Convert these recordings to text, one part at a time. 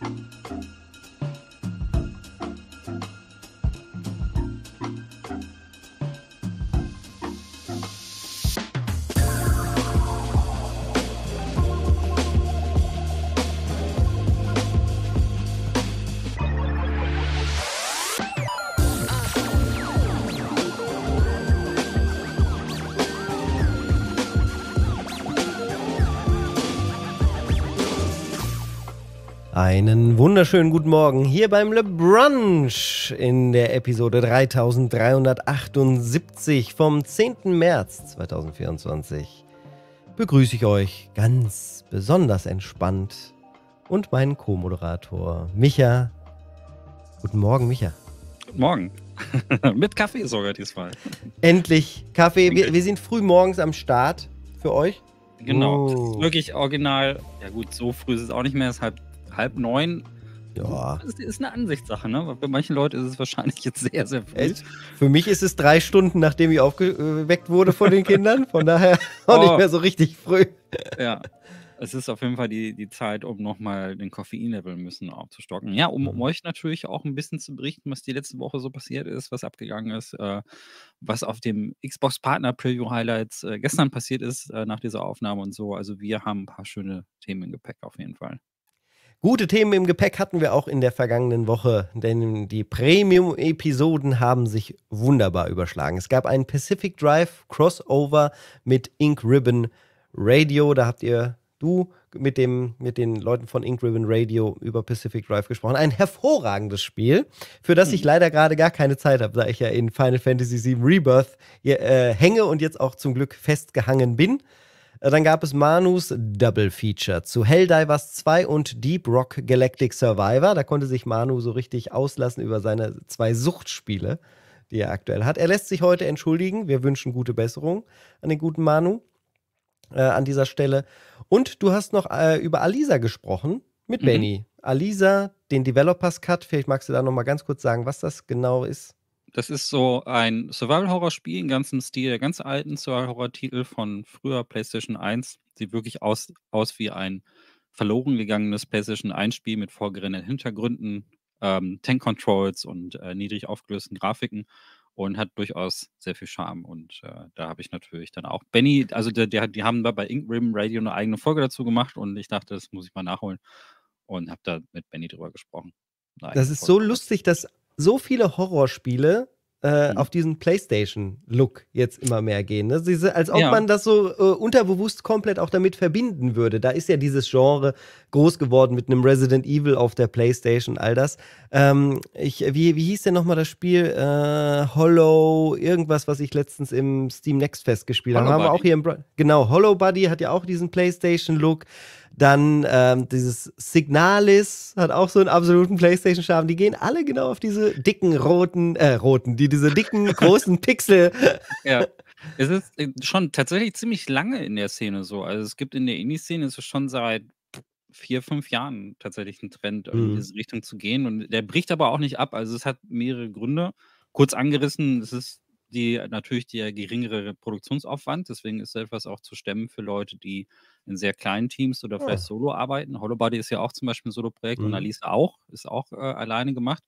Thank you. Einen wunderschönen guten Morgen hier beim Le Brunch in der Episode 3378 vom 10. März 2024. Begrüße ich euch ganz besonders entspannt und meinen Co-Moderator Micha. Guten Morgen, Micha. Guten Morgen. Mit Kaffee sogar diesmal. Endlich Kaffee. Wir, wir sind früh morgens am Start für euch. Genau. Oh. Wirklich original. Ja, gut, so früh ist es auch nicht mehr. Es ist halb halb neun. Ja. Das ist eine Ansichtssache, ne? Bei manchen Leuten ist es wahrscheinlich jetzt sehr, sehr früh. Echt? Für mich ist es drei Stunden, nachdem ich aufgeweckt äh, wurde von den Kindern. Von daher auch oh. nicht mehr so richtig früh. Ja. Es ist auf jeden Fall die, die Zeit, um nochmal den Koffeinlevel müssen aufzustocken. Ja, um, um, mhm. euch natürlich auch ein bisschen zu berichten, was die letzte Woche so passiert ist, was abgegangen ist, äh, was auf dem Xbox Partner Preview Highlights äh, gestern passiert ist äh, nach dieser Aufnahme und so. Also wir haben ein paar schöne Themen im Gepäck auf jeden Fall. Gute Themen im Gepäck hatten wir auch in der vergangenen Woche, denn die Premium-Episoden haben sich wunderbar überschlagen. Es gab einen Pacific Drive Crossover mit Ink Ribbon Radio. Da habt ihr, du, mit, dem, mit den Leuten von Ink Ribbon Radio über Pacific Drive gesprochen. Ein hervorragendes Spiel, für das ich hm. leider gerade gar keine Zeit habe, da ich ja in Final Fantasy VII Rebirth äh, hänge und jetzt auch zum Glück festgehangen bin. Äh, dann gab es Manus Double Feature zu Helldivers 2 und Deep Rock Galactic Survivor. Da konnte sich Manu so richtig auslassen über seine zwei Suchtspiele, die er aktuell hat. Er lässt sich heute entschuldigen. Wir wünschen gute Besserung an den guten Manu äh, an dieser Stelle. Und du hast noch äh, über Alisa gesprochen mit mhm. Benny. Alisa, den Developers Cut. Vielleicht magst du da nochmal ganz kurz sagen, was das genau ist das ist so ein Survival-Horror-Spiel im ganzen Stil der ganz alten Survival-Horror-Titel von früher PlayStation 1. Sieht wirklich aus, aus wie ein verloren gegangenes PlayStation 1-Spiel mit vorgerendeten Hintergründen, ähm, Tank-Controls und äh, niedrig aufgelösten Grafiken und hat durchaus sehr viel Charme. Und äh, da habe ich natürlich dann auch Benny, also der, der, die haben da bei Ink Rim Radio eine eigene Folge dazu gemacht und ich dachte, das muss ich mal nachholen und habe da mit Benny drüber gesprochen. Das ist so lustig, dass so viele Horrorspiele äh, mhm. auf diesen PlayStation-Look jetzt immer mehr gehen. Ne? Diese, als ob ja. man das so äh, unterbewusst komplett auch damit verbinden würde. Da ist ja dieses Genre groß geworden mit einem Resident Evil auf der PlayStation, all das. Ähm, ich, wie, wie hieß denn nochmal das Spiel? Äh, Hollow, irgendwas, was ich letztens im Steam Next Fest gespielt habe. Genau, Hollow Buddy hat ja auch diesen PlayStation-Look. Dann ähm, dieses Signalis hat auch so einen absoluten PlayStation-Charme. Die gehen alle genau auf diese dicken roten, äh, roten, die diese dicken großen Pixel. ja. Es ist äh, schon tatsächlich ziemlich lange in der Szene so. Also es gibt in der Indie-Szene ist schon seit vier, fünf Jahren tatsächlich ein Trend, mhm. in diese Richtung zu gehen. Und der bricht aber auch nicht ab. Also es hat mehrere Gründe. Kurz angerissen, es ist die natürlich der geringere Produktionsaufwand, deswegen ist etwas auch zu stemmen für Leute, die in sehr kleinen Teams oder vielleicht ja. solo arbeiten. Hollowbody ist ja auch zum Beispiel ein Solo-Projekt mhm. und Alisa auch, ist auch äh, alleine gemacht.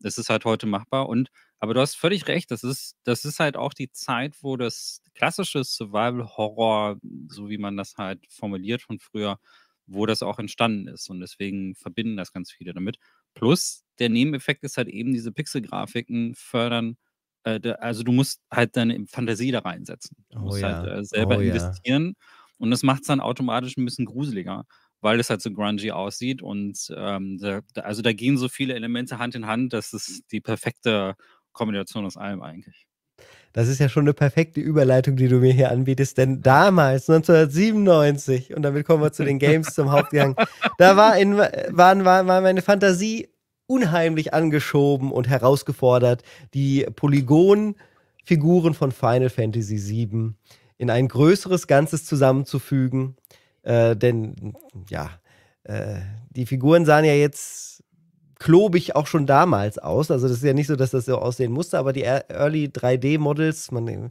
Das ist halt heute machbar und aber du hast völlig recht, das ist, das ist halt auch die Zeit, wo das klassische Survival-Horror, so wie man das halt formuliert von früher, wo das auch entstanden ist. Und deswegen verbinden das ganz viele damit. Plus der Nebeneffekt ist halt eben, diese Pixelgrafiken fördern äh, also du musst halt deine Fantasie da reinsetzen. Du oh musst halt, äh, oh, ja. halt selber oh, investieren ja. und das macht es dann automatisch ein bisschen gruseliger, weil es halt so grungy aussieht und ähm, da, also da gehen so viele Elemente Hand in Hand, dass es die perfekte Kombination aus allem eigentlich. Das ist ja schon eine perfekte Überleitung, die du mir hier anbietest, denn damals, 1997, und damit kommen wir zu den Games zum Hauptgang, da war in, äh, waren, war, war meine Fantasie unheimlich angeschoben und herausgefordert, die Polygon-Figuren von Final Fantasy VII in ein größeres Ganzes zusammenzufügen. Äh, denn ja, äh, die Figuren sahen ja jetzt klobig auch schon damals aus. Also das ist ja nicht so, dass das so aussehen musste, aber die Early 3D-Models, man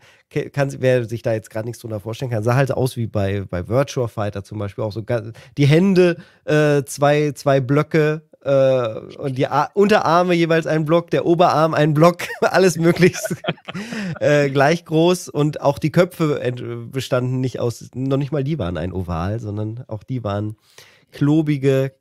kann, wer sich da jetzt gerade nichts drunter vorstellen kann, sah halt aus wie bei, bei Virtua Fighter zum Beispiel auch so die Hände, äh, zwei, zwei Blöcke äh, und die A Unterarme jeweils ein Block, der Oberarm ein Block, alles möglichst äh, gleich groß und auch die Köpfe bestanden nicht aus, noch nicht mal die waren ein Oval, sondern auch die waren klobige,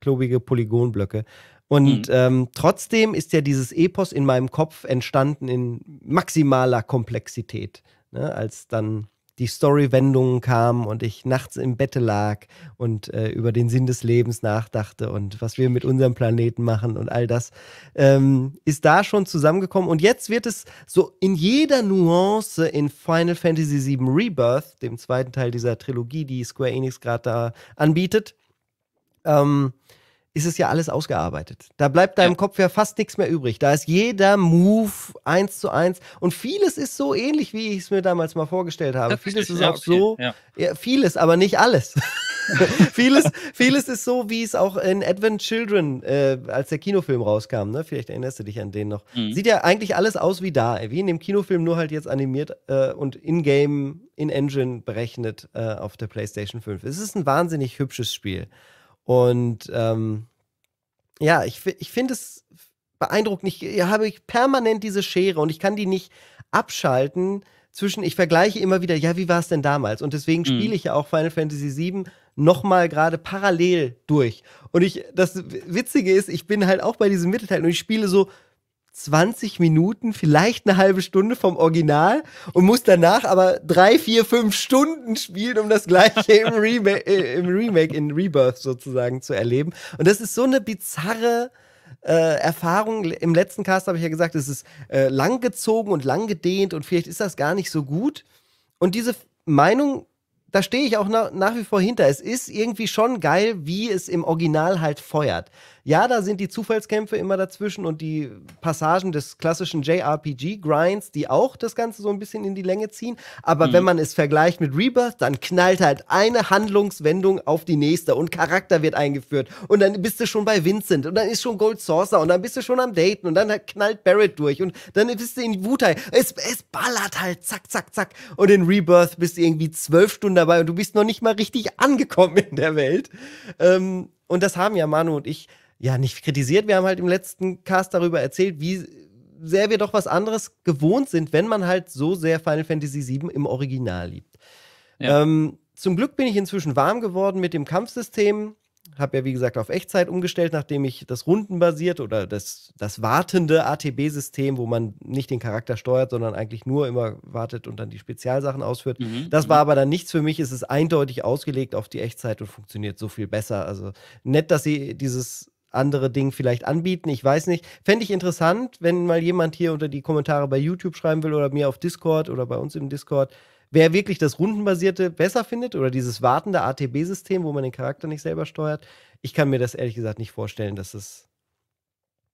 klobige Polygonblöcke. Und mhm. ähm, trotzdem ist ja dieses Epos in meinem Kopf entstanden in maximaler Komplexität, ne, als dann die Story-Wendungen kamen und ich nachts im Bett lag und äh, über den Sinn des Lebens nachdachte und was wir mit unserem Planeten machen und all das, ähm, ist da schon zusammengekommen. Und jetzt wird es so in jeder Nuance in Final Fantasy VII Rebirth, dem zweiten Teil dieser Trilogie, die Square Enix gerade da anbietet, ähm, ist es ja alles ausgearbeitet. Da bleibt deinem ja. Kopf ja fast nichts mehr übrig. Da ist jeder Move eins zu eins und vieles ist so ähnlich, wie ich es mir damals mal vorgestellt habe. Das vieles ist ja, auch okay. so, ja. vieles, aber nicht alles. vieles, vieles ist so, wie es auch in Advent Children, äh, als der Kinofilm rauskam, ne? vielleicht erinnerst du dich an den noch. Mhm. Sieht ja eigentlich alles aus wie da, wie in dem Kinofilm, nur halt jetzt animiert äh, und in-game, in-engine berechnet äh, auf der PlayStation 5. Es ist ein wahnsinnig hübsches Spiel. Und ähm, ja, ich, ich finde es beeindruckend. Ich, ich habe ich permanent diese Schere und ich kann die nicht abschalten zwischen, ich vergleiche immer wieder, ja, wie war es denn damals? Und deswegen mhm. spiele ich ja auch Final Fantasy VII nochmal gerade parallel durch. Und ich, das Witzige ist, ich bin halt auch bei diesem Mittelteil und ich spiele so 20 Minuten, vielleicht eine halbe Stunde vom Original und muss danach aber drei, vier, fünf Stunden spielen, um das gleiche im, Rema äh, im Remake, in Rebirth sozusagen zu erleben. Und das ist so eine bizarre äh, Erfahrung. Im letzten Cast habe ich ja gesagt, es ist äh, langgezogen und langgedehnt und vielleicht ist das gar nicht so gut. Und diese Meinung da stehe ich auch nach, nach wie vor hinter. Es ist irgendwie schon geil, wie es im Original halt feuert. Ja, da sind die Zufallskämpfe immer dazwischen und die Passagen des klassischen JRPG-Grinds, die auch das Ganze so ein bisschen in die Länge ziehen. Aber mhm. wenn man es vergleicht mit Rebirth, dann knallt halt eine Handlungswendung auf die nächste und Charakter wird eingeführt. Und dann bist du schon bei Vincent und dann ist schon Gold Saucer und dann bist du schon am Daten und dann knallt Barrett durch und dann bist du in Wutai. Es, es ballert halt zack, zack, zack. Und in Rebirth bist du irgendwie zwölf Stunden dabei und du bist noch nicht mal richtig angekommen in der Welt. Ähm, und das haben ja Manu und ich ja, nicht kritisiert. Wir haben halt im letzten Cast darüber erzählt, wie sehr wir doch was anderes gewohnt sind, wenn man halt so sehr Final Fantasy VII im Original liebt. Ja. Ähm, zum Glück bin ich inzwischen warm geworden mit dem Kampfsystem. Habe ja, wie gesagt, auf Echtzeit umgestellt, nachdem ich das rundenbasierte oder das, das wartende ATB-System, wo man nicht den Charakter steuert, sondern eigentlich nur immer wartet und dann die Spezialsachen ausführt. Mhm. Das mhm. war aber dann nichts für mich. Es ist eindeutig ausgelegt auf die Echtzeit und funktioniert so viel besser. Also nett, dass sie dieses andere Dinge vielleicht anbieten. Ich weiß nicht. Fände ich interessant, wenn mal jemand hier unter die Kommentare bei YouTube schreiben will oder mir auf Discord oder bei uns im Discord, wer wirklich das Rundenbasierte besser findet oder dieses wartende ATB-System, wo man den Charakter nicht selber steuert. Ich kann mir das ehrlich gesagt nicht vorstellen, dass, es,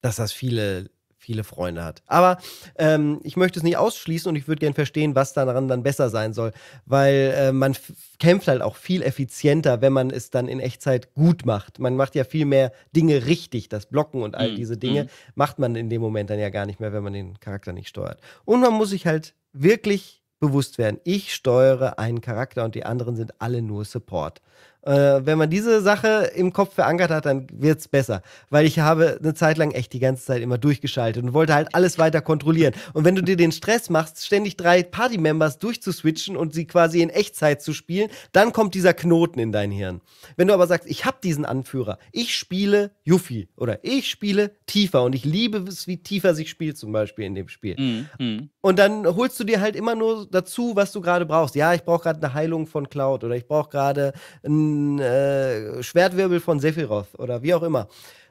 dass das viele viele Freunde hat. Aber ähm, ich möchte es nicht ausschließen und ich würde gerne verstehen, was daran dann besser sein soll, weil äh, man kämpft halt auch viel effizienter, wenn man es dann in Echtzeit gut macht. Man macht ja viel mehr Dinge richtig, das Blocken und all mhm. diese Dinge mhm. macht man in dem Moment dann ja gar nicht mehr, wenn man den Charakter nicht steuert. Und man muss sich halt wirklich bewusst werden, ich steuere einen Charakter und die anderen sind alle nur Support. Äh, wenn man diese Sache im Kopf verankert hat, dann wird es besser. Weil ich habe eine Zeit lang echt die ganze Zeit immer durchgeschaltet und wollte halt alles weiter kontrollieren. Und wenn du dir den Stress machst, ständig drei Party-Members durchzuswitchen und sie quasi in Echtzeit zu spielen, dann kommt dieser Knoten in dein Hirn. Wenn du aber sagst, ich habe diesen Anführer, ich spiele Yuffie oder ich spiele Tiefer und ich liebe es, wie Tiefer sich spielt zum Beispiel in dem Spiel. Mm, Und dann holst du dir halt immer nur dazu, was du gerade brauchst. Ja, ich brauche gerade eine Heilung von Cloud oder ich brauche gerade ein äh, Schwertwirbel von Sephiroth oder wie auch immer,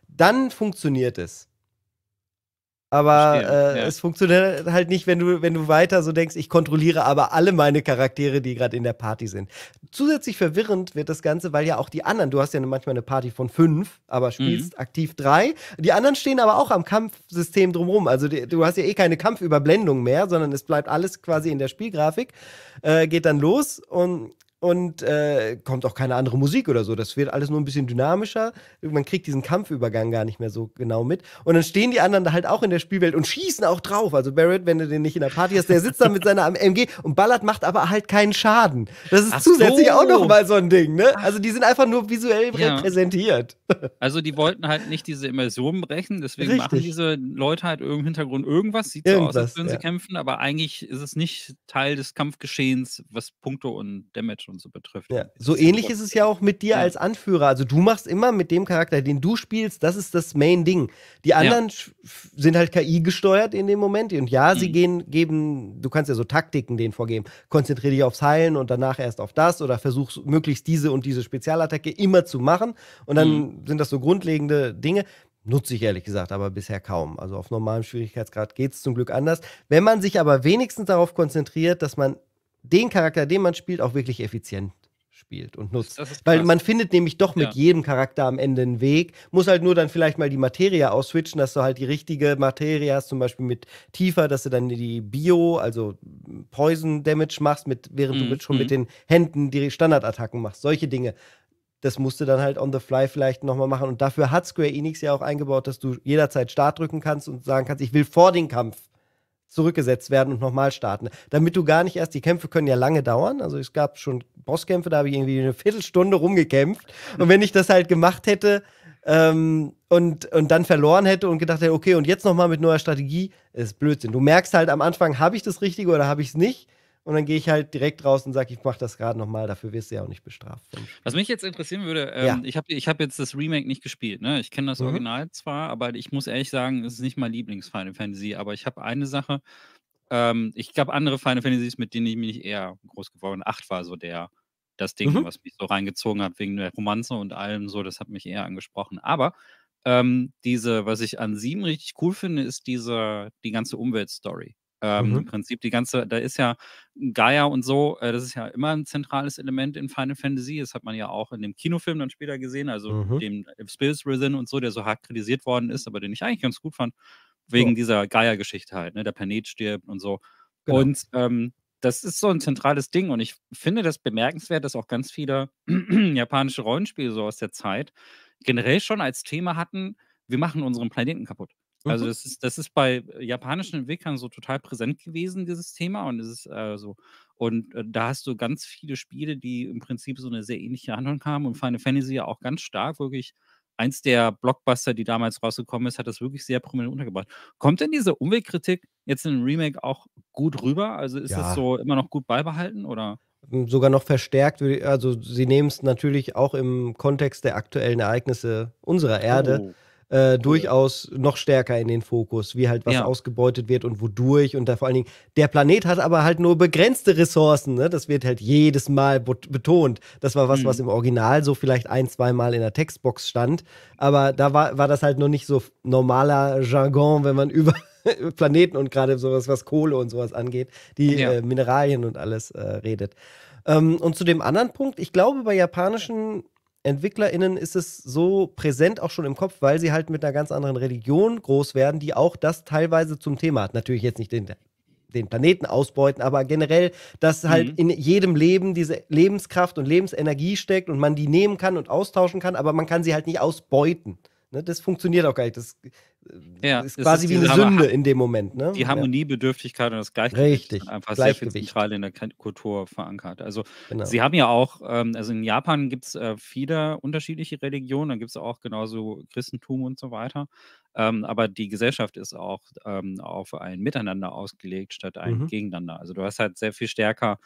dann funktioniert es. Aber äh, ja. es funktioniert halt nicht, wenn du, wenn du weiter so denkst, ich kontrolliere aber alle meine Charaktere, die gerade in der Party sind. Zusätzlich verwirrend wird das Ganze, weil ja auch die anderen, du hast ja manchmal eine Party von fünf, aber spielst mhm. aktiv drei. Die anderen stehen aber auch am Kampfsystem drumherum. Also die, du hast ja eh keine Kampfüberblendung mehr, sondern es bleibt alles quasi in der Spielgrafik, äh, geht dann los und und äh, kommt auch keine andere Musik oder so. Das wird alles nur ein bisschen dynamischer. Man kriegt diesen Kampfübergang gar nicht mehr so genau mit. Und dann stehen die anderen da halt auch in der Spielwelt und schießen auch drauf. Also Barrett, wenn du den nicht in der Party hast, der sitzt da mit seiner MG und ballert, macht aber halt keinen Schaden. Das ist Ach zusätzlich so. auch nochmal so ein Ding, ne? Also die sind einfach nur visuell ja. repräsentiert. Also die wollten halt nicht diese Immersion brechen, deswegen Richtig. machen diese Leute halt im Hintergrund irgendwas. Sieht irgendwas, so aus, als würden ja. sie kämpfen, aber eigentlich ist es nicht Teil des Kampfgeschehens, was Punkte und Damage und und so betrifft. Ja. So ähnlich ist es ja auch mit dir ja. als Anführer. Also du machst immer mit dem Charakter, den du spielst, das ist das Main-Ding. Die anderen ja. sind halt KI gesteuert in dem Moment. Und ja, sie mhm. gehen, geben, du kannst ja so Taktiken denen vorgeben. Konzentriere dich aufs Heilen und danach erst auf das oder versuch möglichst diese und diese Spezialattacke immer zu machen. Und dann mhm. sind das so grundlegende Dinge. Nutze ich ehrlich gesagt aber bisher kaum. Also auf normalem Schwierigkeitsgrad geht es zum Glück anders. Wenn man sich aber wenigstens darauf konzentriert, dass man den Charakter, den man spielt, auch wirklich effizient spielt und nutzt. Weil man findet nämlich doch mit ja. jedem Charakter am Ende einen Weg, muss halt nur dann vielleicht mal die Materie ausswitchen, dass du halt die richtige Materie hast, zum Beispiel mit Tiefer, dass du dann die Bio, also Poison Damage machst, mit, während mhm. du mit, schon mit mhm. den Händen die Standardattacken machst, solche Dinge. Das musst du dann halt on the fly vielleicht nochmal machen. Und dafür hat Square Enix ja auch eingebaut, dass du jederzeit Start drücken kannst und sagen kannst, ich will vor den Kampf zurückgesetzt werden und nochmal starten. Damit du gar nicht erst, die Kämpfe können ja lange dauern. Also es gab schon Bosskämpfe, da habe ich irgendwie eine Viertelstunde rumgekämpft. Und wenn ich das halt gemacht hätte ähm, und, und dann verloren hätte und gedacht hätte, okay, und jetzt nochmal mit neuer Strategie, ist Blödsinn. Du merkst halt am Anfang, habe ich das Richtige oder habe ich es nicht. Und dann gehe ich halt direkt raus und sage, ich mache das gerade nochmal, dafür wirst du ja auch nicht bestraft. Was mich jetzt interessieren würde, ähm, ja. ich habe ich hab jetzt das Remake nicht gespielt. Ne? Ich kenne das mhm. Original zwar, aber ich muss ehrlich sagen, es ist nicht mein Lieblings-Final Fantasy, aber ich habe eine Sache, ähm, ich glaube, andere Final Fantasies, mit denen ich mich eher groß geworden bin. Acht war so der, das Ding, mhm. was mich so reingezogen hat, wegen der Romanze und allem so, das hat mich eher angesprochen. Aber ähm, diese, was ich an sieben richtig cool finde, ist diese, die ganze Umweltstory. Ähm, mhm. Im Prinzip die ganze, da ist ja Gaia und so, äh, das ist ja immer ein zentrales Element in Final Fantasy. Das hat man ja auch in dem Kinofilm dann später gesehen, also mhm. dem Spills Risen und so, der so hart kritisiert worden ist, aber den ich eigentlich ganz gut fand, wegen so. dieser Gaia-Geschichte halt, ne? der Planet stirbt und so. Genau. Und ähm, das ist so ein zentrales Ding und ich finde das bemerkenswert, dass auch ganz viele japanische Rollenspiele so aus der Zeit generell schon als Thema hatten, wir machen unseren Planeten kaputt. Also mhm. das ist, das ist bei japanischen Entwicklern so total präsent gewesen, dieses Thema. Und es ist äh, so, und äh, da hast du ganz viele Spiele, die im Prinzip so eine sehr ähnliche Handlung haben und Final Fantasy ja auch ganz stark, wirklich eins der Blockbuster, die damals rausgekommen ist, hat das wirklich sehr prominent untergebracht. Kommt denn diese Umweltkritik jetzt in dem Remake auch gut rüber? Also ist ja. das so immer noch gut beibehalten oder? Hm, sogar noch verstärkt, also sie nehmen es natürlich auch im Kontext der aktuellen Ereignisse unserer Erde. Oh äh, mhm. durchaus noch stärker in den Fokus, wie halt was ja. ausgebeutet wird und wodurch. Und da vor allen Dingen, der Planet hat aber halt nur begrenzte Ressourcen. Ne? Das wird halt jedes Mal betont. Das war was, mhm. was im Original so vielleicht ein, zwei Mal in der Textbox stand. Aber da war, war das halt noch nicht so normaler Jargon, wenn man über Planeten und gerade sowas, was Kohle und sowas angeht, die ja. äh, Mineralien und alles äh, redet. Ähm, und zu dem anderen Punkt, ich glaube, bei japanischen EntwicklerInnen ist es so präsent auch schon im Kopf, weil sie halt mit einer ganz anderen Religion groß werden, die auch das teilweise zum Thema hat. Natürlich jetzt nicht den, den Planeten ausbeuten, aber generell, dass halt mhm. in jedem Leben diese Lebenskraft und Lebensenergie steckt und man die nehmen kann und austauschen kann, aber man kann sie halt nicht ausbeuten. Ne? Das funktioniert auch gar nicht. Das ja, ist quasi ist wie eine Sünde in dem Moment. Ne? Die Harmoniebedürftigkeit und das Gleichgewicht Richtig, einfach Gleichgewicht. sehr zentral in der Kultur verankert. Also genau. sie haben ja auch, ähm, also in Japan gibt es äh, viele unterschiedliche Religionen, dann gibt es auch genauso Christentum und so weiter. Ähm, aber die Gesellschaft ist auch ähm, auf ein Miteinander ausgelegt statt ein mhm. Gegeneinander. Also du hast halt sehr viel stärker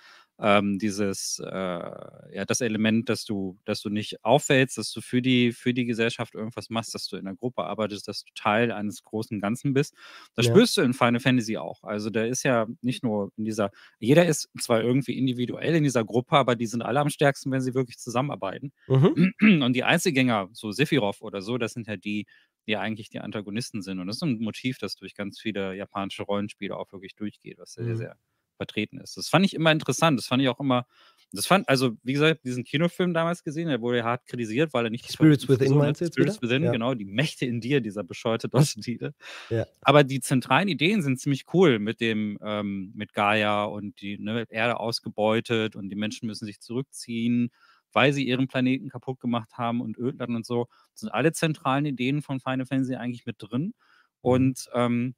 ähm, dieses, äh, ja, das Element, dass du, dass du nicht auffällst, dass du für die, für die Gesellschaft irgendwas machst, dass du in der Gruppe arbeitest, dass du Teil eines großen Ganzen bist. Das ja. spürst du in Final Fantasy auch. Also da ist ja nicht nur in dieser, jeder ist zwar irgendwie individuell in dieser Gruppe, aber die sind alle am stärksten, wenn sie wirklich zusammenarbeiten. Mhm. Und die Einzelgänger, so Sephiroth oder so, das sind ja halt die, die eigentlich die Antagonisten sind. Und das ist ein Motiv, das durch ganz viele japanische Rollenspiele auch wirklich durchgeht, was sehr, mhm. sehr vertreten ist. Das fand ich immer interessant. Das fand ich auch immer. Das fand, also, wie gesagt, diesen Kinofilm damals gesehen, der wurde ja hart kritisiert, weil er nicht. Spirits Within meinst Spirits wieder? Within, ja. genau, die Mächte in dir, dieser bescheuerte Dossier. Ja. Aber die zentralen Ideen sind ziemlich cool mit dem, ähm, mit Gaia und die ne, Erde ausgebeutet und die Menschen müssen sich zurückziehen, weil sie ihren Planeten kaputt gemacht haben und Ödland und so. Das sind alle zentralen Ideen von Final Fantasy eigentlich mit drin. Mhm. Und ähm,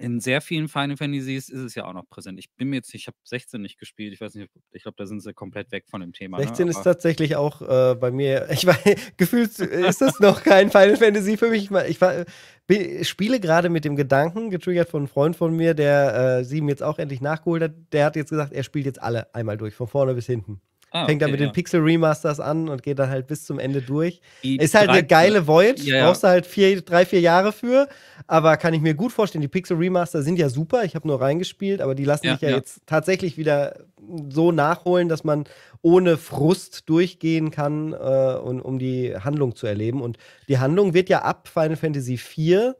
in sehr vielen Final Fantasies ist es ja auch noch präsent. Ich bin mir jetzt, ich habe 16 nicht gespielt, ich weiß nicht, ich glaube, da sind sie komplett weg von dem Thema. 16 ne? ist tatsächlich auch äh, bei mir, ich weiß, gefühlt ist das noch kein Final Fantasy für mich. Ich, war, ich spiele gerade mit dem Gedanken, getriggert von einem Freund von mir, der äh, sieben jetzt auch endlich nachgeholt hat, der hat jetzt gesagt, er spielt jetzt alle einmal durch, von vorne bis hinten. Ah, Fängt okay, dann mit ja. den Pixel Remasters an und geht dann halt bis zum Ende durch. Die ist halt drei, eine geile Void, ja, ja. brauchst du halt vier, drei, vier Jahre für. Aber kann ich mir gut vorstellen, die Pixel Remaster sind ja super. Ich habe nur reingespielt, aber die lassen sich ja, jetzt tatsächlich wieder so nachholen, dass man ohne Frust durchgehen kann, äh, und, um die Handlung zu erleben. Und die Handlung wird ja ab Final Fantasy IV.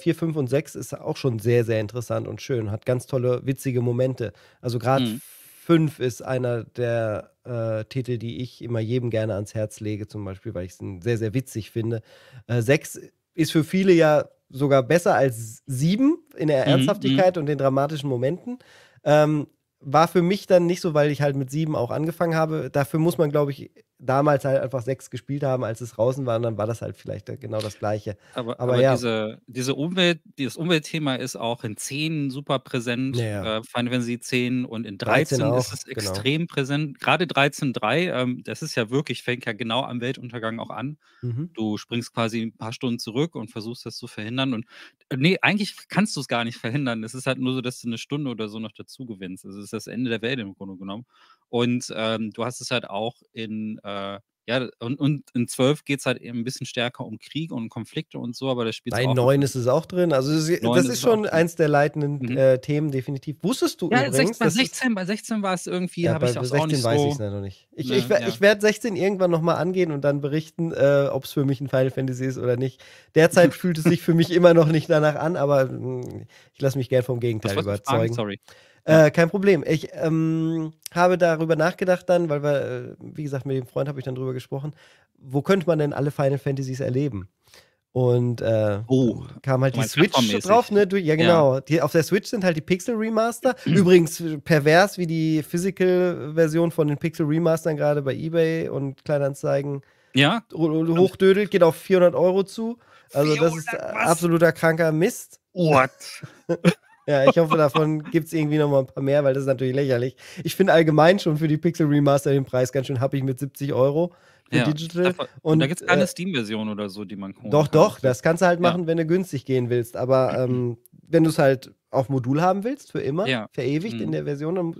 4, 5 und 6 ist auch schon sehr, sehr interessant und schön, hat ganz tolle, witzige Momente. Also gerade mhm 5 ist einer der äh, Titel, die ich immer jedem gerne ans Herz lege, zum Beispiel, weil ich es sehr, sehr witzig finde. Äh, 6 ist für viele ja sogar besser als 7 in der mhm, Ernsthaftigkeit mhm, und den dramatischen Momenten. Ähm, war für mich dann nicht so, weil ich halt mit 7 auch angefangen habe. Dafür muss man, glaube ich, damals halt einfach sechs gespielt haben, als es draußen war, dann war das halt vielleicht genau das Gleiche. Aber, aber, aber ja. diese, diese Umwelt, dieses Umweltthema ist auch in 10 super präsent, ja. äh, Final Fantasy 10 und in 13, 13 auch, ist es genau. extrem präsent. Gerade 13.3, ähm, das ist ja wirklich, fängt ja genau am Weltuntergang auch an. Mhm. Du springst quasi ein paar Stunden zurück und versuchst das zu verhindern. Und äh, nee, eigentlich kannst du es gar nicht verhindern. Es ist halt nur so, dass du eine Stunde oder so noch dazu gewinnst. Also es ist das Ende der Welt im Grunde genommen. Und ähm, du hast es halt auch in, äh, ja, und, und in 12 geht es halt eben ein bisschen stärker um Krieg und Konflikte und so, aber das spielt Bei 9 ist es auch drin. Also das ist, das ist schon eins der leitenden mhm. äh, Themen, definitiv. Wusstest du ja, übrigens, bei 16, bei 16 war es irgendwie, ja, habe ich auch, 16 auch nicht weiß so. Ich noch nicht. Ich, ne, ich, ich, ja. werde 16 irgendwann nochmal angehen und dann berichten, äh, ob es für mich ein Final Fantasy ist oder nicht. Derzeit fühlt es sich für mich immer noch nicht danach an, aber mh, hm, ich lasse mich gern vom Gegenteil überzeugen. Fragen, sorry. Äh, kein Problem. Ich ähm, habe darüber nachgedacht dann, weil wir, äh, wie gesagt, mit dem Freund habe ich dann drüber gesprochen, wo könnte man denn alle Final Fantasies erleben? Und äh, oh, kam halt die Switch drauf, ne? Du, ja, genau. Ja. Die, auf der Switch sind halt die Pixel Remaster. Mhm. Übrigens äh, pervers, wie die Physical-Version von den Pixel Remastern gerade bei Ebay und Kleinanzeigen ja. hochdödelt, geht auf 400 Euro zu. Also, das ist absoluter kranker Mist. What? Ja, ich hoffe, davon gibt es irgendwie noch mal ein paar mehr, weil das ist natürlich lächerlich. Ich finde allgemein schon für die Pixel Remaster den Preis ganz schön happig mit 70 Euro für ja, Digital. Davon, und, und, da gibt es keine äh, Steam-Version oder so, die man kaufen Doch, kann. doch, das kannst du halt machen, ja. wenn du günstig gehen willst. Aber ähm, wenn du es halt auf Modul haben willst, für immer, ja. verewigt mhm. in der Version, dann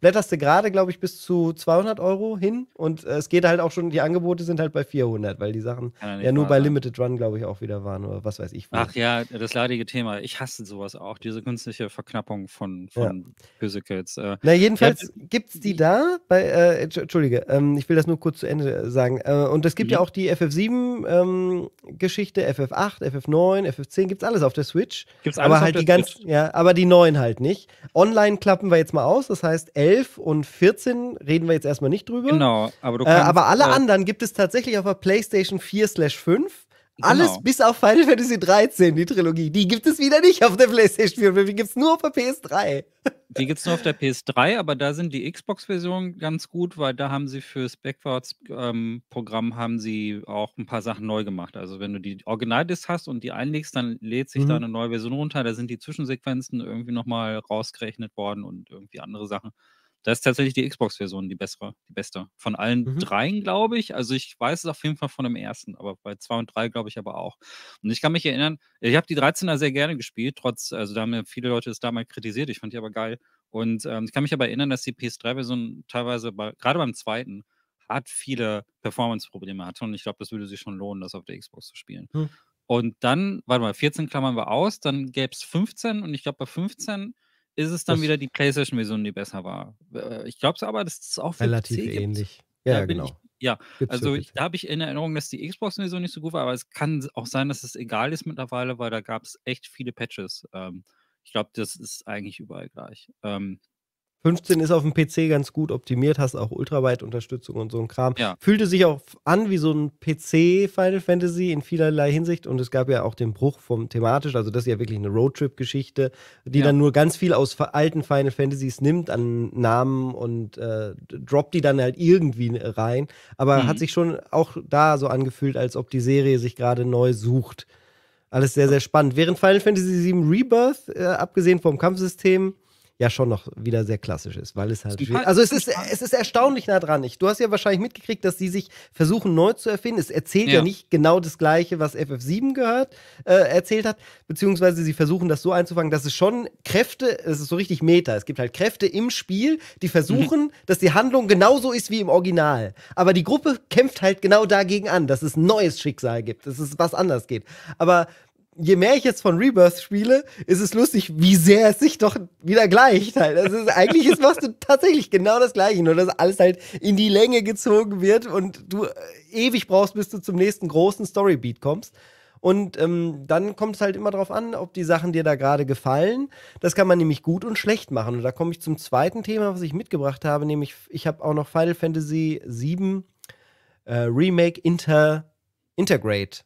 blätterst du gerade, glaube ich, bis zu 200 Euro hin und äh, es geht halt auch schon, die Angebote sind halt bei 400, weil die Sachen ja nur bei sein. Limited Run, glaube ich, auch wieder waren oder was weiß ich. Ach ja, das leidige Thema. Ich hasse sowas auch, diese künstliche Verknappung von, von ja. Physicals. Äh, Na, jedenfalls ja, gibt es die da bei, äh, Entschuldige, ähm, ich will das nur kurz zu Ende sagen. Äh, und es gibt ja mhm. auch die FF7-Geschichte, ähm, FF8, FF9, FF10, gibt es alles auf der Switch. Gibt's alles aber halt die ganzen, ja, aber die neuen halt nicht. Online klappen wir jetzt mal aus, das heißt 11 und 14 reden wir jetzt erstmal nicht drüber. Genau, aber du äh, kannst, äh, Aber alle äh, anderen gibt es tatsächlich auf der PlayStation 4/5 alles genau. bis auf Final Fantasy 13, die Trilogie. Die gibt es wieder nicht auf der PlayStation 4, die gibt es nur auf der PS3. Die gibt es nur auf der PS3, aber da sind die Xbox-Versionen ganz gut, weil da haben sie fürs Backwards-Programm ähm, haben sie auch ein paar Sachen neu gemacht. Also wenn du die Original-Disc hast und die einlegst, dann lädt sich mhm. da eine neue Version runter. Da sind die Zwischensequenzen irgendwie nochmal rausgerechnet worden und irgendwie andere Sachen da ist tatsächlich die Xbox-Version die bessere, die beste. Von allen mhm. dreien, glaube ich. Also ich weiß es auf jeden Fall von dem ersten, aber bei zwei und drei glaube ich aber auch. Und ich kann mich erinnern, ich habe die 13er sehr gerne gespielt, trotz, also da haben ja viele Leute das damals kritisiert, ich fand die aber geil. Und ähm, ich kann mich aber erinnern, dass die PS3-Version teilweise, bei, gerade beim zweiten, hat viele Performance-Probleme hatte und ich glaube, das würde sich schon lohnen, das auf der Xbox zu spielen. Hm. Und dann, warte mal, 14 klammern wir aus, dann gäbe es 15 und ich glaube, bei 15 ist es dann das wieder die PlayStation-Version, die besser war. Äh, ich glaube es aber, das ist auch für relativ PC ähnlich. Ja, ja genau. Ich, ja, Gibt's also ich, da habe ich in Erinnerung, dass die Xbox-Version nicht so gut war, aber es kann auch sein, dass es egal ist mittlerweile, weil da gab es echt viele Patches. Ähm, ich glaube, das ist eigentlich überall gleich. Ähm, 15 ist auf dem PC ganz gut optimiert, hast auch Ultrawide-Unterstützung und so ein Kram. Ja. Fühlte sich auch an wie so ein PC Final Fantasy in vielerlei Hinsicht und es gab ja auch den Bruch vom thematisch, also das ist ja wirklich eine Roadtrip-Geschichte, die ja. dann nur ganz viel aus alten Final Fantasies nimmt an Namen und äh, droppt die dann halt irgendwie rein. Aber mhm. hat sich schon auch da so angefühlt, als ob die Serie sich gerade neu sucht. Alles sehr, sehr spannend. Während Final Fantasy VII Rebirth, äh, abgesehen vom Kampfsystem, ja schon noch wieder sehr klassisch ist, weil es halt. halt also es ist, halt es ist erstaunlich nah dran. Ich, du hast ja wahrscheinlich mitgekriegt, dass sie sich versuchen, neu zu erfinden. Es erzählt ja, ja nicht genau das Gleiche, was FF7 gehört, äh, erzählt hat, beziehungsweise sie versuchen, das so einzufangen, dass es schon Kräfte, es ist so richtig Meta. Es gibt halt Kräfte im Spiel, die versuchen, mhm. dass die Handlung genauso ist wie im Original. Aber die Gruppe kämpft halt genau dagegen an, dass es neues Schicksal gibt, dass es was anders geht. Aber je mehr ich jetzt von Rebirth spiele, ist es lustig, wie sehr es sich doch wieder gleicht halt. Also ist, eigentlich ist, machst du tatsächlich genau das Gleiche, nur dass alles halt in die Länge gezogen wird und du äh, ewig brauchst, bis du zum nächsten großen Storybeat kommst. Und ähm, dann kommt es halt immer darauf an, ob die Sachen dir da gerade gefallen. Das kann man nämlich gut und schlecht machen. Und da komme ich zum zweiten Thema, was ich mitgebracht habe, nämlich ich habe auch noch Final Fantasy VII äh, Remake Inter Integrate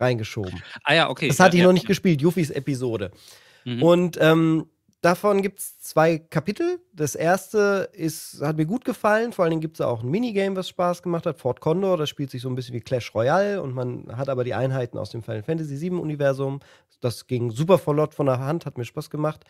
reingeschoben. Ah ja, okay. Das hatte ja, ich ja. noch nicht gespielt, Yuffis Episode. Mhm. Und ähm, davon gibt es zwei Kapitel. Das erste ist, hat mir gut gefallen, vor allen Dingen gibt es auch ein Minigame, was Spaß gemacht hat, Fort Condor, das spielt sich so ein bisschen wie Clash Royale und man hat aber die Einheiten aus dem Final Fantasy VII Universum. Das ging super verlott von der Hand, hat mir Spaß gemacht.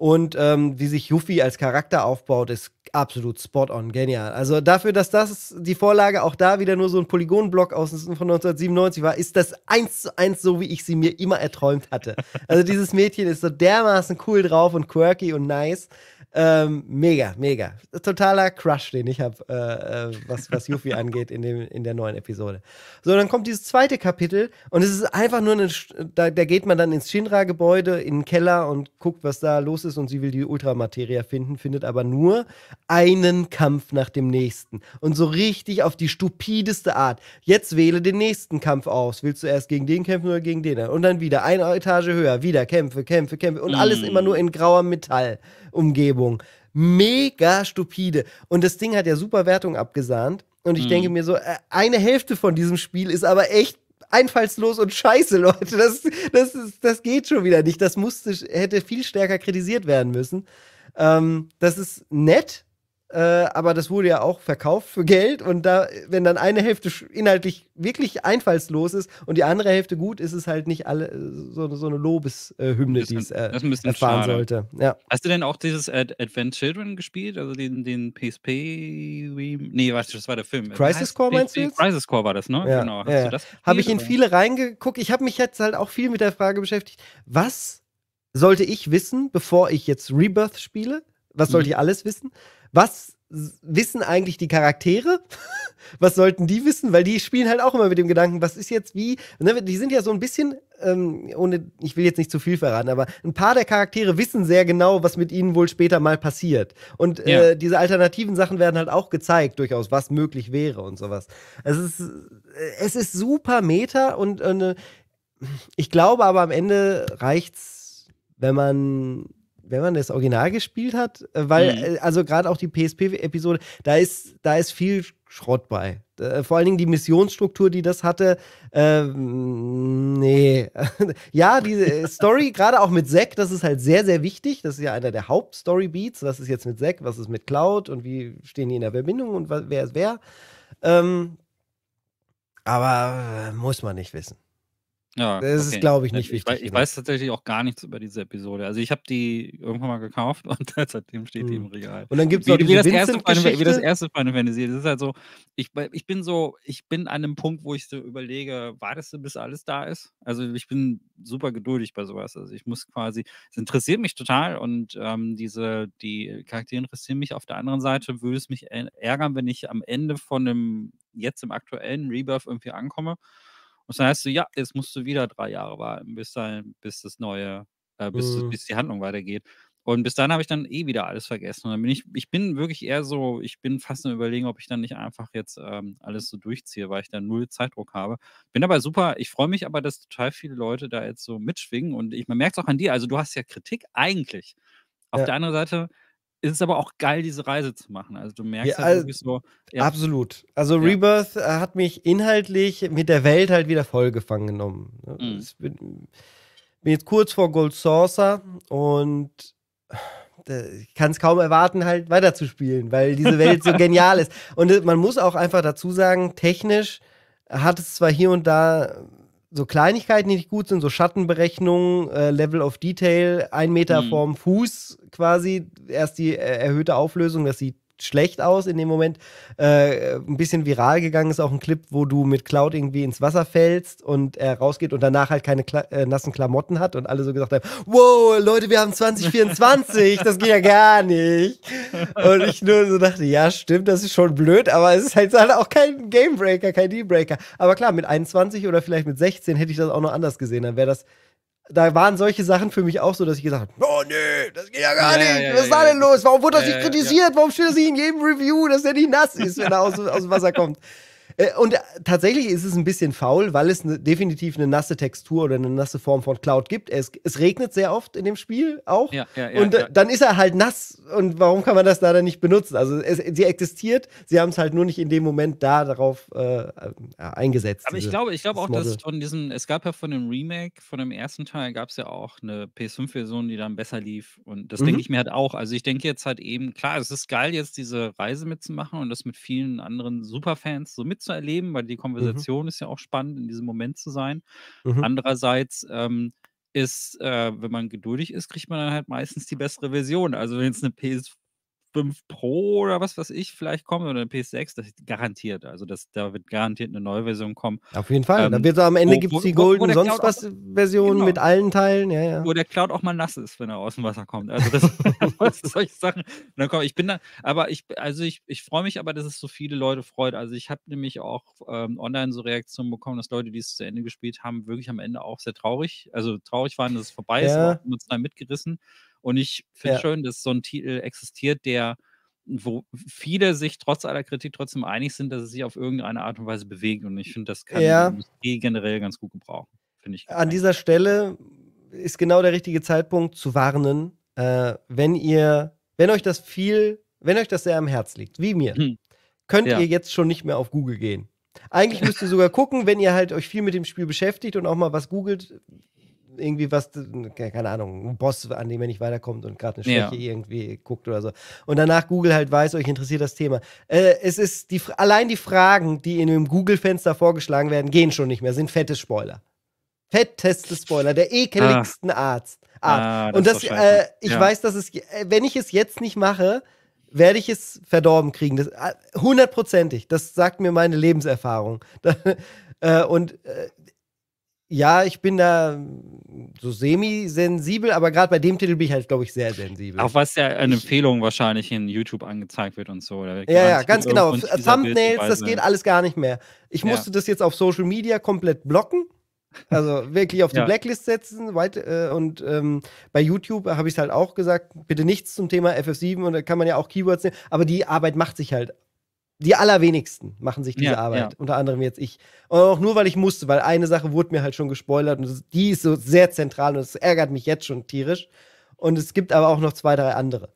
Und ähm, wie sich Yuffie als Charakter aufbaut, ist absolut spot on, genial. Also dafür, dass das die Vorlage auch da wieder nur so ein Polygonblock aus von 1997 war, ist das eins zu eins so, wie ich sie mir immer erträumt hatte. Also dieses Mädchen ist so dermaßen cool drauf und quirky und nice. Ähm, mega, mega. Totaler Crush, den ich habe, äh, äh, was, was Yuffie angeht in, dem, in der neuen Episode. So, dann kommt dieses zweite Kapitel und es ist einfach nur eine. Da, da geht man dann ins Shinra-Gebäude, in den Keller und guckt, was da los ist und sie will die Ultramateria finden, findet aber nur einen Kampf nach dem nächsten. Und so richtig auf die stupideste Art. Jetzt wähle den nächsten Kampf aus. Willst du erst gegen den kämpfen oder gegen den? Und dann wieder eine Etage höher, wieder Kämpfe, Kämpfe, Kämpfe und alles mm. immer nur in grauer Metall. Umgebung. Mega stupide. Und das Ding hat ja super Wertung abgesahnt. Und ich mhm. denke mir so, äh, eine Hälfte von diesem Spiel ist aber echt einfallslos und scheiße, Leute. Das, das, ist, das geht schon wieder nicht. Das musste, hätte viel stärker kritisiert werden müssen. Ähm, das ist nett, äh, aber das wurde ja auch verkauft für Geld und da, wenn dann eine Hälfte inhaltlich wirklich einfallslos ist und die andere Hälfte gut, ist es halt nicht alle so, so eine Lobeshymne, die es äh, erfahren schade. sollte. Ja. Hast du denn auch dieses Ad Advent Children gespielt, also den, den PSP? Nee, weißt du, das war der Film. Crisis Core meinst du? Crisis Core war das, ne? Ja. Genau. Ja, ja. Habe ich in viele reingeguckt. Ich habe mich jetzt halt auch viel mit der Frage beschäftigt, was sollte ich wissen, bevor ich jetzt Rebirth spiele? Was sollte mhm. ich alles wissen? was wissen eigentlich die Charaktere? was sollten die wissen? Weil die spielen halt auch immer mit dem Gedanken, was ist jetzt wie? Ne, die sind ja so ein bisschen, ähm, ohne, ich will jetzt nicht zu viel verraten, aber ein paar der Charaktere wissen sehr genau, was mit ihnen wohl später mal passiert. Und äh, ja. äh, diese alternativen Sachen werden halt auch gezeigt, durchaus, was möglich wäre und sowas. Es ist, äh, es ist super Meta und, und äh, ne, ich glaube aber am Ende reicht's, wenn man wenn man das Original gespielt hat, äh, weil, mhm. Äh, also gerade auch die PSP-Episode, da ist, da ist viel Schrott bei. Äh, vor allen Dingen die Missionsstruktur, die das hatte, ähm, nee. ja, diese Story, gerade auch mit Zack, das ist halt sehr, sehr wichtig. Das ist ja einer der hauptstory beats Was ist jetzt mit Zack, was ist mit Cloud und wie stehen die in der Verbindung und wer ist wer? Ähm, aber muss man nicht wissen. Ja, das okay. ist, glaube ich, nicht ich, wichtig. Ich, ich ne? weiß tatsächlich auch gar nichts über diese Episode. Also ich habe die irgendwann mal gekauft und seitdem steht die im mhm. Regal. Und dann gibt es noch wie, wie, das erste Final, wie das erste Final Fantasy. Das ist halt so, ich, ich bin so, ich bin an einem Punkt, wo ich so überlege, wartest du, bis alles da ist? Also ich bin super geduldig bei sowas. Also ich muss quasi, es interessiert mich total und ähm, diese, die Charaktere interessieren mich. Auf der anderen Seite würde es mich ärgern, wenn ich am Ende von einem, jetzt im aktuellen Rebirth irgendwie ankomme und dann heißt du, ja, jetzt musst du wieder drei Jahre warten, bis dahin, bis das neue, äh, bis, mhm. bis die Handlung weitergeht. Und bis dann habe ich dann eh wieder alles vergessen. Und dann bin ich, ich bin wirklich eher so, ich bin fast im Überlegen, ob ich dann nicht einfach jetzt ähm, alles so durchziehe, weil ich dann null Zeitdruck habe. Bin aber super, ich freue mich aber, dass total viele Leute da jetzt so mitschwingen. Und ich, man merkt es auch an dir, also du hast ja Kritik eigentlich. Auf ja. der anderen Seite ist es aber auch geil, diese Reise zu machen. Also du merkst ja, halt also, so. Ja. Absolut. Also ja. Rebirth äh, hat mich inhaltlich mit der Welt halt wieder voll gefangen genommen. Ne, mhm. Ich bin, bin, jetzt kurz vor Gold Saucer und ich kann es kaum erwarten, halt weiterzuspielen, weil diese Welt so genial ist. Und äh, man muss auch einfach dazu sagen, technisch hat es zwar hier und da so Kleinigkeiten, die nicht gut sind, so Schattenberechnungen, äh, Level of Detail, ein Meter mhm. vorm Fuß quasi erst die äh, erhöhte Auflösung, das sieht schlecht aus in dem Moment. Äh, ein bisschen viral gegangen ist auch ein Clip, wo du mit Cloud irgendwie ins Wasser fällst und er rausgeht und danach halt keine Kla äh, nassen Klamotten hat und alle so gesagt haben: Wow, Leute, wir haben 2024, das geht ja gar nicht. Und ich nur so dachte: Ja, stimmt, das ist schon blöd, aber es ist halt auch kein Gamebreaker, kein Dealbreaker. Aber klar, mit 21 oder vielleicht mit 16 hätte ich das auch noch anders gesehen. Dann wäre das da waren solche Sachen für mich auch so, dass ich gesagt habe, oh nee, das geht ja gar ja, nicht. Ja, Was ist da denn los? Warum wurde das nicht kritisiert? Warum steht das nicht in jedem Review, dass der nicht nass ist, wenn er aus, aus dem Wasser kommt? Äh, und äh, tatsächlich ist es ein bisschen faul, weil es ne, definitiv eine nasse Textur oder eine nasse Form von Cloud gibt. Es, es regnet sehr oft in dem Spiel auch. Ja, ja, ja, und äh, dann ist er halt nass. Und warum kann man das da dann nicht benutzen? Also es, sie existiert, sie haben es halt nur nicht in dem Moment da darauf äh, eingesetzt. Aber ich glaube, ich glaube auch, dass von diesem, es gab ja von dem Remake, von dem ersten Teil gab es ja auch eine PS5-Version, die dann besser lief. Und das mhm. denke ich mir halt auch. Also ich denke jetzt halt eben, klar, es ist geil, jetzt diese Reise mitzumachen und das mit vielen anderen Superfans so mitzumachen zu erleben, weil die mhm. Konversation mhm. ist ja auch spannend, in diesem Moment zu sein. Mhm. Andererseits ähm, ist, äh, wenn man geduldig ist, kriegt man dann halt meistens die bessere Version. Also wenn jetzt eine PS 5 Pro oder was weiß ich vielleicht kommen oder eine PS6, das garantiert. Also das, da wird garantiert eine neue Version kommen. Auf jeden Fall. Ähm, da wird am Ende gibt es die Golden wo, sonst was äh, Version genau. mit allen Teilen. Ja, ja. Wo der Cloud auch mal nass ist, wenn er aus dem Wasser kommt. Also das, das solche Sachen. Dann komm, ich bin da, aber ich, also ich, ich freue mich aber, dass es so viele Leute freut. Also ich habe nämlich auch ähm, online so Reaktionen bekommen, dass Leute, die es zu Ende gespielt haben, wirklich am Ende auch sehr traurig, also traurig waren, dass es vorbei ja. ist, emotional mitgerissen. Und ich finde ja. schön, dass so ein Titel existiert, der, wo viele sich trotz aller Kritik trotzdem einig sind, dass es sich auf irgendeine Art und Weise bewegt. Und ich finde, das kann ja. die generell ganz gut gebrauchen. Finde ich. An dieser Stelle ist genau der richtige Zeitpunkt zu warnen, äh, wenn ihr, wenn euch das viel, wenn euch das sehr am Herz liegt, wie mir, hm. könnt ja. ihr jetzt schon nicht mehr auf Google gehen. Eigentlich müsst ihr sogar gucken, wenn ihr halt euch viel mit dem Spiel beschäftigt und auch mal was googelt, irgendwie was, keine Ahnung, ein Boss, an dem er nicht weiterkommt und gerade eine Schwäche ja. irgendwie guckt oder so. Und danach Google halt weiß, euch interessiert das Thema. Äh, es ist die, allein die Fragen, die in dem Google-Fenster vorgeschlagen werden, gehen schon nicht mehr, sind fette Spoiler. Fetteste Spoiler, der ekeligsten ah. Arzt. Ah, das und das, äh, ich ja. weiß, dass es, äh, wenn ich es jetzt nicht mache, werde ich es verdorben kriegen. Äh, hundertprozentig. Das sagt mir meine Lebenserfahrung. Äh, und äh, ja, ich bin da so semi-sensibel, aber gerade bei dem Titel bin ich halt, glaube ich, sehr sensibel. Auch was ja an Empfehlungen wahrscheinlich in YouTube angezeigt wird und so. ja, ja, ganz genau. Thumbnails, das geht alles gar nicht mehr. Ich ja. musste das jetzt auf Social Media komplett blocken. Also wirklich auf die ja. Blacklist setzen. Weit, äh, und ähm, bei YouTube habe ich es halt auch gesagt, bitte nichts zum Thema FF7 und da kann man ja auch Keywords nehmen. Aber die Arbeit macht sich halt die allerwenigsten machen sich diese ja, Arbeit. Ja. Unter anderem jetzt ich. Und auch nur, weil ich musste, weil eine Sache wurde mir halt schon gespoilert und die ist so sehr zentral und das ärgert mich jetzt schon tierisch. Und es gibt aber auch noch zwei, drei andere.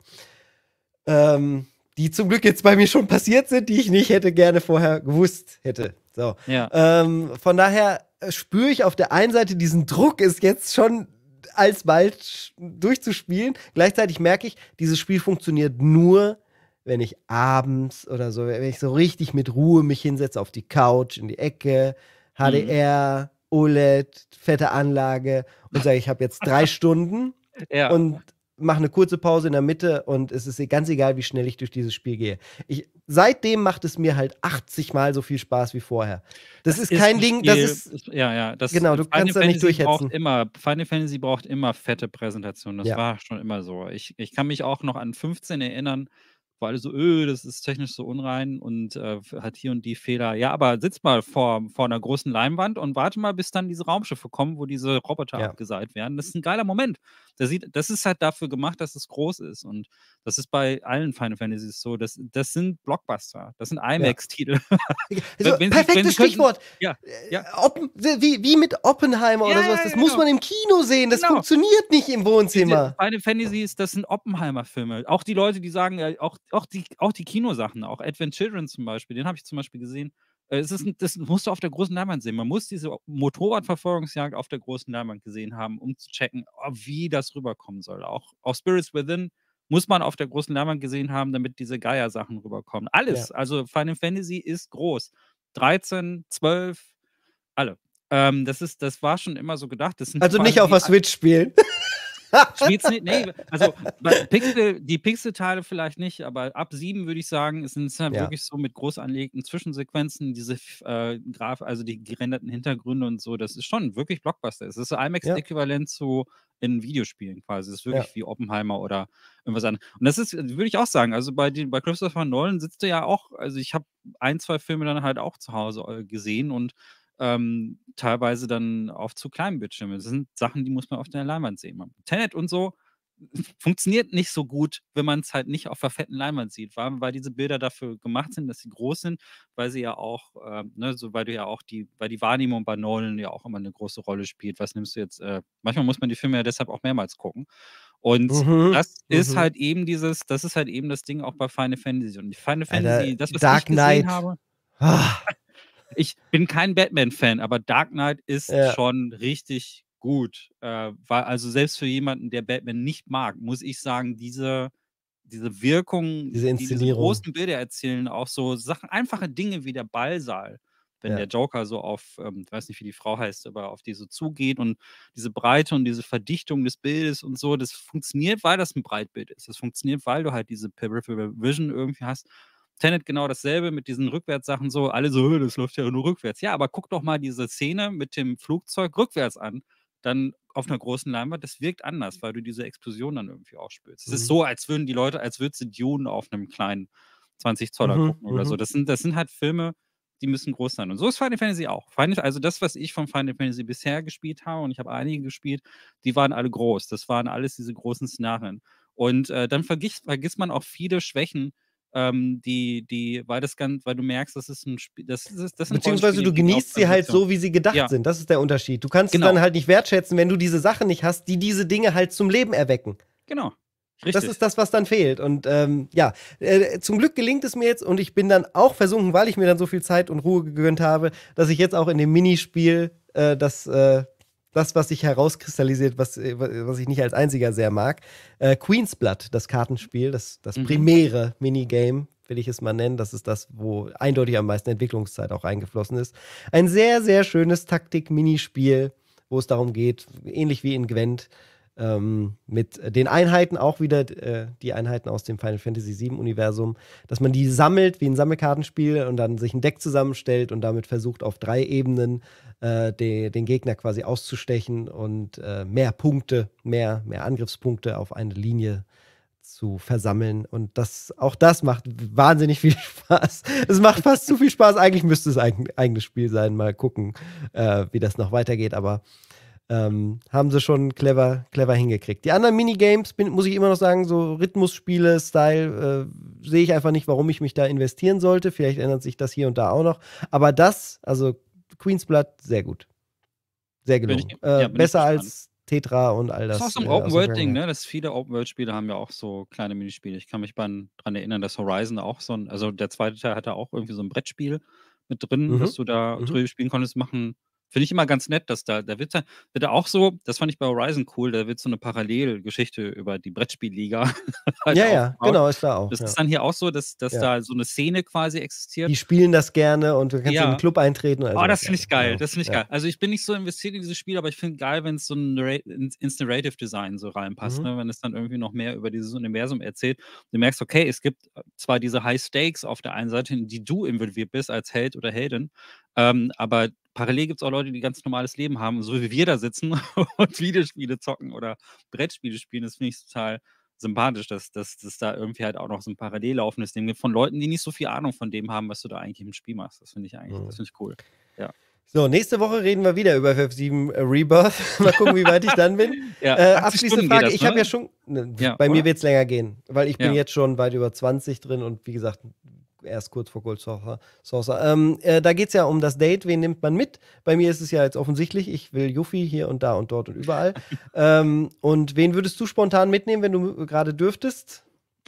Ähm, die zum Glück jetzt bei mir schon passiert sind, die ich nicht hätte gerne vorher gewusst hätte. So. Ja. Ähm, von daher spüre ich auf der einen Seite diesen Druck, es jetzt schon alsbald durchzuspielen. Gleichzeitig merke ich, dieses Spiel funktioniert nur, wenn ich abends oder so, wenn ich so richtig mit Ruhe mich hinsetze auf die Couch, in die Ecke, HDR, mhm. OLED, fette Anlage und sage, ich habe jetzt drei Stunden ja. und mache eine kurze Pause in der Mitte und es ist ganz egal, wie schnell ich durch dieses Spiel gehe. Ich, seitdem macht es mir halt 80 Mal so viel Spaß wie vorher. Das, das ist, ist kein Ding, Spiel, das ist ja ja, das genau, du Final kannst Fantasy da nicht durchhetzen. immer, Final Fantasy braucht immer fette Präsentationen. Das ja. war schon immer so. Ich, ich kann mich auch noch an 15 erinnern war alle so, öh, das ist technisch so unrein und äh, hat hier und die Fehler. Ja, aber sitzt mal vor, vor einer großen Leinwand und warte mal, bis dann diese Raumschiffe kommen, wo diese Roboter ja. abgeseit werden. Das ist ein geiler Moment. Das, sieht, das ist halt dafür gemacht, dass es groß ist. Und das ist bei allen Final Fantasies so. Das, das sind Blockbuster. Das sind IMAX-Titel. Ja. so, perfektes Stichwort. Ja, ja. Äh, Oppen, wie, wie mit Oppenheimer ja, oder sowas. Das genau. muss man im Kino sehen. Das genau. funktioniert nicht im Wohnzimmer. Final Fantasies, das sind Oppenheimer-Filme. Auch die Leute, die sagen, auch auch die, auch die Kinosachen, auch Advent Children zum Beispiel, den habe ich zum Beispiel gesehen. Äh, es ist, mhm. das musst du auf der großen Leinwand sehen. Man muss diese Motorradverfolgungsjagd auf der großen Leinwand gesehen haben, um zu checken, ah, wie das rüberkommen soll. Auch, auch Spirits Within muss man auf der großen Leinwand gesehen haben, damit diese Geier-Sachen rüberkommen. Alles. Ja. Also Final Fantasy ist groß. 13, 12, alle. Ähm, das, ist, das war schon immer so gedacht. also nicht auf der Switch spielen. Schmied's nee, also Pixel, die Pixelteile vielleicht nicht, aber ab sieben würde ich sagen, sind es halt ja. wirklich so mit groß anlegten Zwischensequenzen, diese äh, Graf, also die gerenderten Hintergründe und so, das ist schon wirklich Blockbuster. Es ist IMAX-Äquivalent ja. zu in Videospielen quasi. Das ist wirklich ja. wie Oppenheimer oder irgendwas anderes. Und das ist, würde ich auch sagen, also bei, den, bei Christopher Nolan sitzt du ja auch, also ich habe ein, zwei Filme dann halt auch zu Hause äh, gesehen und ähm, teilweise dann auf zu kleinen Bildschirmen. Das sind Sachen, die muss man auf der Leinwand sehen. Tenet und so funktioniert nicht so gut, wenn man es halt nicht auf der fetten Leinwand sieht, weil, weil, diese Bilder dafür gemacht sind, dass sie groß sind, weil sie ja auch, äh, ne, so weil du ja auch die, weil die Wahrnehmung bei Nolan ja auch immer eine große Rolle spielt. Was nimmst du jetzt? Äh, manchmal muss man die Filme ja deshalb auch mehrmals gucken. Und mhm, das ist mhm. halt eben dieses, das ist halt eben das Ding auch bei Final Fantasy. Und die Final Fantasy, Alter, das, was Dark ich gesehen Knight. habe. Ah ich bin kein Batman-Fan, aber Dark Knight ist ja. schon richtig gut. Äh, weil also selbst für jemanden, der Batman nicht mag, muss ich sagen, diese, diese Wirkung, diese, diese großen Bilder erzählen, auch so Sachen, einfache Dinge wie der Ballsaal. Wenn ja. der Joker so auf, ähm, ich weiß nicht, wie die Frau heißt, aber auf die so zugeht und diese Breite und diese Verdichtung des Bildes und so, das funktioniert, weil das ein Breitbild ist. Das funktioniert, weil du halt diese Peripheral Vision irgendwie hast. Tenet genau dasselbe mit diesen Rückwärtssachen so, alle so, das läuft ja nur rückwärts. Ja, aber guck doch mal diese Szene mit dem Flugzeug rückwärts an, dann auf einer großen Leinwand, das wirkt anders, weil du diese Explosion dann irgendwie auch spürst. Es ist mhm. so, als würden die Leute, als würdest du Dune auf einem kleinen 20 Zoller mhm. gucken oder mhm. so. Das sind, das sind halt Filme, die müssen groß sein. Und so ist Final Fantasy auch. Final, also das, was ich von Final Fantasy bisher gespielt habe, und ich habe einige gespielt, die waren alle groß. Das waren alles diese großen Szenarien. Und äh, dann vergisst, vergisst man auch viele Schwächen, ähm, die, die, weil das ganz, weil du merkst, das ist ein Spiel, das ist, das ist Beziehungsweise du genießt sie halt so, wie sie gedacht ja. sind. Das ist der Unterschied. Du kannst genau. es dann halt nicht wertschätzen, wenn du diese Sachen nicht hast, die diese Dinge halt zum Leben erwecken. Genau. Richtig. Das ist das, was dann fehlt. Und ähm, ja, äh, zum Glück gelingt es mir jetzt und ich bin dann auch versunken, weil ich mir dann so viel Zeit und Ruhe gegönnt habe, dass ich jetzt auch in dem Minispiel, äh, das äh, das, was sich herauskristallisiert, was, äh, was ich nicht als einziger sehr mag. Äh, Blood, das Kartenspiel, das, das mhm. primäre Minigame, will ich es mal nennen. Das ist das, wo eindeutig am meisten Entwicklungszeit auch reingeflossen ist. Ein sehr, sehr schönes Taktik-Minispiel, wo es darum geht, ähnlich wie in Gwent, ähm, mit den Einheiten auch wieder, äh, die Einheiten aus dem Final Fantasy VII-Universum, dass man die sammelt wie ein Sammelkartenspiel und dann sich ein Deck zusammenstellt und damit versucht, auf drei Ebenen äh, de den Gegner quasi auszustechen und äh, mehr Punkte, mehr, mehr Angriffspunkte auf eine Linie zu versammeln. Und das, auch das macht wahnsinnig viel Spaß. Es macht fast zu viel Spaß. Eigentlich müsste es ein eigenes Spiel sein. Mal gucken, äh, wie das noch weitergeht. Aber ähm, haben sie schon clever, clever hingekriegt. Die anderen Minigames, bin, muss ich immer noch sagen, so Rhythmusspiele, Style, äh, sehe ich einfach nicht, warum ich mich da investieren sollte. Vielleicht ändert sich das hier und da auch noch. Aber das, also Queen's Blood, sehr gut. Sehr gelungen. Ich, äh, besser als Tetra und all das. Das ist auch so ein äh, Open-World-Ding, ne? Dass viele Open-World-Spiele haben ja auch so kleine Minispiele. Ich kann mich daran erinnern, dass Horizon auch so ein, also der zweite Teil hatte auch irgendwie so ein Brettspiel mit drin, mhm. dass du da mhm. drüber spielen konntest, machen Finde ich immer ganz nett, dass da, da wird, da wird auch so, das fand ich bei Horizon cool, da wird so eine Parallelgeschichte über die Brettspielliga. halt ja, ja, genau, ist da auch. Das ja. ist dann hier auch so, dass, dass ja. da so eine Szene quasi existiert. Die spielen das gerne und du kannst ja. in den Club eintreten. Also oh, das finde ich geil, genau. das finde ich geil. Also ich bin nicht so investiert in dieses Spiel, aber ich finde geil, wenn es so ein Narr ins Narrative Design so reinpasst, mhm. ne? wenn es dann irgendwie noch mehr über dieses Universum erzählt. Du merkst, okay, es gibt äh, zwar diese High Stakes auf der einen Seite, in die du involviert bist als Held oder Heldin, ähm, aber parallel gibt es auch Leute, die ganz normales Leben haben, so wie wir da sitzen und Videospiele zocken oder Brettspiele spielen. Das finde ich total sympathisch, dass, dass, dass da irgendwie halt auch noch so ein parallel ist, von Leuten, die nicht so viel Ahnung von dem haben, was du da eigentlich im Spiel machst. Das finde ich eigentlich, mhm. das finde ich cool. Ja. So, nächste Woche reden wir wieder über FF7 äh, Rebirth. Mal gucken, wie weit ich dann bin. ja, äh, abschließende Frage, das, ich habe ne? ja schon, ne, ja, bei oder? mir wird es länger gehen, weil ich ja. bin jetzt schon weit über 20 drin und wie gesagt, erst kurz vor Gold Saucer. Ähm, äh, da geht es ja um das Date, wen nimmt man mit? Bei mir ist es ja jetzt offensichtlich, ich will Yuffie hier und da und dort und überall. ähm, und wen würdest du spontan mitnehmen, wenn du äh, gerade dürftest?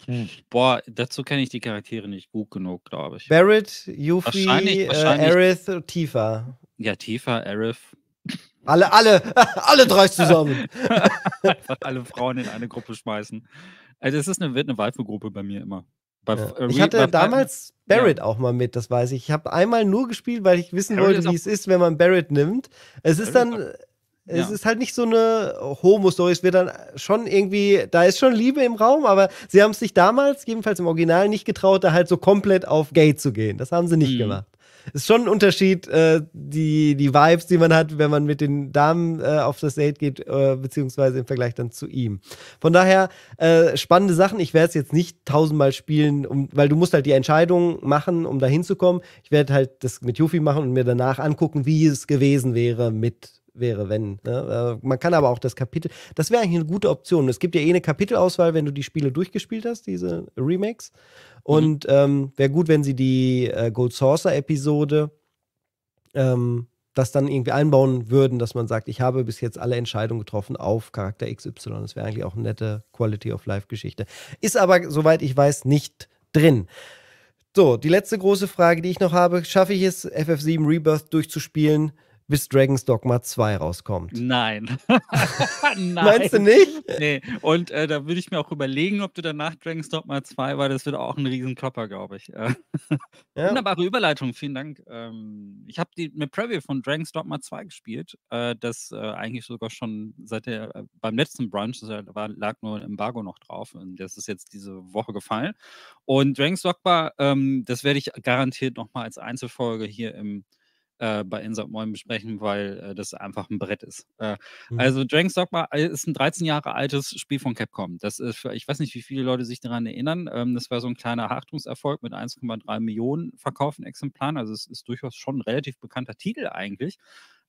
Hm. Boah, dazu kenne ich die Charaktere nicht gut genug, glaube ich. Barrett, Yuffie, Äh, Aerith, Tifa. Ja, Tifa, Aerith. Alle, alle, alle drei zusammen. Einfach alle Frauen in eine Gruppe schmeißen. Also es ist eine, wird eine Weifegruppe bei mir immer. Ja. Äh, ich hatte damals Barrett ja. auch mal mit, das weiß ich. Ich habe einmal nur gespielt, weil ich wissen Barrett wollte, wie es ist, wenn man Barrett nimmt. Es Barrett ist dann, auch. es ist halt nicht so eine Homo-Story. Es wird dann schon irgendwie, da ist schon Liebe im Raum, aber sie haben es sich damals, jedenfalls im Original, nicht getraut, da halt so komplett auf Gay zu gehen. Das haben sie nicht mhm. gemacht ist schon ein Unterschied, äh, die, die Vibes, die man hat, wenn man mit den Damen äh, auf das Date geht, äh, beziehungsweise im Vergleich dann zu ihm. Von daher, äh, spannende Sachen. Ich werde es jetzt nicht tausendmal spielen, um, weil du musst halt die Entscheidung machen, um da hinzukommen. Ich werde halt das mit Yuffie machen und mir danach angucken, wie es gewesen wäre mit wäre, wenn. Ne? Äh, man kann aber auch das Kapitel, das wäre eigentlich eine gute Option. Es gibt ja eh eine Kapitelauswahl, wenn du die Spiele durchgespielt hast, diese Remakes. Mhm. Und mhm. ähm, wäre gut, wenn sie die äh, Gold Saucer-Episode ähm, das dann irgendwie einbauen würden, dass man sagt, ich habe bis jetzt alle Entscheidungen getroffen auf Charakter XY. Das wäre eigentlich auch eine nette Quality of Life-Geschichte. Ist aber, soweit ich weiß, nicht drin. So, die letzte große Frage, die ich noch habe: Schaffe ich es, FF7 Rebirth durchzuspielen? bis Dragon's Dogma 2 rauskommt. Nein. Nein. Meinst du nicht? Nee. Und äh, da würde ich mir auch überlegen, ob du danach Dragon's Dogma 2, weil das wird auch ein Riesenklopper, glaube ich. Äh, ja. Wunderbare Überleitung, vielen Dank. Ähm, ich habe die eine Preview von Dragon's Dogma 2 gespielt, äh, das äh, eigentlich sogar schon seit der, äh, beim letzten Brunch, das äh, war, lag nur ein Embargo noch drauf. Und das ist jetzt diese Woche gefallen. Und Dragon's Dogma, ähm, das werde ich garantiert nochmal als Einzelfolge hier im äh, bei Insert Moin besprechen, weil äh, das einfach ein Brett ist. Äh, mhm. Also Dragon's Dogma äh, ist ein 13 Jahre altes Spiel von Capcom. Das ist für, ich weiß nicht, wie viele Leute sich daran erinnern. Ähm, das war so ein kleiner Hachtungserfolg mit 1,3 Millionen verkauften Exemplaren. Also es ist durchaus schon ein relativ bekannter Titel eigentlich.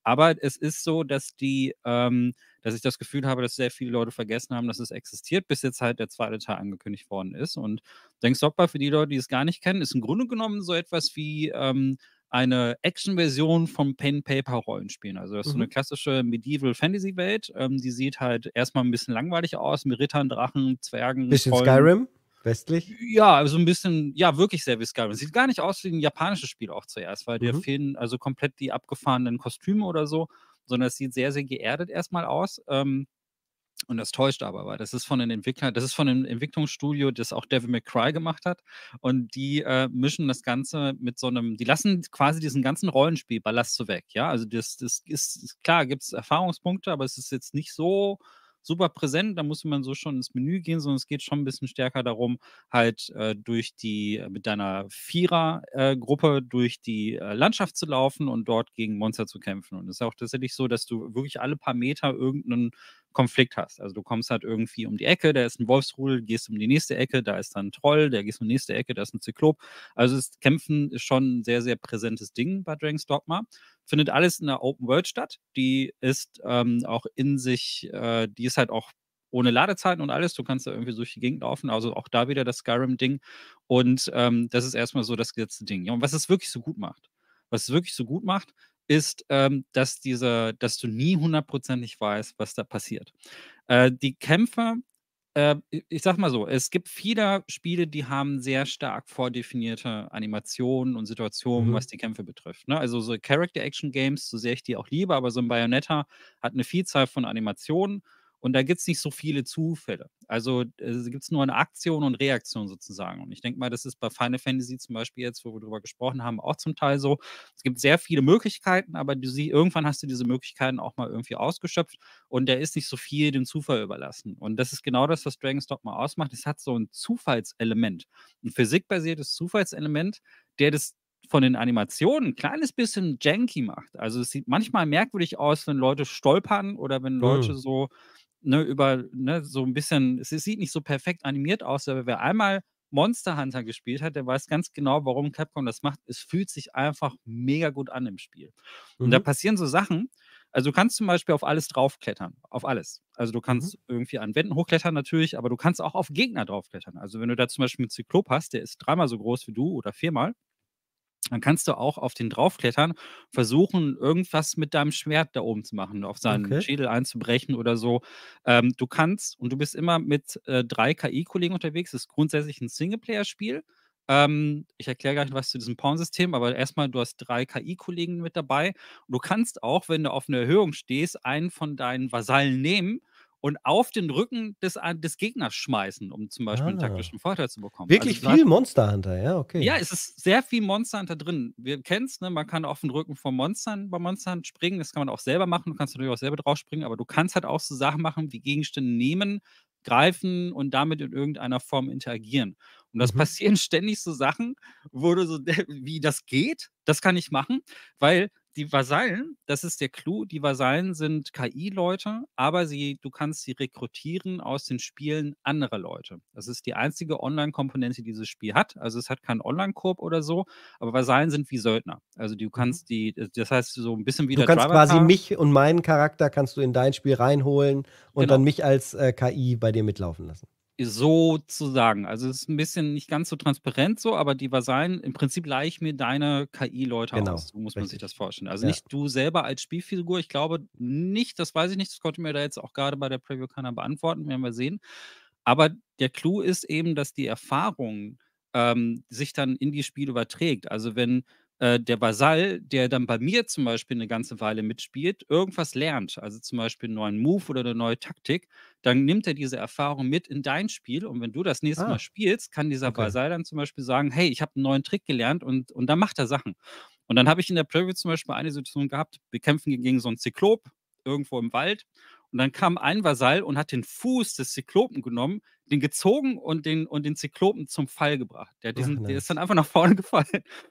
Aber es ist so, dass die, ähm, dass ich das Gefühl habe, dass sehr viele Leute vergessen haben, dass es existiert, bis jetzt halt der zweite Teil angekündigt worden ist. Und Thanks Dogma, für die Leute, die es gar nicht kennen, ist im Grunde genommen so etwas wie ähm, eine Action-Version vom Pen-Paper-Rollenspielen. Also das ist mhm. so eine klassische Medieval-Fantasy-Welt. Ähm, die sieht halt erstmal ein bisschen langweilig aus mit Rittern, Drachen, Zwergen. Bisschen Vollen. Skyrim? Westlich? Ja, also ein bisschen, ja, wirklich sehr wie Skyrim. Sieht gar nicht aus wie ein japanisches Spiel auch zuerst, weil mhm. dir fehlen also komplett die abgefahrenen Kostüme oder so, sondern es sieht sehr, sehr geerdet erstmal aus. Ähm, und das täuscht aber, weil das ist von den Entwicklern, das ist von einem Entwicklungsstudio, das auch Devil McCry gemacht hat. Und die äh, mischen das Ganze mit so einem, die lassen quasi diesen ganzen Rollenspielballast so weg. Ja, also das, das ist, klar, gibt es Erfahrungspunkte, aber es ist jetzt nicht so super präsent, da muss man so schon ins Menü gehen, sondern es geht schon ein bisschen stärker darum, halt äh, durch die, äh, mit deiner Vierer-Gruppe äh, durch die äh, Landschaft zu laufen und dort gegen Monster zu kämpfen. Und es ist auch tatsächlich so, dass du wirklich alle paar Meter irgendeinen Konflikt hast. Also du kommst halt irgendwie um die Ecke, da ist ein Wolfsrudel, gehst um die nächste Ecke, da ist dann ein Troll, da gehst um die nächste Ecke, da ist ein Zyklop. Also das Kämpfen ist schon ein sehr, sehr präsentes Ding bei Dragon's Dogma. Findet alles in der Open World statt. Die ist ähm, auch in sich, äh, die ist halt auch ohne Ladezeiten und alles. Du kannst da irgendwie durch die Gegend laufen. Also auch da wieder das Skyrim-Ding. Und ähm, das ist erstmal so das gesetzte Ding. Ja, und was es wirklich so gut macht. Was es wirklich so gut macht, ist, ähm, dass, diese, dass du nie hundertprozentig weißt, was da passiert. Äh, die Kämpfe, äh, ich sag mal so, es gibt viele Spiele, die haben sehr stark vordefinierte Animationen und Situationen, mhm. was die Kämpfe betrifft. Ne? Also so Character-Action-Games, so sehr ich die auch liebe, aber so ein Bayonetta hat eine Vielzahl von Animationen und da gibt es nicht so viele Zufälle. Also äh, gibt es nur eine Aktion und Reaktion sozusagen. Und ich denke mal, das ist bei Final Fantasy zum Beispiel jetzt, wo wir drüber gesprochen haben, auch zum Teil so. Es gibt sehr viele Möglichkeiten, aber du sie, irgendwann hast du diese Möglichkeiten auch mal irgendwie ausgeschöpft und da ist nicht so viel dem Zufall überlassen. Und das ist genau das, was Dragon's Dogma ausmacht. Es hat so ein Zufallselement, ein physikbasiertes Zufallselement, der das von den Animationen ein kleines bisschen janky macht. Also es sieht manchmal merkwürdig aus, wenn Leute stolpern oder wenn Leute mhm. so ne, über ne, so ein bisschen, es sieht nicht so perfekt animiert aus, aber wer einmal Monster Hunter gespielt hat, der weiß ganz genau, warum Capcom das macht. Es fühlt sich einfach mega gut an im Spiel. Mhm. Und da mhm. passieren so Sachen. Also du kannst zum Beispiel auf alles draufklettern, auf alles. Also du mhm. kannst mhm. irgendwie an Wänden hochklettern natürlich, aber du kannst auch auf Gegner draufklettern. Also wenn du da zum Beispiel einen Zyklop hast, der ist dreimal so groß wie du oder viermal, dann kannst du auch auf den draufklettern, versuchen, irgendwas mit deinem Schwert da oben zu machen, auf seinen okay. Schädel einzubrechen oder so. Ähm, du kannst, und du bist immer mit äh, drei KI-Kollegen unterwegs, das ist grundsätzlich ein Singleplayer-Spiel. Ähm, ich erkläre gleich was zu diesem Pawn-System, aber erstmal, du hast drei KI-Kollegen mit dabei. du kannst auch, wenn du auf einer Erhöhung stehst, einen von deinen Vasallen nehmen und auf den Rücken des, des Gegners schmeißen, um zum Beispiel ah. einen taktischen Vorteil zu bekommen. Also Wirklich also, viel Monster Hunter, ja, okay. Ja, es ist sehr viel Monster Hunter drin. Wir kennen es, ne? man kann auf den Rücken von Monstern bei Monstern springen, das kann man auch selber machen, du kannst natürlich auch selber drauf springen, aber du kannst halt auch so Sachen machen, wie Gegenstände nehmen, greifen und damit in irgendeiner Form interagieren. Und das mhm. passieren ständig so Sachen, wo du so, wie das geht, das kann ich machen, weil die Vasallen, das ist der Clou, die Vasallen sind KI-Leute, aber sie, du kannst sie rekrutieren aus den Spielen anderer Leute. Das ist die einzige Online-Komponente, die dieses Spiel hat. Also es hat keinen Online-Korb oder so, aber Vasallen sind wie Söldner. Also du mhm. kannst die, äh, das heißt so ein bisschen wie du der kannst quasi mich und meinen Charakter kannst du in dein Spiel reinholen und genau. dann mich als äh, KI bei dir mitlaufen lassen so zu sagen. Also es ist ein bisschen nicht ganz so transparent so, aber die Vasallen, im Prinzip leih mir deine KI-Leute genau, aus. So muss richtig. man sich das vorstellen. Also ja. nicht du selber als Spielfigur. Ich glaube nicht, das weiß ich nicht, das konnte mir da jetzt auch gerade bei der Preview keiner beantworten, werden wir sehen. Aber der Clou ist eben, dass die Erfahrung ähm, sich dann in die Spiel überträgt. Also wenn äh, der Basal, der dann bei mir zum Beispiel eine ganze Weile mitspielt, irgendwas lernt, also zum Beispiel einen neuen Move oder eine neue Taktik, dann nimmt er diese Erfahrung mit in dein Spiel und wenn du das nächste ah. Mal spielst, kann dieser okay. Basal dann zum Beispiel sagen, hey, ich habe einen neuen Trick gelernt und, und dann macht er Sachen. Und dann habe ich in der Preview zum Beispiel eine Situation gehabt, wir kämpfen gegen so einen Zyklop irgendwo im Wald und dann kam ein Vasall und hat den Fuß des Zyklopen genommen, den gezogen und den, und den Zyklopen zum Fall gebracht. Der, diesen, Ach, der ist dann einfach nach vorne gefallen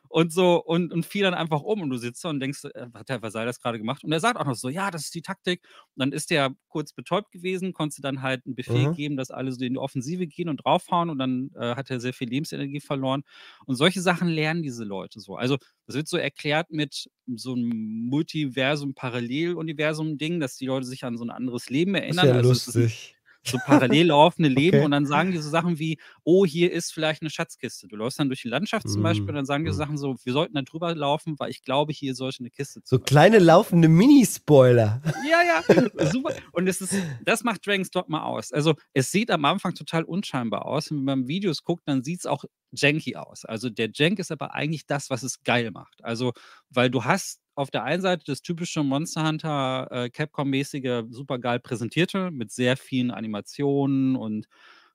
und so und, und fiel dann einfach um und du sitzt da und denkst, äh, hat der Versailles das gerade gemacht? Und er sagt auch noch so, ja, das ist die Taktik. Und dann ist der kurz betäubt gewesen, konntest dann halt einen Befehl mhm. geben, dass alle so in die Offensive gehen und draufhauen und dann äh, hat er sehr viel Lebensenergie verloren. Und solche Sachen lernen diese Leute so. Also das wird so erklärt mit so einem Multiversum, Paralleluniversum-Ding, dass die Leute sich an so ein anderes Leben erinnern. Das ist ja also, lustig so parallel laufende Leben okay. und dann sagen die so Sachen wie, oh, hier ist vielleicht eine Schatzkiste. Du läufst dann durch die Landschaft zum Beispiel mhm. und dann sagen die so mhm. Sachen so, wir sollten da drüber laufen, weil ich glaube, hier sollte eine Kiste zu. So kleine laufende Mini-Spoiler. Ja, ja, super. Und es ist, das macht Dragon's mal aus. Also es sieht am Anfang total unscheinbar aus und wenn man Videos guckt, dann sieht es auch janky aus. Also der Jank ist aber eigentlich das, was es geil macht. Also, weil du hast auf der einen Seite das typische Monster Hunter äh, Capcom-mäßige supergeil präsentierte mit sehr vielen Animationen und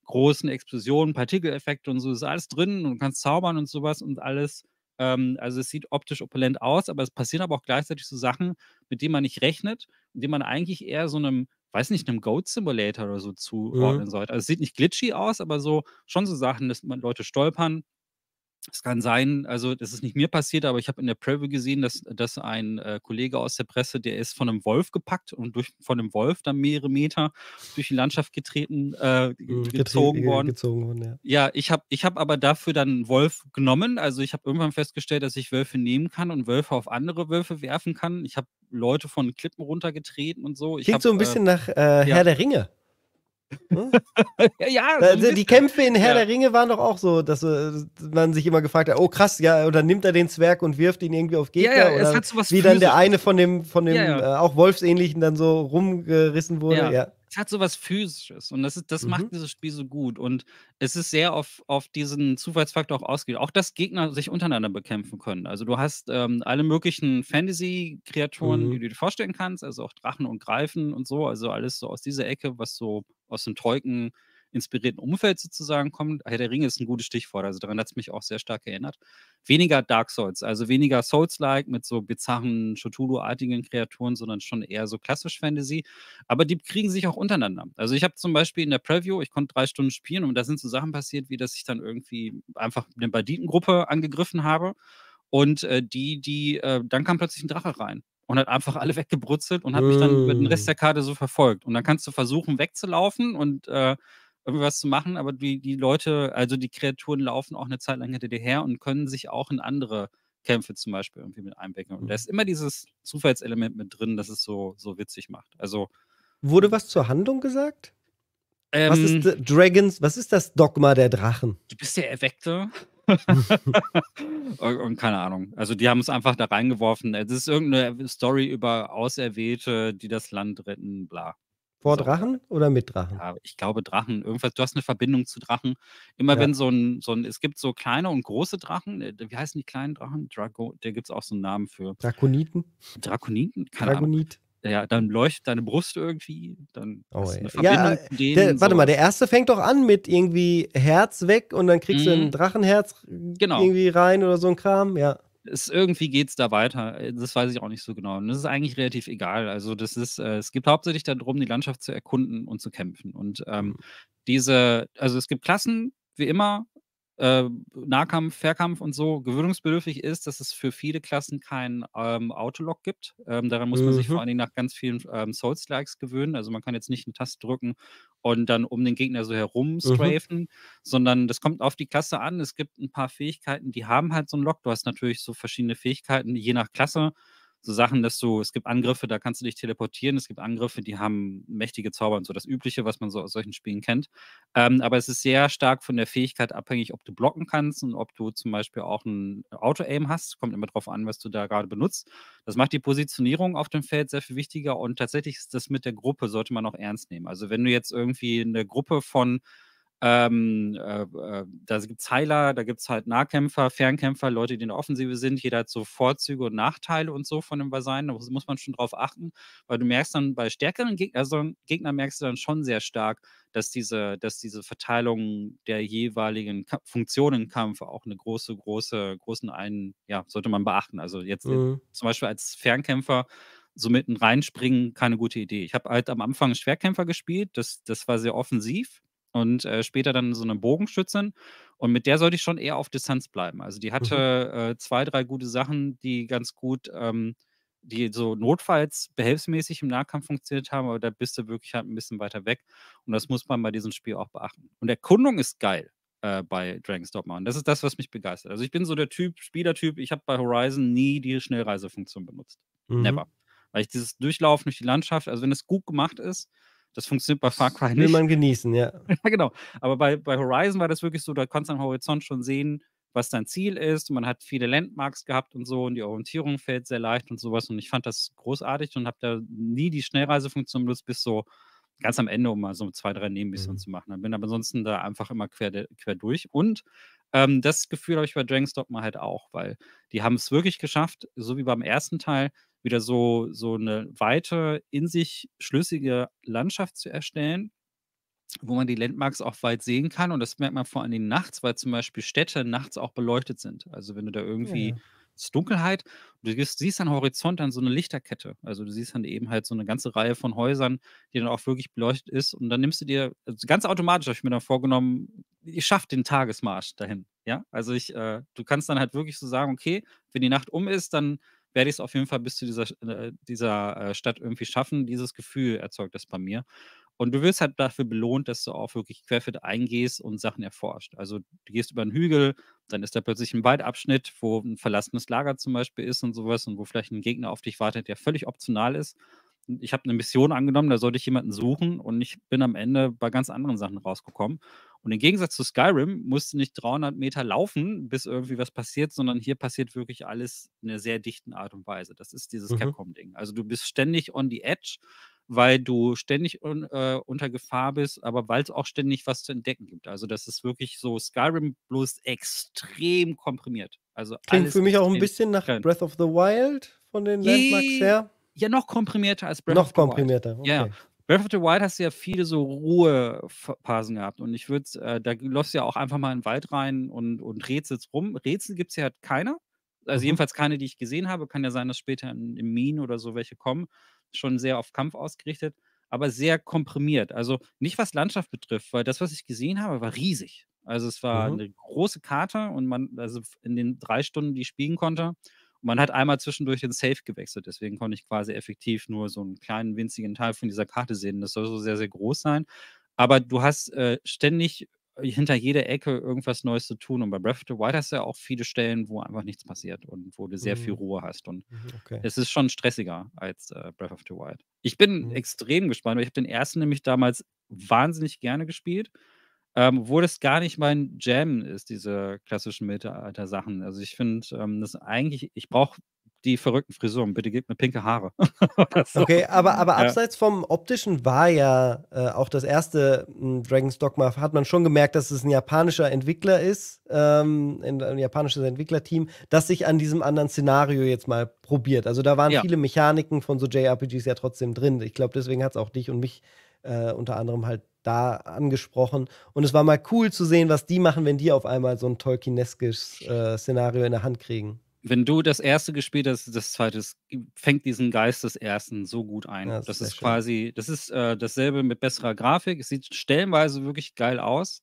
großen Explosionen, Partikeleffekte und so ist alles drin und du kannst zaubern und sowas und alles. Ähm, also es sieht optisch opulent aus, aber es passieren aber auch gleichzeitig so Sachen, mit denen man nicht rechnet, mit denen man eigentlich eher so einem weiß nicht, einem Goat Simulator oder so zuordnen mhm. sollte. Also es sieht nicht glitchy aus, aber so schon so Sachen, dass man Leute stolpern, es kann sein, also das ist nicht mir passiert, aber ich habe in der Preview gesehen, dass, dass ein äh, Kollege aus der Presse, der ist von einem Wolf gepackt und durch, von einem Wolf dann mehrere Meter durch die Landschaft getreten, äh, hm, gezogen, gezogen worden. Gezogen worden ja. ja, ich habe ich hab aber dafür dann einen Wolf genommen. Also ich habe irgendwann festgestellt, dass ich Wölfe nehmen kann und Wölfe auf andere Wölfe werfen kann. Ich habe Leute von Klippen runtergetreten und so. Ich Klingt hab, so ein äh, bisschen äh, nach ja. Herr der Ringe. Ne? ja, ja also, die Kämpfe in Herr ja. der Ringe waren doch auch so, dass äh, man sich immer gefragt hat, oh krass, ja, oder nimmt er den Zwerg und wirft ihn irgendwie auf Gegner? Ja, ja, oder es hat sowas was wie dann der eine von dem, von dem äh, auch Wolfsähnlichen dann so rumgerissen wurde. Ja es hat so was Physisches und das, ist, das mhm. macht dieses Spiel so gut. Und es ist sehr auf, auf diesen Zufallsfaktor auch ausgelegt. Auch, dass Gegner sich untereinander bekämpfen können. Also du hast ähm, alle möglichen Fantasy-Kreaturen, mhm. die du dir vorstellen kannst, also auch Drachen und Greifen und so. Also alles so aus dieser Ecke, was so aus dem Tolkien- inspirierten Umfeld sozusagen kommen. Herr der Ringe ist ein gutes Stichwort, also daran hat es mich auch sehr stark erinnert. Weniger Dark Souls, also weniger Souls-like mit so bizarren Cthulhu-artigen Kreaturen, sondern schon eher so klassisch Fantasy. Aber die kriegen sich auch untereinander. Also ich habe zum Beispiel in der Preview, ich konnte drei Stunden spielen und da sind so Sachen passiert, wie dass ich dann irgendwie einfach eine Banditengruppe angegriffen habe. Und äh, die, die, äh, dann kam plötzlich ein Drache rein und hat einfach alle weggebrutzelt und hat mich dann mit dem Rest der Karte so verfolgt. Und dann kannst du versuchen, wegzulaufen und äh, irgendwie was zu machen, aber die, die Leute, also die Kreaturen laufen auch eine Zeit lang hinter dir her und können sich auch in andere Kämpfe zum Beispiel irgendwie mit einbecken. Und da mhm. ist immer dieses Zufallselement mit drin, das es so, so witzig macht. Also. Wurde was zur Handlung gesagt? Ähm, was ist ähm. Dragons, was ist das Dogma der Drachen? Du bist der Erweckte. und, und, keine Ahnung. Also die haben es einfach da reingeworfen. Es ist irgendeine Story über Auserwählte, die das Land retten, bla. Vor so. Drachen oder mit Drachen? Ja, ich glaube Drachen. Irgendwas, du hast eine Verbindung zu Drachen. Immer ja. wenn so ein, so ein, es gibt so kleine und große Drachen. Äh, wie heißen die kleinen Drachen? Drago, der gibt es auch so einen Namen für. Drakoniten? Drakoniten? Keine Dragonit. Ahnung. Ja, dann leuchtet deine Brust irgendwie. Dann oh, ist du eine Verbindung ja, äh, denen. Der, warte mal, der erste fängt doch an mit irgendwie Herz weg und dann kriegst mhm. du ein mhm. Drachenherz genau. irgendwie rein oder so ein Kram. Ja es, irgendwie geht es da weiter. Äh, das weiß ich auch nicht so genau. Und das ist eigentlich relativ egal. Also das ist, äh, es gibt hauptsächlich darum, die Landschaft zu erkunden und zu kämpfen. Und ähm, mhm. diese, also es gibt Klassen, wie immer, äh, Nahkampf, Fährkampf und so gewöhnungsbedürftig ist, dass es für viele Klassen keinen ähm, Autolock gibt. Ähm, daran muss man sich vor mhm. allen Dingen nach ganz vielen ähm, Souls-Likes gewöhnen. Also man kann jetzt nicht eine Taste drücken und dann um den Gegner so herum strafen, mhm. sondern das kommt auf die Klasse an. Es gibt ein paar Fähigkeiten, die haben halt so einen Lock. Du hast natürlich so verschiedene Fähigkeiten, je nach Klasse so Sachen, dass du, es gibt Angriffe, da kannst du dich teleportieren, es gibt Angriffe, die haben mächtige Zauber und so, das Übliche, was man so aus solchen Spielen kennt. Ähm, aber es ist sehr stark von der Fähigkeit abhängig, ob du blocken kannst und ob du zum Beispiel auch ein Auto-Aim hast. Kommt immer drauf an, was du da gerade benutzt. Das macht die Positionierung auf dem Feld sehr viel wichtiger und tatsächlich ist das mit der Gruppe, sollte man auch ernst nehmen. Also wenn du jetzt irgendwie eine Gruppe von ähm, äh, äh, da gibt es Heiler, da gibt es halt Nahkämpfer, Fernkämpfer, Leute, die in der Offensive sind. Jeder hat so Vorzüge und Nachteile und so von dem Vasallen. Da muss man schon drauf achten, weil du merkst dann bei stärkeren Geg also Gegnern merkst du dann schon sehr stark, dass diese, dass diese Verteilung der jeweiligen Ka Funktionen im Kampf auch eine große, große, großen einen, ja, sollte man beachten. Also jetzt mhm. zum Beispiel als Fernkämpfer so mitten reinspringen, keine gute Idee. Ich habe halt am Anfang Schwerkämpfer gespielt, das, das war sehr offensiv und äh, später dann so eine Bogenschützin. Und mit der sollte ich schon eher auf Distanz bleiben. Also die mhm. hatte mhm. äh, zwei, drei gute Sachen, die ganz gut, ähm, die so notfalls behelfsmäßig im Nahkampf funktioniert haben, aber da bist du wirklich halt ein bisschen weiter weg. Und das muss man bei diesem Spiel auch beachten. Und Erkundung ist geil äh, bei Dragon's Dogma. Und das ist das, was mich begeistert. Also ich bin so der Typ, Spielertyp, ich habe bei Horizon nie die Schnellreisefunktion benutzt. Mhm. Never. Weil ich dieses Durchlaufen durch die Landschaft, also wenn es gut gemacht ist, das funktioniert bei Far Cry nicht. Will man genießen, ja. ja, genau. Aber bei, bei Horizon war das wirklich so, da konntest du am Horizont schon sehen, was dein Ziel ist. Man hat viele Landmarks gehabt und so und die Orientierung fällt sehr leicht und sowas. Und ich fand das großartig und habe da nie die Schnellreisefunktion benutzt, bis so ganz am Ende, um mal so zwei, drei Nebenmissionen mhm. zu machen. Dann bin aber ansonsten da einfach immer quer, quer durch. Und ähm, das Gefühl habe ich bei Dragon's Dogma halt auch, weil die haben es wirklich geschafft, so wie beim ersten Teil, wieder so, so eine weite, in sich schlüssige Landschaft zu erstellen, wo man die Landmarks auch weit sehen kann. Und das merkt man vor allen Dingen nachts, weil zum Beispiel Städte nachts auch beleuchtet sind. Also wenn du da irgendwie ja ist Dunkelheit und du siehst am Horizont dann so eine Lichterkette. Also du siehst dann eben halt so eine ganze Reihe von Häusern, die dann auch wirklich beleuchtet ist. Und dann nimmst du dir, also ganz automatisch habe ich mir dann vorgenommen, ich schaffe den Tagesmarsch dahin. Ja, also ich, äh, du kannst dann halt wirklich so sagen, okay, wenn die Nacht um ist, dann werde ich es auf jeden Fall bis zu dieser, äh, dieser äh, Stadt irgendwie schaffen. Dieses Gefühl erzeugt das bei mir. Und du wirst halt dafür belohnt, dass du auch wirklich querfeld eingehst und Sachen erforscht. Also du gehst über einen Hügel, dann ist da plötzlich ein Waldabschnitt, wo ein verlassenes Lager zum Beispiel ist und sowas und wo vielleicht ein Gegner auf dich wartet, der völlig optional ist. Ich habe eine Mission angenommen, da sollte ich jemanden suchen und ich bin am Ende bei ganz anderen Sachen rausgekommen. Und im Gegensatz zu Skyrim musst du nicht 300 Meter laufen, bis irgendwie was passiert, sondern hier passiert wirklich alles in einer sehr dichten Art und Weise. Das ist dieses mhm. Capcom-Ding. Also du bist ständig on the edge weil du ständig un, äh, unter Gefahr bist, aber weil es auch ständig was zu entdecken gibt. Also das ist wirklich so Skyrim bloß extrem komprimiert. Also Klingt für mich auch ein bisschen nach drin. Breath of the Wild von den Landmarks her. Ja, noch komprimierter als Breath noch of the Wild. Noch komprimierter, okay. Ja. Breath of the Wild hast du ja viele so Ruhephasen gehabt und ich würde, äh, da läufst du ja auch einfach mal in den Wald rein und, und rätselst rum. Rätsel gibt es ja halt keine. also mhm. jedenfalls keine, die ich gesehen habe. Kann ja sein, dass später in, in Minen oder so welche kommen schon sehr auf Kampf ausgerichtet, aber sehr komprimiert. Also nicht was Landschaft betrifft, weil das, was ich gesehen habe, war riesig. Also es war mhm. eine große Karte und man, also in den drei Stunden, die ich spielen konnte, und man hat einmal zwischendurch den Safe gewechselt. Deswegen konnte ich quasi effektiv nur so einen kleinen winzigen Teil von dieser Karte sehen. Das soll so sehr, sehr groß sein. Aber du hast äh, ständig äh, hinter jeder Ecke irgendwas Neues zu tun. Und bei Breath of the Wild hast du ja auch viele Stellen, wo einfach nichts passiert und wo du sehr mhm. viel Ruhe hast. Und mhm, okay. es ist schon stressiger als äh, Breath of the Wild. Ich bin mhm. extrem gespannt, weil ich habe den ersten nämlich damals wahnsinnig gerne gespielt. Ähm, obwohl das gar nicht mein Jam ist, diese klassischen Mittelalter-Sachen. Also ich finde, ähm, das eigentlich, ich brauche die verrückten Frisuren, bitte gib mir pinke Haare. so. Okay, aber, aber abseits vom optischen war ja äh, auch das erste äh, hm, Dragon's Dogma, hat man schon gemerkt, dass es ein japanischer Entwickler ist, ähm, ein, ein, japanisches Entwicklerteam, das sich an diesem anderen Szenario jetzt mal probiert. Also da waren ja. viele Mechaniken von so JRPGs ja trotzdem drin. Ich glaube, deswegen hat es auch dich und mich äh, unter anderem halt da angesprochen. Und es war mal cool zu sehen, was die machen, wenn die auf einmal so ein Tolkieneskes äh, Szenario in der Hand kriegen wenn du das erste gespielt hast, das zweite fängt diesen Geist des ersten so gut ein. Ja, das, das, ist, ist quasi, das ist äh, dasselbe mit besserer Grafik. Es sieht stellenweise wirklich geil aus.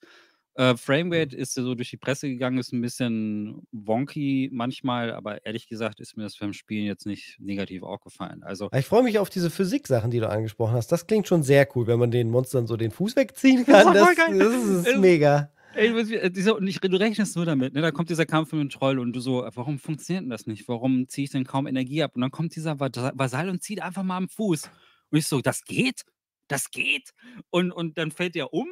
Äh, Framerate ist so durch die Presse gegangen, ist ein bisschen wonky manchmal, aber ehrlich gesagt ist mir das beim Spielen jetzt nicht negativ aufgefallen. Also ah, ich freue mich auf diese Physik-Sachen, die du angesprochen hast. Das klingt schon sehr cool, wenn man den Monstern so den Fuß wegziehen kann. Das, das, das ist mega. Äh, du rechnest nur damit, ne? Da kommt dieser Kampf mit dem Troll und du so, äh, warum funktioniert denn das nicht? Warum ziehe ich denn kaum Energie ab? Und dann kommt dieser Vasall und zieht einfach mal am Fuß. Und ich so, das geht? Das geht? Und, und dann fällt er um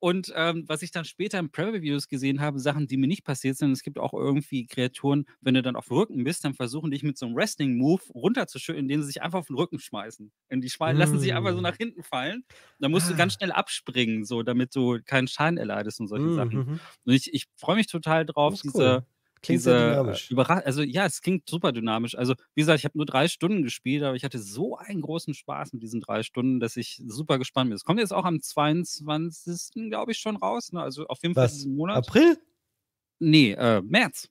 und ähm, was ich dann später in Prep-Videos gesehen habe, Sachen, die mir nicht passiert sind, es gibt auch irgendwie Kreaturen, wenn du dann auf dem Rücken bist, dann versuchen dich mit so einem Wrestling-Move runterzuschütteln, indem sie sich einfach auf den Rücken schmeißen. Und die mm. lassen sich einfach so hm. nach hinten fallen. Da musst ah. du ganz ah. schnell abspringen, so damit du keinen Schaden erleidest und solche mm -hmm. Sachen. Mhm. Und ich, ich freue mich total drauf, diese. Cool Klingt diese, sehr äh, dynamisch. Überra also ja, es klingt super dynamisch. Also wie gesagt, ich habe nur drei Stunden gespielt, aber ich hatte so einen großen Spaß mit diesen drei Stunden, dass ich super gespannt bin. Es kommt jetzt auch am 22. glaube ich schon raus. Ne? Also auf jeden Fall diesen Monat. April? Nee, äh, März.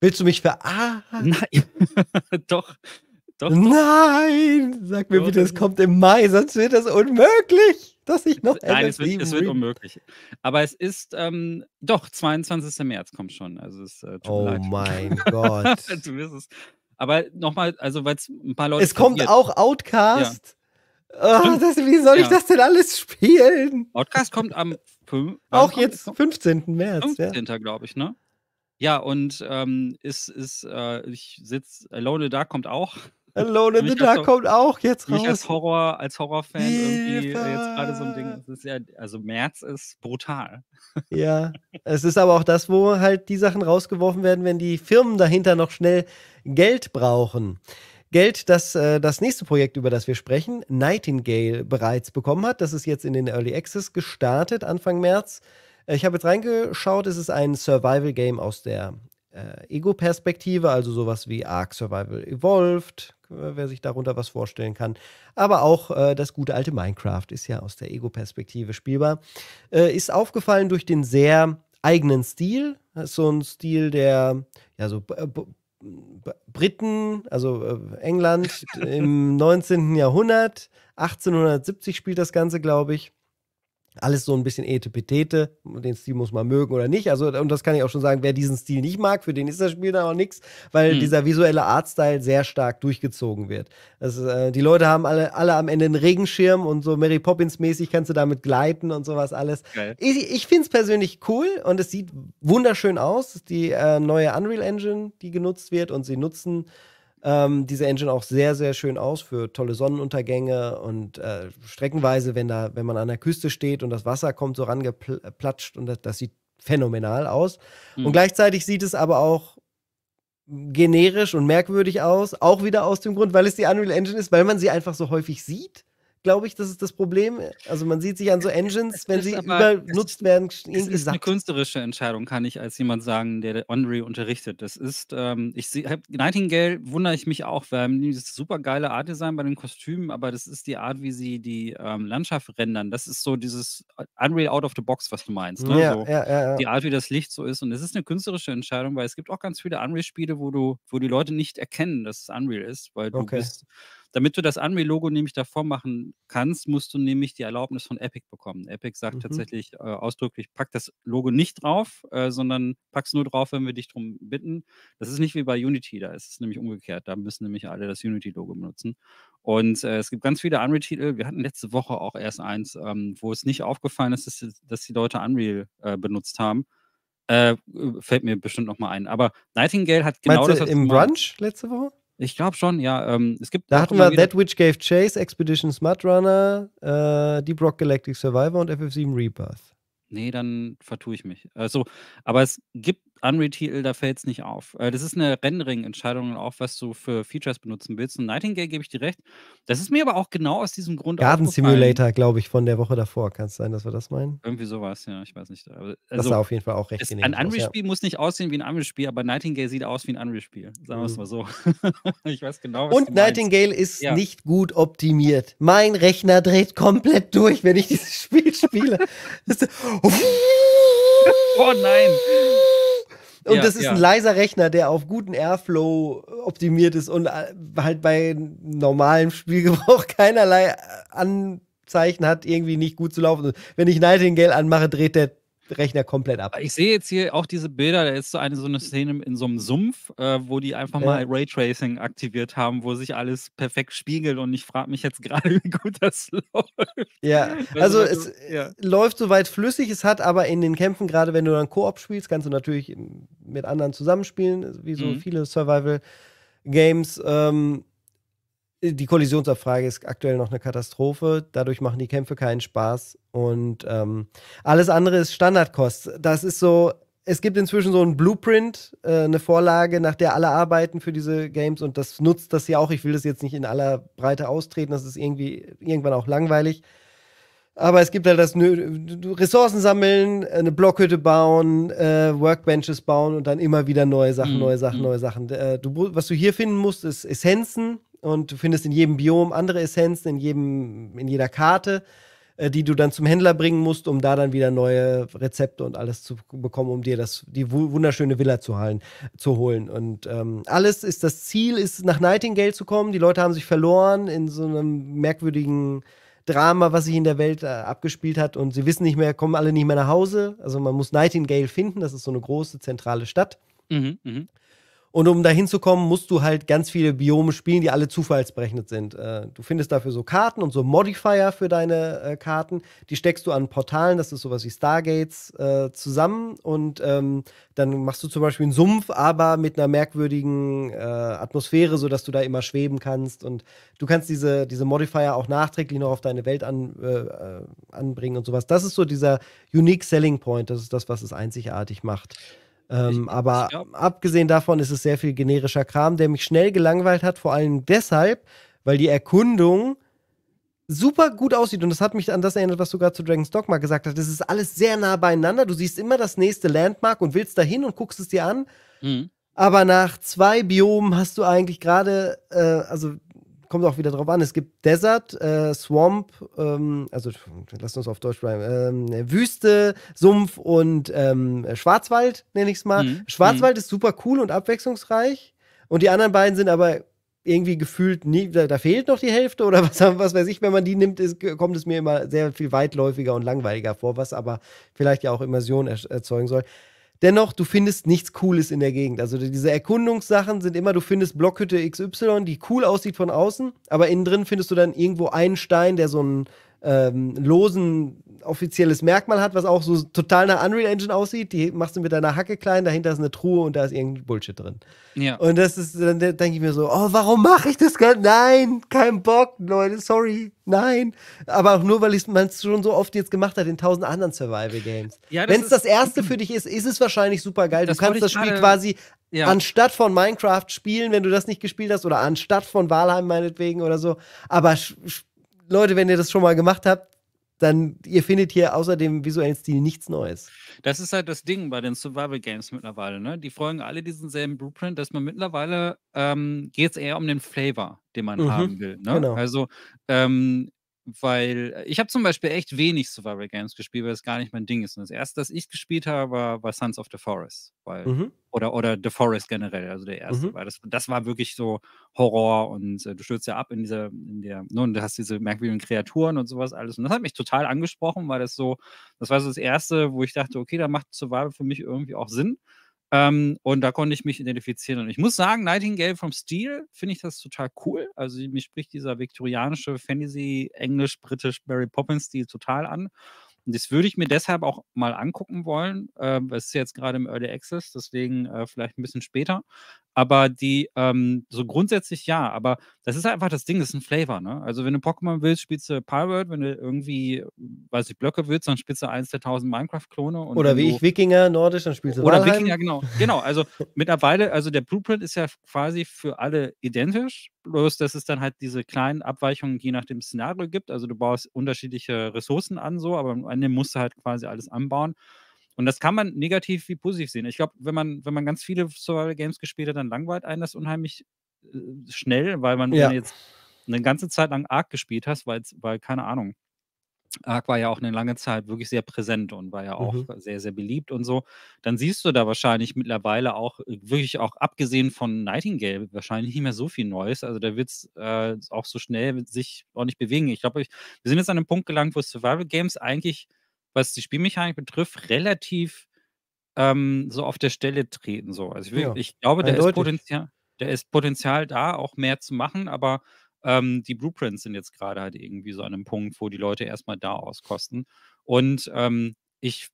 Willst du mich verarschen? Nein, doch. Doch, Nein! Sag mir bitte, es kommt im Mai, sonst wird das unmöglich, dass ich noch Nein, es wird, es wird, unmöglich. Aber es ist, ähm, doch, 22. März kommt schon. Also es, äh, oh leid. mein Gott. du wirst es. Aber nochmal, also weil es ein paar Leute. Es kommt auch Outcast. Ja. Oh, das, wie soll ich das denn alles spielen? Outcast kommt am auch jetzt 15. März. 15. Ja. glaube ich, ne? Ja, und ähm, ist, ist, äh, ich sitze, Alone in the Dark kommt auch. Alone in the Dark kommt auch jetzt raus. Ich als Horror, als Horrorfan irgendwie jetzt gerade so ein Ding. Ja, also März ist brutal. Ja, es ist aber auch das, wo halt die Sachen rausgeworfen werden, wenn die Firmen dahinter noch schnell Geld brauchen. Geld, das äh, das nächste Projekt, über das wir sprechen, Nightingale, bereits bekommen hat. Das ist jetzt in den Early Access gestartet, Anfang März. Äh, ich habe jetzt reingeschaut, es ist ein Survival-Game aus der äh, Ego-Perspektive, also sowas wie Ark Survival Evolved, äh, wer sich darunter was vorstellen kann. Aber auch äh, das gute alte Minecraft ist ja aus der Ego-Perspektive spielbar. Äh, ist aufgefallen durch den sehr eigenen Stil. Das ist so ein Stil, der ja so Briten, also äh, England im 19. Jahrhundert, 1870 spielt das Ganze, glaube ich alles so ein bisschen Etepetete. Den Stil muss man mögen oder nicht. Also, und das kann ich auch schon sagen, wer diesen Stil nicht mag, für den ist das Spiel dann auch nichts, weil hm. dieser visuelle Artstyle sehr stark durchgezogen wird. Das, äh, die Leute haben alle, alle am Ende einen Regenschirm und so Mary Poppins-mäßig kannst du damit gleiten und sowas alles. Geil. Ich, ich finde es persönlich cool und es sieht wunderschön aus. Die äh, neue Unreal Engine, die genutzt wird und sie nutzen ähm, diese Engine auch sehr, sehr schön aus für tolle Sonnenuntergänge und äh, streckenweise, wenn, da, wenn man an der Küste steht und das Wasser kommt so rangeplatscht und das, das sieht phänomenal aus. Mhm. Und gleichzeitig sieht es aber auch generisch und merkwürdig aus, auch wieder aus dem Grund, weil es die Unreal Engine ist, weil man sie einfach so häufig sieht glaube ich, das ist das Problem. Also man sieht sich an so Engines, wenn sie aber, übernutzt werden, irgendwie Das ist eine künstlerische Entscheidung, kann ich als jemand sagen, der Unreal unterrichtet. Das ist, ähm, ich sehe, Nightingale wundere ich mich auch, weil dieses super geile Design bei den Kostümen, aber das ist die Art, wie sie die ähm, Landschaft rendern. Das ist so dieses Unreal out of the box, was du meinst. Ne? Ja, so, ja, ja, die Art, wie das Licht so ist. Und es ist eine künstlerische Entscheidung, weil es gibt auch ganz viele Unreal-Spiele, wo du, wo die Leute nicht erkennen, dass es Unreal ist, weil du okay. bist damit du das Unreal-Logo nämlich davor machen kannst, musst du nämlich die Erlaubnis von Epic bekommen. Epic sagt mhm. tatsächlich äh, ausdrücklich, pack das Logo nicht drauf, äh, sondern pack es nur drauf, wenn wir dich darum bitten. Das ist nicht wie bei Unity, da ist es nämlich umgekehrt. Da müssen nämlich alle das Unity-Logo benutzen. Und äh, es gibt ganz viele Unreal-Titel. Wir hatten letzte Woche auch erst eins, ähm, wo es nicht aufgefallen ist, dass, die, dass die Leute Unreal äh, benutzt haben. Äh, fällt mir bestimmt nochmal ein. Aber Nightingale hat genau Meinst das. Im Brunch letzte Woche? Ich glaube schon, ja. Ähm, es gibt da hatten wir That Which Gave Chase, Expedition Smut Runner, äh, Deep Rock Galactic Survivor und FF7 Rebirth. Nee, dann vertue ich mich. Also, aber es gibt Unreal TL, da fällt es nicht auf. Äh, das ist eine Rendering-Entscheidung auch, was du für Features benutzen willst. Und Nightingale gebe ich dir recht. Das ist mir aber auch genau aus diesem Grund Garden Simulator, glaube ich, von der Woche davor. Kann es sein, dass wir das meinen? Irgendwie sowas, ja, ich weiß nicht. Also, das sah auf jeden Fall auch recht es, Ein Unreal-Spiel ja. muss nicht aussehen wie ein Unreal-Spiel, aber Nightingale sieht aus wie ein Unreal-Spiel. Sagen wir es mhm. mal so. ich weiß genau, was Und Nightingale ist ja. nicht gut optimiert. Mein Rechner dreht komplett durch, wenn ich dieses Spiel spiele. oh nein! Und ja, das ist ja. ein leiser Rechner, der auf guten Airflow optimiert ist und äh, halt bei normalem Spielgebrauch keinerlei äh, Anzeichen hat, irgendwie nicht gut zu laufen. Wenn ich Nightingale anmache, dreht der Rechner komplett ab. Ich sehe jetzt hier auch diese Bilder, da ist so eine so eine Szene in so einem Sumpf, äh, wo die einfach ja. mal Raytracing aktiviert haben, wo sich alles perfekt spiegelt und ich frage mich jetzt gerade, wie gut das läuft. Ja, also, also es ja. läuft soweit flüssig, es hat aber in den Kämpfen, gerade wenn du dann Koop spielst, kannst du natürlich mit anderen zusammenspielen, wie so mhm. viele Survival Games, ähm, die Kollisionsabfrage ist aktuell noch eine Katastrophe. Dadurch machen die Kämpfe keinen Spaß. Und ähm, alles andere ist Standardkost. Das ist so, es gibt inzwischen so einen Blueprint, äh, eine Vorlage, nach der alle arbeiten für diese Games. Und das nutzt das ja auch. Ich will das jetzt nicht in aller Breite austreten. Das ist irgendwie irgendwann auch langweilig. Aber es gibt halt das Ressourcen sammeln, eine Blockhütte bauen, äh, Workbenches bauen und dann immer wieder neue Sachen, mhm. neue Sachen, mhm. neue Sachen. Äh, du, was du hier finden musst, ist Essenzen und du findest in jedem Biom andere Essenzen, in, jedem, in jeder Karte, äh, die du dann zum Händler bringen musst, um da dann wieder neue Rezepte und alles zu bekommen, um dir das, die wunderschöne Villa zu, halen, zu holen. Und ähm, alles ist das Ziel, ist nach Nightingale zu kommen. Die Leute haben sich verloren in so einem merkwürdigen Drama, was sich in der Welt äh, abgespielt hat und sie wissen nicht mehr, kommen alle nicht mehr nach Hause. Also man muss Nightingale finden, das ist so eine große zentrale Stadt. Mhm, mh. Und um dahin zu kommen, musst du halt ganz viele Biome spielen, die alle zufallsberechnet sind. Äh, du findest dafür so Karten und so Modifier für deine äh, Karten. Die steckst du an Portalen, das ist sowas wie Stargates, äh, zusammen. Und ähm, dann machst du zum Beispiel einen Sumpf, aber mit einer merkwürdigen äh, Atmosphäre, sodass du da immer schweben kannst. Und du kannst diese, diese Modifier auch nachträglich noch auf deine Welt an, äh, anbringen und sowas. Das ist so dieser Unique Selling Point. Das ist das, was es einzigartig macht. Ähm, ich, aber ja. abgesehen davon ist es sehr viel generischer Kram, der mich schnell gelangweilt hat, vor allem deshalb, weil die Erkundung super gut aussieht und das hat mich an das erinnert, was du gerade zu Dragon's Dogma gesagt hast. Es ist alles sehr nah beieinander. Du siehst immer das nächste Landmark und willst dahin und guckst es dir an. Mhm. Aber nach zwei Biomen hast du eigentlich gerade, äh, also kommt auch wieder drauf an. Es gibt Desert, äh, Swamp, ähm, also lasst uns auf Deutsch bleiben, ähm, Wüste, Sumpf und ähm, Schwarzwald, nenne ich es mal. Mhm. mhm. Schwarzwald mhm. ist super cool und abwechslungsreich. Und die anderen beiden sind aber irgendwie gefühlt nie, da, da, fehlt noch die Hälfte oder was, was weiß ich, wenn man die nimmt, ist, kommt es mir immer sehr viel weitläufiger und langweiliger vor, was aber vielleicht ja auch Immersion erzeugen soll. Dennoch, du findest nichts Cooles in der Gegend. Also diese Erkundungssachen sind immer, du findest Blockhütte XY, die cool aussieht von außen, aber innen drin findest du dann irgendwo einen Stein, der so ein ähm, losen offizielles Merkmal hat, was auch so total nach Unreal Engine aussieht. Die machst du mit deiner Hacke klein, dahinter ist eine Truhe und da ist irgendein Bullshit drin. Ja. Und das ist, dann denke ich mir so, oh, warum mache ich das? Nein, kein Bock, Leute, sorry, nein. Aber auch nur, weil man es schon so oft jetzt gemacht hat in tausend anderen Survival Games. Ja, Wenn es das erste für dich ist, ist es wahrscheinlich super geil. Du kannst das Spiel quasi ja. anstatt von Minecraft spielen, wenn du das nicht gespielt hast, oder anstatt von Valheim meinetwegen oder so. Aber Leute, wenn ihr das schon mal gemacht habt, dann ihr findet hier außer dem visuellen Stil nichts Neues. Das ist halt das Ding bei den Survival Games mittlerweile. Ne? Die folgen alle diesen selben Blueprint, dass man mittlerweile ähm, geht es eher um den Flavor, den man mhm, haben will. Ne? Genau. Also ähm, weil äh, ich habe zum Beispiel echt wenig Survival Games gespielt, weil es gar nicht mein Ding ist. Und das erste, das ich gespielt habe, war, war Sons of the Forest. Weil, mhm. oder, oder The Forest generell, also der erste. Mhm. Weil das, das war wirklich so Horror und äh, du stürzt ja ab in dieser, in der, nun, ne, du hast diese merkwürdigen Kreaturen und sowas alles. Und das hat mich total angesprochen, weil das so, das war so das erste, wo ich dachte, okay, da macht Survival für mich irgendwie auch Sinn. Ähm, und da konnte ich mich identifizieren. Und ich muss sagen, Nightingale vom Stil finde ich das total cool. Also mich spricht dieser viktorianische Fantasy, Englisch, Britisch, Mary Poppins-Stil total an. Und das würde ich mir deshalb auch mal angucken wollen. Ähm, es ist jetzt gerade im Early Access, deswegen äh, vielleicht ein bisschen später. Aber die, ähm, so grundsätzlich ja, aber das ist einfach das Ding, das ist ein Flavor, ne? Also wenn du Pokémon willst, spielst du Pirate, wenn du irgendwie, weiß ich, Blöcke willst, dann spielst du eins der tausend Minecraft-Klone. Oder wie ich Wikinger, Nordisch, dann spielst du Oder Valheim. Wikinger, genau. Genau, also mittlerweile, also der Blueprint ist ja quasi für alle identisch, bloß dass es dann halt diese kleinen Abweichungen je nach dem Szenario gibt. Also du baust unterschiedliche Ressourcen an, so, aber am Ende musst du halt quasi alles anbauen. Und das kann man negativ wie positiv sehen. Ich glaube, wenn man, wenn man ganz viele Survival Games gespielt hat, dann langweilt einen das unheimlich äh, schnell, weil man ja. jetzt eine ganze Zeit lang Ark gespielt hast, weil, weil keine Ahnung. Ark war ja auch eine lange Zeit wirklich sehr präsent und war ja auch mhm. sehr, sehr beliebt und so. Dann siehst du da wahrscheinlich mittlerweile auch, äh, wirklich auch abgesehen von Nightingale, wahrscheinlich nicht mehr so viel Neues. Also da wird es äh, auch so schnell sich auch nicht bewegen. Ich glaube, wir sind jetzt an einem Punkt gelangt, wo Survival Games eigentlich was die Spielmechanik betrifft, relativ ähm, so auf der Stelle treten. So. Also ich, will, ja, ich glaube, da ist, Potenzial, da ist Potenzial da, auch mehr zu machen, aber ähm, die Blueprints sind jetzt gerade halt irgendwie so an einem Punkt, wo die Leute erstmal da auskosten. Und ähm, ich,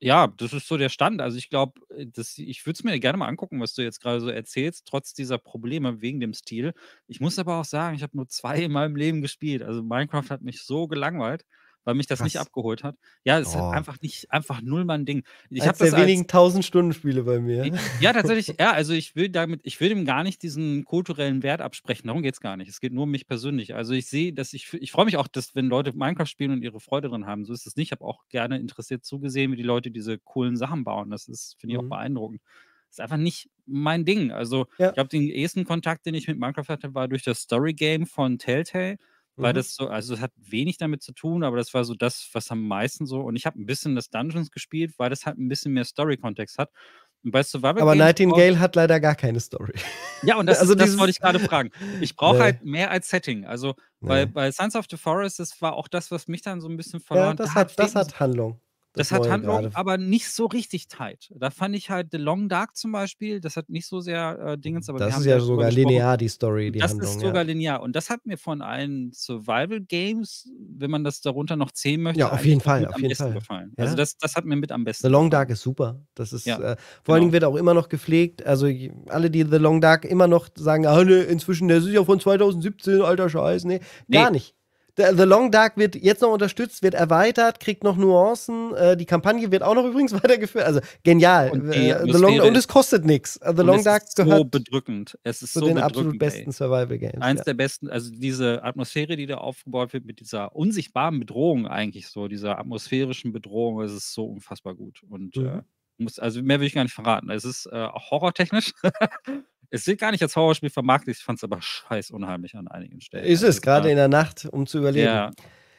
ja, das ist so der Stand. Also ich glaube, äh, ich würde es mir gerne mal angucken, was du jetzt gerade so erzählst, trotz dieser Probleme wegen dem Stil. Ich muss aber auch sagen, ich habe nur zwei in meinem Leben gespielt. Also Minecraft hat mich so gelangweilt weil mich das Krass. nicht abgeholt hat. Ja, es oh. ist halt einfach nicht, einfach null mein Ding. Ich habe das der wenigen 1000 Stunden Spiele bei mir. Ja, tatsächlich. ja, also ich will damit, ich will dem gar nicht diesen kulturellen Wert absprechen. Darum geht es gar nicht. Es geht nur um mich persönlich. Also ich sehe, dass ich, ich freue mich auch, dass wenn Leute Minecraft spielen und ihre Freude drin haben, so ist es nicht. Ich habe auch gerne interessiert zugesehen, wie die Leute diese coolen Sachen bauen. Das ist, finde ich, mhm. auch beeindruckend Das ist einfach nicht mein Ding. Also, ja. ich glaube, den ersten Kontakt, den ich mit Minecraft hatte, war durch das Story Game von Telltale. Weil mhm. das so, also es hat wenig damit zu tun, aber das war so das, was am meisten so. Und ich habe ein bisschen das Dungeons gespielt, weil das halt ein bisschen mehr Story-Kontext hat. Und bei Survival aber Games Nightingale hat leider gar keine Story. Ja, und das, also ist, das wollte ich gerade fragen. Ich brauche nee. halt mehr als Setting. Also nee. bei, bei Sons of the Forest, das war auch das, was mich dann so ein bisschen verloren ja, das hat. Das hat Handlung. Das, das hat Handlung gerade... aber nicht so richtig tight. Da fand ich halt The Long Dark zum Beispiel, das hat nicht so sehr äh, Dingens, aber das ist ja sogar linear die Story. Die das Handlung, ist sogar ja. linear und das hat mir von allen Survival Games, wenn man das darunter noch zählen möchte, ja auf jeden Fall, auf jeden Fall gefallen. Ja? Also das, das hat mir mit am besten. The Long Dark ist super. Das ist ja, äh, vor genau. allen Dingen wird auch immer noch gepflegt. Also alle die The Long Dark immer noch sagen, ah, ne, inzwischen der ist ja von 2017 alter Scheiß, nee, nee. gar nicht. The Long Dark wird jetzt noch unterstützt, wird erweitert, kriegt noch Nuancen. Äh, die Kampagne wird auch noch übrigens weitergeführt. Also genial. Und, äh, Long, und es kostet nichts. Also, The Long Dark ist gehört so bedrückend. Es ist zu so den bedrückend, absolut besten Survival Games. Eins ja. der besten, also diese Atmosphäre, die da aufgebaut wird, mit dieser unsichtbaren Bedrohung eigentlich so, dieser atmosphärischen Bedrohung, es ist so unfassbar gut. Und äh, mhm. äh, muss, also mehr will ich gar nicht verraten. Es ist äh, auch horrortechnisch. Es wird gar nicht als Horrorspiel vermarktet, ich fand es aber scheiß unheimlich an einigen Stellen. Ist also es, gerade ja. in der Nacht, um zu überleben. Ja.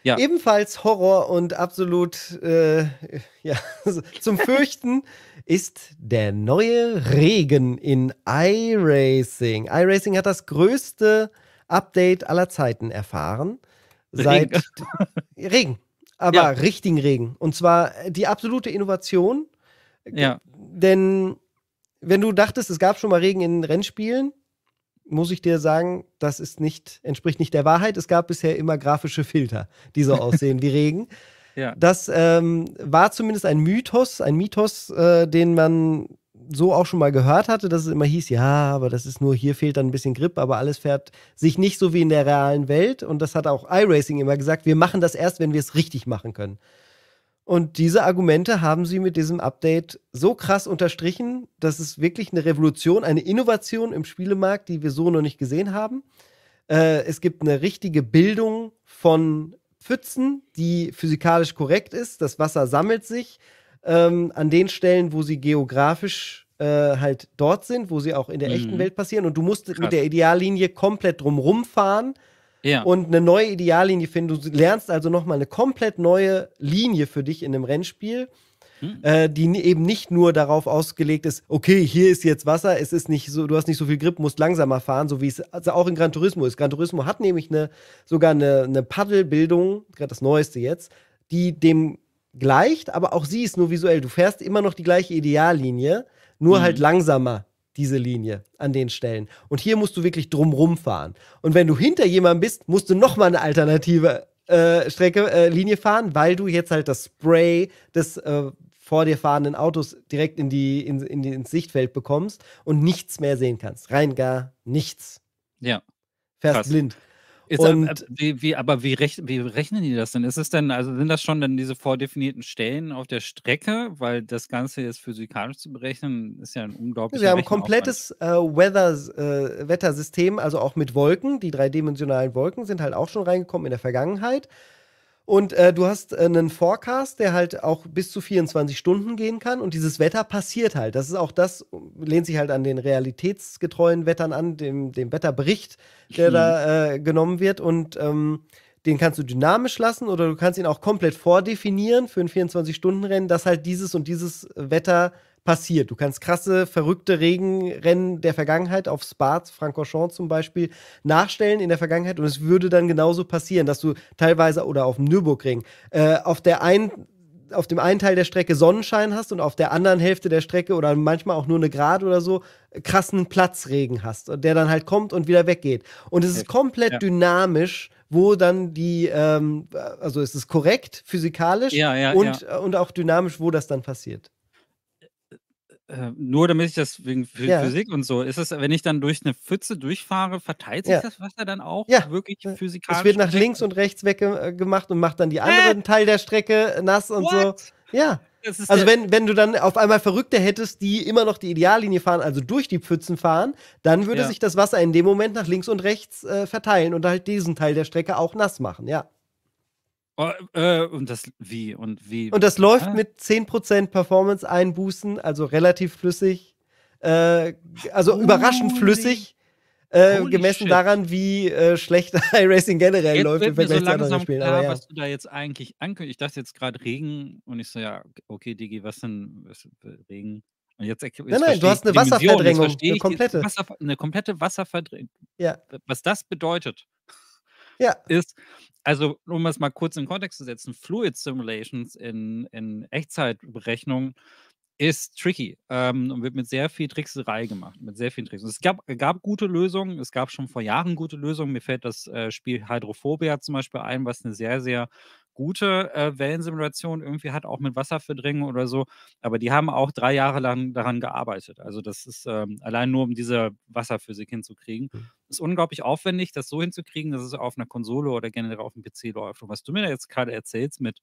Ja. Ebenfalls Horror und absolut äh, ja, zum Fürchten ist der neue Regen in iRacing. iRacing hat das größte Update aller Zeiten erfahren. Seit Regen. Regen. Aber ja. richtigen Regen. Und zwar die absolute Innovation. Ja. Denn wenn du dachtest, es gab schon mal Regen in Rennspielen, muss ich dir sagen, das ist nicht, entspricht nicht der Wahrheit. Es gab bisher immer grafische Filter, die so aussehen wie Regen. Ja. Das ähm, war zumindest ein Mythos, ein Mythos, äh, den man so auch schon mal gehört hatte, dass es immer hieß, ja, aber das ist nur, hier fehlt dann ein bisschen Grip, aber alles fährt sich nicht so wie in der realen Welt. Und das hat auch iRacing immer gesagt, wir machen das erst, wenn wir es richtig machen können. Und diese Argumente haben sie mit diesem Update so krass unterstrichen, dass es wirklich eine Revolution, eine Innovation im Spielemarkt, die wir so noch nicht gesehen haben. Äh, es gibt eine richtige Bildung von Pfützen, die physikalisch korrekt ist. Das Wasser sammelt sich ähm, an den Stellen, wo sie geografisch äh, halt dort sind, wo sie auch in der mhm. echten Welt passieren. Und du musst krass. mit der Ideallinie komplett drumherum fahren ja. und eine neue Ideallinie finden. Du lernst also nochmal eine komplett neue Linie für dich in einem Rennspiel. Hm. Äh, die eben nicht nur darauf ausgelegt ist, okay, hier ist jetzt Wasser, es ist nicht so, du hast nicht so viel Grip, musst langsamer fahren, so wie es also auch in Gran Turismo ist. Gran Turismo hat nämlich eine, sogar eine, eine Paddelbildung, gerade das Neueste jetzt, die dem gleicht, aber auch sie ist nur visuell. Du fährst immer noch die gleiche Ideallinie, nur mhm. halt langsamer diese Linie an den Stellen. Und hier musst du wirklich drumrum fahren. Und wenn du hinter jemandem bist, musst du nochmal eine alternative äh, Strecke, äh, Linie fahren, weil du jetzt halt das Spray des äh, vor dir fahrenden Autos direkt in die, in, in die, ins Sichtfeld bekommst und nichts mehr sehen kannst. Rein gar nichts. Ja. Fährst Krass. blind. Ist äh, und, wie, wie, aber wie, rech, wie, rechnen die das denn? Ist es denn, also sind das schon dann diese vordefinierten Stellen auf der Strecke? Weil das Ganze jetzt physikalisch zu berechnen, ist ja ein unglaubliches. Wir haben ein komplettes äh, Weather, äh, Wettersystem, also auch mit Wolken. Die dreidimensionalen Wolken sind halt auch schon reingekommen in der Vergangenheit. Und äh, du hast äh, einen Forecast, der halt auch bis zu 24 Stunden gehen kann. Und dieses Wetter passiert halt. Das ist auch das, lehnt sich halt an den realitätsgetreuen Wettern an, dem, dem Wetterbericht, der mhm. da äh, genommen wird. Und ähm, den kannst du dynamisch lassen oder du kannst ihn auch komplett vordefinieren für ein 24-Stunden-Rennen, dass halt dieses und dieses Wetter passiert. Du kannst krasse, verrückte Regenrennen der Vergangenheit auf Spa, Francorchamps zum Beispiel, nachstellen in der Vergangenheit und es würde dann genauso passieren, dass du teilweise oder auf dem Nürburgring äh, auf der einen auf dem einen Teil der Strecke Sonnenschein hast und auf der anderen Hälfte der Strecke oder manchmal auch nur eine Grad oder so krassen Platzregen hast, der dann halt kommt und wieder weggeht. Und es ist komplett ja. dynamisch, wo dann die, ähm, also es ist korrekt physikalisch ja, ja, und, und auch dynamisch, wo das dann passiert. Äh, nur damit ich das wegen Ph ja. Physik und so, ist es, wenn ich dann durch eine Pfütze durchfahre, verteilt sich ja. das Wasser dann auch ja. wirklich physikalisch? Es wird nach also links und rechts weggemacht äh, und macht dann die anderen Hä? Teil der Strecke nass und What? so. Ja. Also wenn, wenn du dann auf einmal Verrückte hättest, die immer noch die Ideallinie fahren, also durch die Pfützen fahren, dann würde sich das Wasser in dem Moment nach links und rechts äh, verteilen und halt diesen Teil der Strecke auch nass machen, ja. Oh, äh, und das wie und wie. Und das läuft mit 10% Performance-Einbußen, also relativ flüssig, äh, also Holy. überraschend flüssig. Äh, gemessen Shit. daran, wie äh, schlecht iRacing generell jetzt läuft im Vergleich so zu anderen Spielen. Aber ja. was du da jetzt eigentlich ankündigst. Ich dachte jetzt gerade Regen und ich so, ja, okay, Digi, was denn was, äh, Regen? Und jetzt, jetzt nein, nein, du hast eine Wasserverdrängung, eine komplette. Wasser, eine komplette Wasserverdrängung. Ja. Was das bedeutet, ja. ist, also um es mal kurz in Kontext zu setzen, Fluid Simulations in, in Echtzeitberechnung ist tricky ähm, und wird mit sehr viel Trickserei gemacht, mit sehr vielen Tricks. es gab, gab gute Lösungen, es gab schon vor Jahren gute Lösungen. Mir fällt das äh, Spiel Hydrophobia zum Beispiel ein, was eine sehr, sehr gute äh, Wellensimulationen irgendwie hat, auch mit Wasserverdrängung oder so. Aber die haben auch drei Jahre lang daran gearbeitet. Also das ist ähm, allein nur, um diese Wasserphysik hinzukriegen. Mhm. Ist unglaublich aufwendig, das so hinzukriegen, dass es auf einer Konsole oder generell auf dem PC läuft. Und was du mir jetzt gerade erzählst mit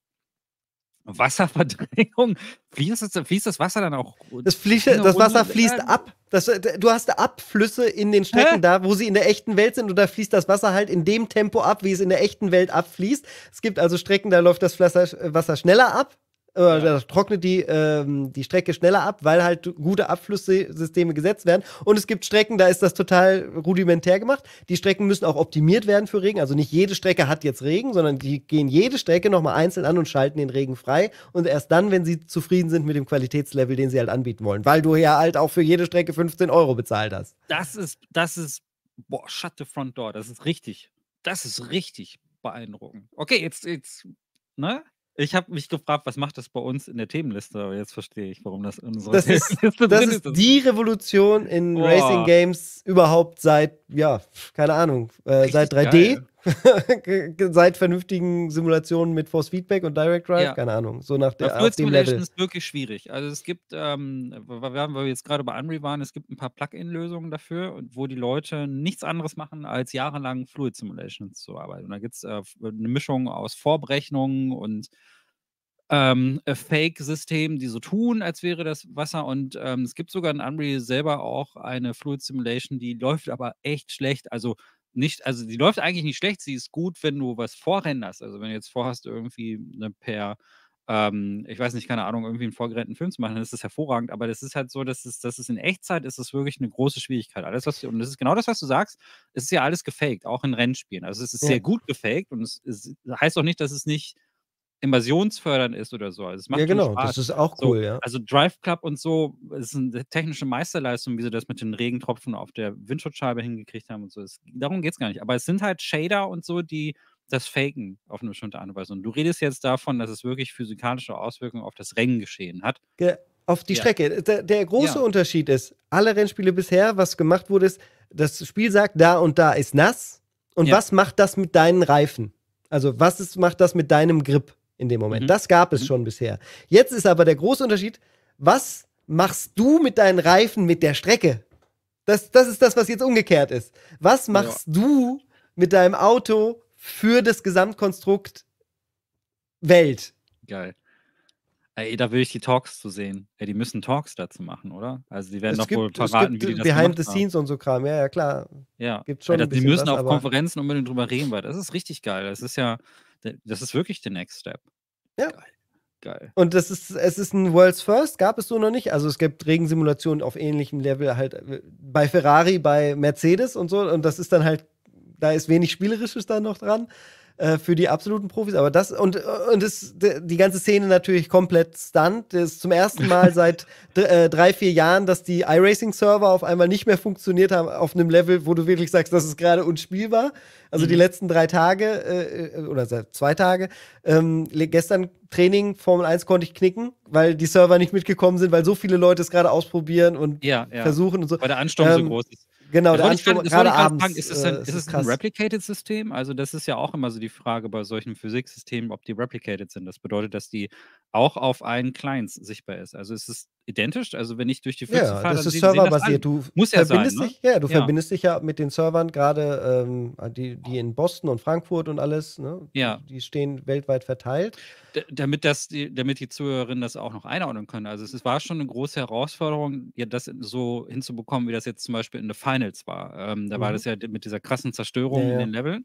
Wasserverdrängung. Fließt das, fließt das Wasser dann auch? Das, fließt, das Wasser fließt ab. Das, äh, du hast Abflüsse in den Strecken Hä? da, wo sie in der echten Welt sind. Und da fließt das Wasser halt in dem Tempo ab, wie es in der echten Welt abfließt. Es gibt also Strecken, da läuft das äh, Wasser schneller ab. Oder äh, ja. trocknet die, ähm, die Strecke schneller ab, weil halt gute Abflusssysteme gesetzt werden. Und es gibt Strecken, da ist das total rudimentär gemacht. Die Strecken müssen auch optimiert werden für Regen. Also nicht jede Strecke hat jetzt Regen, sondern die gehen jede Strecke nochmal einzeln an und schalten den Regen frei. Und erst dann, wenn sie zufrieden sind mit dem Qualitätslevel, den sie halt anbieten wollen, weil du ja halt auch für jede Strecke 15 Euro bezahlt hast. Das ist, das ist, boah, shut the front door. Das ist richtig. Das ist richtig beeindruckend. Okay, jetzt, jetzt, ne? Ich habe mich gefragt, was macht das bei uns in der Themenliste? Aber jetzt verstehe ich, warum das in unserer das Themenliste ist, drin das ist. Das ist die Revolution in Boah. Racing Games überhaupt seit, ja, keine Ahnung, äh, seit 3D. Geil. Seit vernünftigen Simulationen mit Force Feedback und Direct Drive, ja. keine Ahnung. So nach der, Bei Fluid Simulation ist wirklich schwierig. Also es gibt, ähm, wir haben, weil wir jetzt gerade bei Unreal waren, es gibt ein paar Plugin-Lösungen dafür, wo die Leute nichts anderes machen, als jahrelang Fluid Simulations zu arbeiten. Und da gibt es äh, eine Mischung aus Vorberechnungen und ähm, äh, Fake-System, die so tun, als wäre das Wasser. Und ähm, es gibt sogar in Unreal selber auch eine Fluid Simulation, die läuft aber echt schlecht. Also nicht, also die läuft eigentlich nicht schlecht, sie ist gut, wenn du was vorrenderst. Also wenn du jetzt vorhast, irgendwie eine per ähm, ich weiß nicht, keine Ahnung, irgendwie einen vorgerennten Film zu machen, dann ist das hervorragend. Aber das ist halt so, dass es, dass es in Echtzeit ist, ist wirklich eine große Schwierigkeit. Alles, was, und das ist genau das, was du sagst, es ist ja alles gefaked, auch in Rennspielen. Also es ist ja. sehr gut gefaked und es, es heißt auch nicht, dass es nicht immersionsfördernd ist oder so. Also es macht ja, genau, Spaß. das ist auch cool, so, ja. Also Drive Club und so ist eine technische Meisterleistung, wie sie das mit den Regentropfen auf der Windschutzscheibe hingekriegt haben und so. Es, darum geht es gar nicht. Aber es sind halt Shader und so, die das faken auf eine bestimmte Art und Weise. Und du redest jetzt davon, dass es wirklich physikalische Auswirkungen auf das Renngeschehen hat. Ge auf die ja. Strecke. Der, der große ja. Unterschied ist, alle Rennspiele bisher, was gemacht wurde, ist, das Spiel sagt, da und da ist nass. Und ja. was macht das mit deinen Reifen? Also, was ist, macht das mit deinem Grip? in dem Moment. Mhm. Das gab es mhm. schon bisher. Jetzt ist aber der große Unterschied, was machst du mit deinen Reifen mit der Strecke? Das, das ist das, was jetzt umgekehrt ist. Was machst ja. du mit deinem Auto für das Gesamtkonstrukt Welt? Geil. Ey, da will ich die Talks zu sehen. Ey, die müssen Talks dazu machen, oder? Also die werden es doch gibt, wohl verraten, wie die das machen. Behind the scenes haben. und so Kram, ja, ja, klar. Ja. Gibt's schon Ey, das, die müssen was, auf Konferenzen unbedingt drüber reden, weil das ist richtig geil. Das ist ja, das ist wirklich der Next Step. Ja. Geil. Geil. Und das ist, es ist ein World's First, gab es so noch nicht. Also es gibt Regensimulationen auf ähnlichem Level halt äh, bei Ferrari, bei Mercedes und so. Und das ist dann halt, da ist wenig Spielerisches dann noch dran. Äh, für die absoluten Profis. Aber das und, und das, die ganze Szene natürlich komplett stunt. Das ist zum ersten Mal seit äh, drei, vier Jahren, dass die iRacing-Server auf einmal nicht mehr funktioniert haben auf einem Level, wo du wirklich sagst, das ist gerade unspielbar. Also mhm. die letzten drei Tage äh, äh, oder seit zwei Tage. Ähm, gestern Training Formel 1 konnte ich knicken, weil die Server nicht mitgekommen sind, weil so viele Leute es gerade ausprobieren und ja, ja. versuchen und so. Weil der Ansturm ähm, so groß ist. Genau, der Ansturm ich gerade abends. Fragen, ist es, denn, äh, ist es ein Replicated-System? Also das ist ja auch immer so die Frage bei solchen Physiksystemen, ob die replicated sind. Das bedeutet, dass die auch auf allen Clients sichtbar ist. Also ist es identisch? Also wenn ich durch die Flüsse ja, fahre, das dann ist serverbasiert. Du Muss ja verbindest sein, ne? dich, ne? ja, du ja. verbindest dich ja mit den Servern, gerade ähm, die, die in Boston und Frankfurt und alles, ne? Ja. Die stehen weltweit verteilt. D damit, das, die, damit die Zuhörerinnen das auch noch einordnen können. Also es war schon eine große Herausforderung, ja, das so hinzubekommen, wie das jetzt zum Beispiel in The Finals war. Ähm, da mhm. war das ja mit dieser krassen Zerstörung ja, in den Leveln.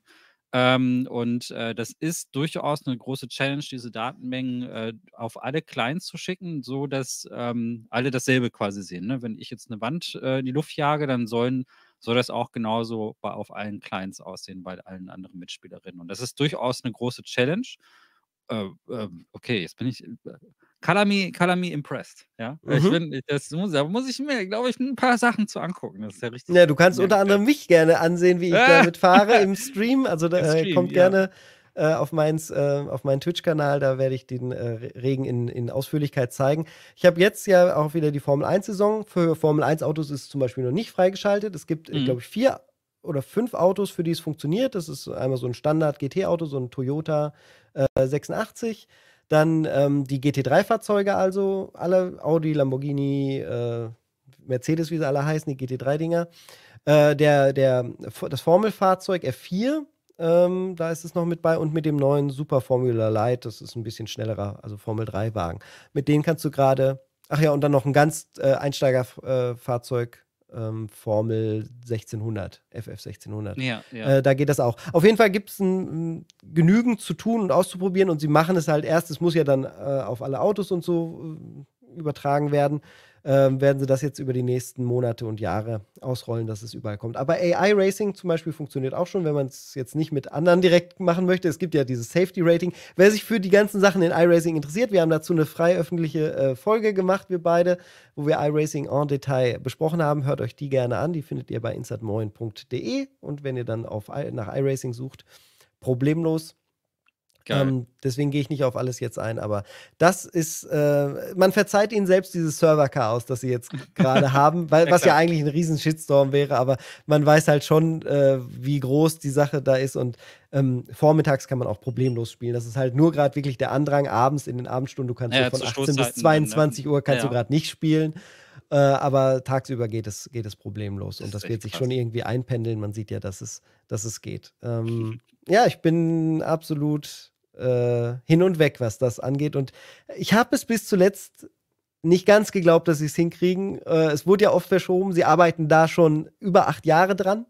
Ähm, und äh, das ist durchaus eine große Challenge, diese Datenmengen äh, auf alle Clients zu schicken, so dass ähm, alle dasselbe quasi sehen. Ne? Wenn ich jetzt eine Wand äh, in die Luft jage, dann sollen soll das auch genauso bei, auf allen Clients aussehen, bei allen anderen Mitspielerinnen. Und das ist durchaus eine große Challenge. Äh, ähm, okay, jetzt bin ich äh, Kalami, Kalami impressed. Ja? Mhm. Ich bin, das muss, da muss ich mir, glaube ich, ein paar Sachen zu angucken. Das ist ja richtig. Ja, du kannst unter anderem mich gerne ansehen, wie ich äh. damit fahre im Stream. Also da äh, Stream, kommt gerne äh, auf, meins, äh, auf meinen Twitch-Kanal, da werde ich den äh, Regen in, in Ausführlichkeit zeigen. Ich habe jetzt ja auch wieder die Formel 1-Saison. Für Formel 1-Autos ist es zum Beispiel noch nicht freigeschaltet. Es gibt, äh, mhm. glaube ich, vier oder fünf Autos, für die es funktioniert. Das ist einmal so ein Standard-GT-Auto, so ein Toyota 86. Dann ähm, die GT3-Fahrzeuge, also alle Audi, Lamborghini, äh, Mercedes, wie sie alle heißen, die GT3-Dinger. Äh, der, der, das Formelfahrzeug F4, ähm, da ist es noch mit bei und mit dem neuen Super Formula Light, das ist ein bisschen schnellerer, also Formel 3 Wagen. Mit denen kannst du gerade, ach ja, und dann noch ein ganz äh, Einsteigerfahrzeug, äh, ähm, Formel 1600, FF 1600. Ja, ja. Äh, da geht das auch. Auf jeden Fall gibt es genügend zu tun und auszuprobieren und sie machen es halt erst. Es muss ja dann äh, auf alle Autos und so äh, übertragen werden ähm, werden sie das jetzt über die nächsten Monate und Jahre ausrollen, dass es überall kommt. Aber AI Racing zum Beispiel funktioniert auch schon, wenn man es jetzt nicht mit anderen direkt machen möchte. Es gibt ja dieses Safety Rating. Wer sich für die ganzen Sachen in iRacing interessiert, wir haben dazu eine frei öffentliche äh, Folge gemacht, wir beide, wo wir iRacing en Detail besprochen haben. Hört euch die gerne an. Die findet ihr bei insertmoin.de und wenn ihr dann auf, nach iRacing sucht, problemlos ähm, deswegen gehe ich nicht auf alles jetzt ein, aber das ist, äh, man verzeiht ihnen selbst dieses Server-Chaos, das sie jetzt gerade haben, weil, was ja eigentlich ein riesen Shitstorm wäre, aber man weiß halt schon, äh, wie groß die Sache da ist und ähm, vormittags kann man auch problemlos spielen. Das ist halt nur gerade wirklich der Andrang abends in den Abendstunden, du kannst ja, so von 18 bis 22 ne? Uhr kannst ja. du gerade nicht spielen. Äh, aber tagsüber geht es, geht es problemlos das und das wird sich krass. schon irgendwie einpendeln. Man sieht ja, dass es, dass es geht. Ähm, ja, ich bin absolut äh, hin und weg, was das angeht. Und ich habe es bis zuletzt nicht ganz geglaubt, dass sie es hinkriegen. Äh, es wurde ja oft verschoben. Sie arbeiten da schon über acht Jahre dran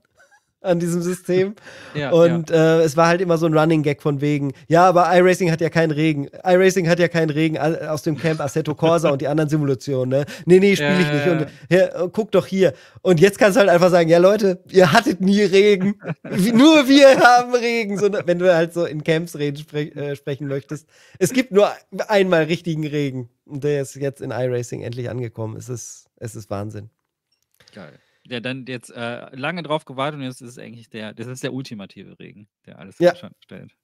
an diesem System. Ja, und ja. Äh, es war halt immer so ein Running Gag von wegen, ja, aber iRacing hat ja keinen Regen. iRacing hat ja keinen Regen aus dem Camp Assetto Corsa und die anderen Simulationen. Ne? Nee, nee, spiele ja, ich nicht. Und hier, äh, guck doch hier. Und jetzt kannst du halt einfach sagen, ja Leute, ihr hattet nie Regen. nur wir haben Regen. So, ne, wenn du halt so in Camps reden, sprech, äh, sprechen möchtest. Es gibt nur einmal richtigen Regen. Und der ist jetzt in iRacing endlich angekommen. Es ist, es ist Wahnsinn. Geil. Ja, dann jetzt äh, lange drauf gewartet und jetzt ist es eigentlich der, das ist der ultimative Regen, der alles ja. stellt.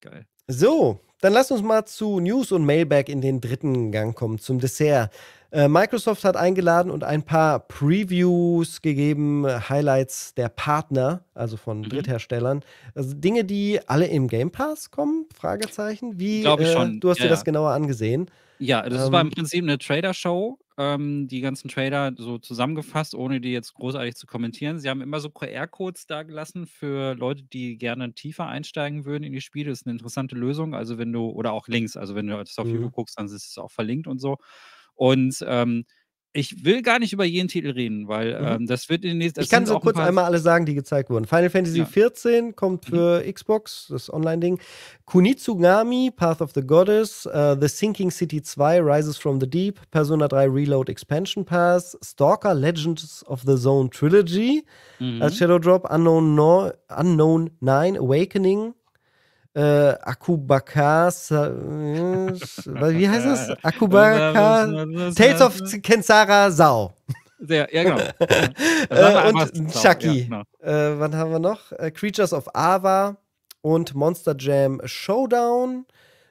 Geil. So, dann lass uns mal zu News und Mailback in den dritten Gang kommen, zum Dessert. Äh, Microsoft hat eingeladen und ein paar Previews gegeben, Highlights der Partner, also von mhm. Drittherstellern. Also Dinge, die alle im Game Pass kommen? Fragezeichen. Wie, Glaube ich äh, schon. du hast ja, dir das genauer angesehen. Ja, das ähm, war im Prinzip eine Trader-Show. Ähm, die ganzen Trader so zusammengefasst, ohne die jetzt großartig zu kommentieren. Sie haben immer so QR-Codes dagelassen für Leute, die gerne tiefer einsteigen würden in die Spiele. Das ist eine interessante Lösung. Also wenn du, oder auch Links, also wenn du das halt auf mhm. YouTube guckst, dann ist es auch verlinkt und so. Und ähm, ich will gar nicht über jeden Titel reden, weil mhm. ähm, das wird in den nächsten. Ich kann so kurz ein einmal alle sagen, die gezeigt wurden. Final Fantasy ja. 14 kommt für mhm. Xbox, das Online-Ding. Kunitsugami, Path of the Goddess, uh, The Sinking City 2, Rises from the Deep, Persona 3 Reload Expansion Pass, Stalker Legends of the Zone Trilogy, mhm. als Shadow Drop, Unknown, no Unknown 9, Awakening, äh, Akubakar, äh, wie heißt das? Akubaka, Tales of Kensara Sau. Sehr, ja, genau. Ja. Äh, und Chucky. Ja, genau. äh, wann haben wir noch? Äh, Creatures of Ava und Monster Jam Showdown,